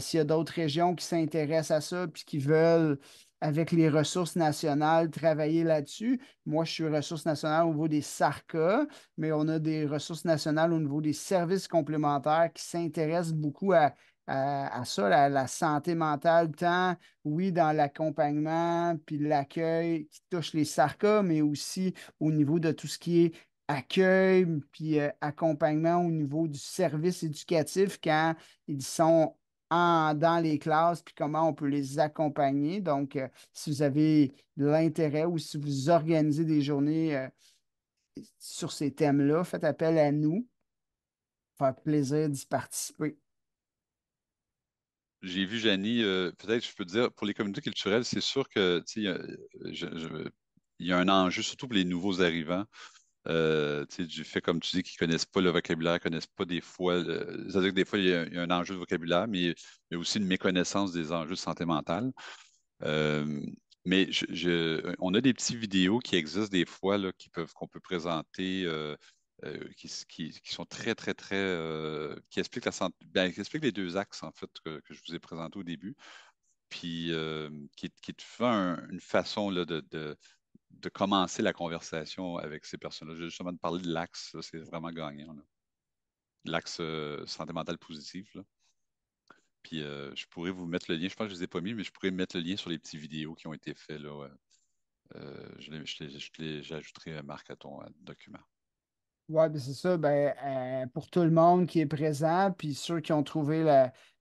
S'il y a d'autres régions qui s'intéressent à ça puis qui veulent avec les ressources nationales, travailler là-dessus. Moi, je suis ressources nationales au niveau des SARCA, mais on a des ressources nationales au niveau des services complémentaires qui s'intéressent beaucoup à, à, ça, à la santé mentale, tant, oui, dans l'accompagnement, puis l'accueil qui touche les SARCA, mais aussi au niveau de tout ce qui est accueil puis euh, accompagnement au niveau du service éducatif quand ils sont dans les classes, puis comment on peut les accompagner. Donc, euh, si vous avez l'intérêt ou si vous organisez des journées euh, sur ces thèmes-là, faites appel à nous. Faire plaisir d'y participer. J'ai vu, Janie, euh, peut-être je peux dire, pour les communautés culturelles, c'est sûr que il y a un enjeu, surtout pour les nouveaux arrivants. Euh, du fait, comme tu dis, qu'ils ne connaissent pas le vocabulaire, ne connaissent pas des fois. C'est-à-dire que des fois, il y, a, un enjeu de vocabulaire, mais il y a aussi une méconnaissance des enjeux de santé mentale. Euh, mais on a des petites vidéos qui existent des fois qui peuvent qu'on peut présenter, euh, qui, sont très, très, très. qui expliquent la santé, ben, qui les deux axes, en fait, que, je vous ai présentés au début puis qui, qui, te fait une façon de, de commencer la conversation avec ces personnes-là. Justement, de parler de l'axe, c'est vraiment gagnant. L'axe euh, sentimental santé mentale Puis euh, je pourrais vous mettre le lien. Je pense que je ne les ai pas mis, mais je pourrais mettre le lien sur les petites vidéos qui ont été faites. Là, euh, je, J'ajouterai, Marc, à ton document. Oui, ben, c'est ça. Ben, euh, pour tout le monde qui est présent, puis ceux qui ont trouvé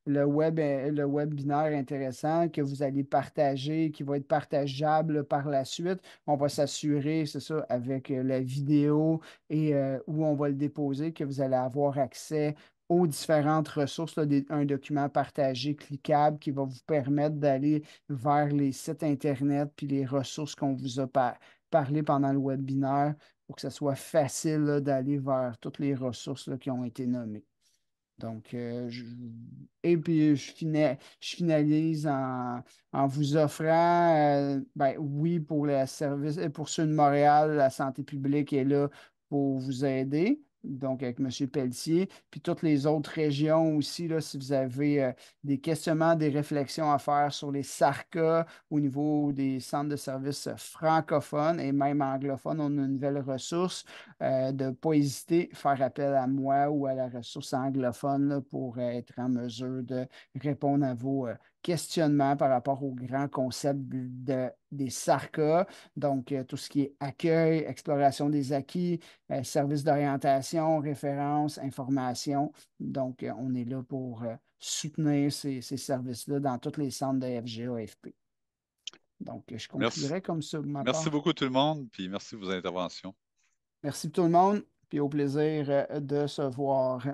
le, web, euh, le webinaire intéressant, que vous allez partager, qui va être partageable par la suite, on va s'assurer, c'est ça, avec euh, la vidéo et où on va le déposer, que vous allez avoir accès aux différentes ressources, un document partagé, cliquable, qui va vous permettre d'aller vers les sites Internet, puis les ressources qu'on vous a parlé pendant le webinaire, pour que ce soit facile d'aller vers toutes les ressources qui ont été nommées. Donc, euh, je, et puis je, finalise en, vous offrant, euh, ben, oui, pour les services, pour ceux de Montréal, la santé publique est là pour vous aider, donc avec M. Pelletier, puis toutes les autres régions aussi, si vous avez euh, des questionnements, des réflexions à faire sur les SARCA au niveau des centres de services francophones et même anglophones, on a une nouvelle ressource, euh, de ne pas hésiter à faire appel à moi ou à la ressource anglophone pour euh, être en mesure de répondre à vos questionnement par rapport au grand concept des SARCA, donc euh, tout ce qui est accueil, exploration des acquis, euh, services d'orientation, référence, information. Donc, euh, on est là pour soutenir ces, services-là dans tous les centres de FGAFP. Donc, je conclurai comme ça. merci beaucoup tout le monde, puis merci de vos interventions. Merci tout le monde, puis au plaisir de se voir.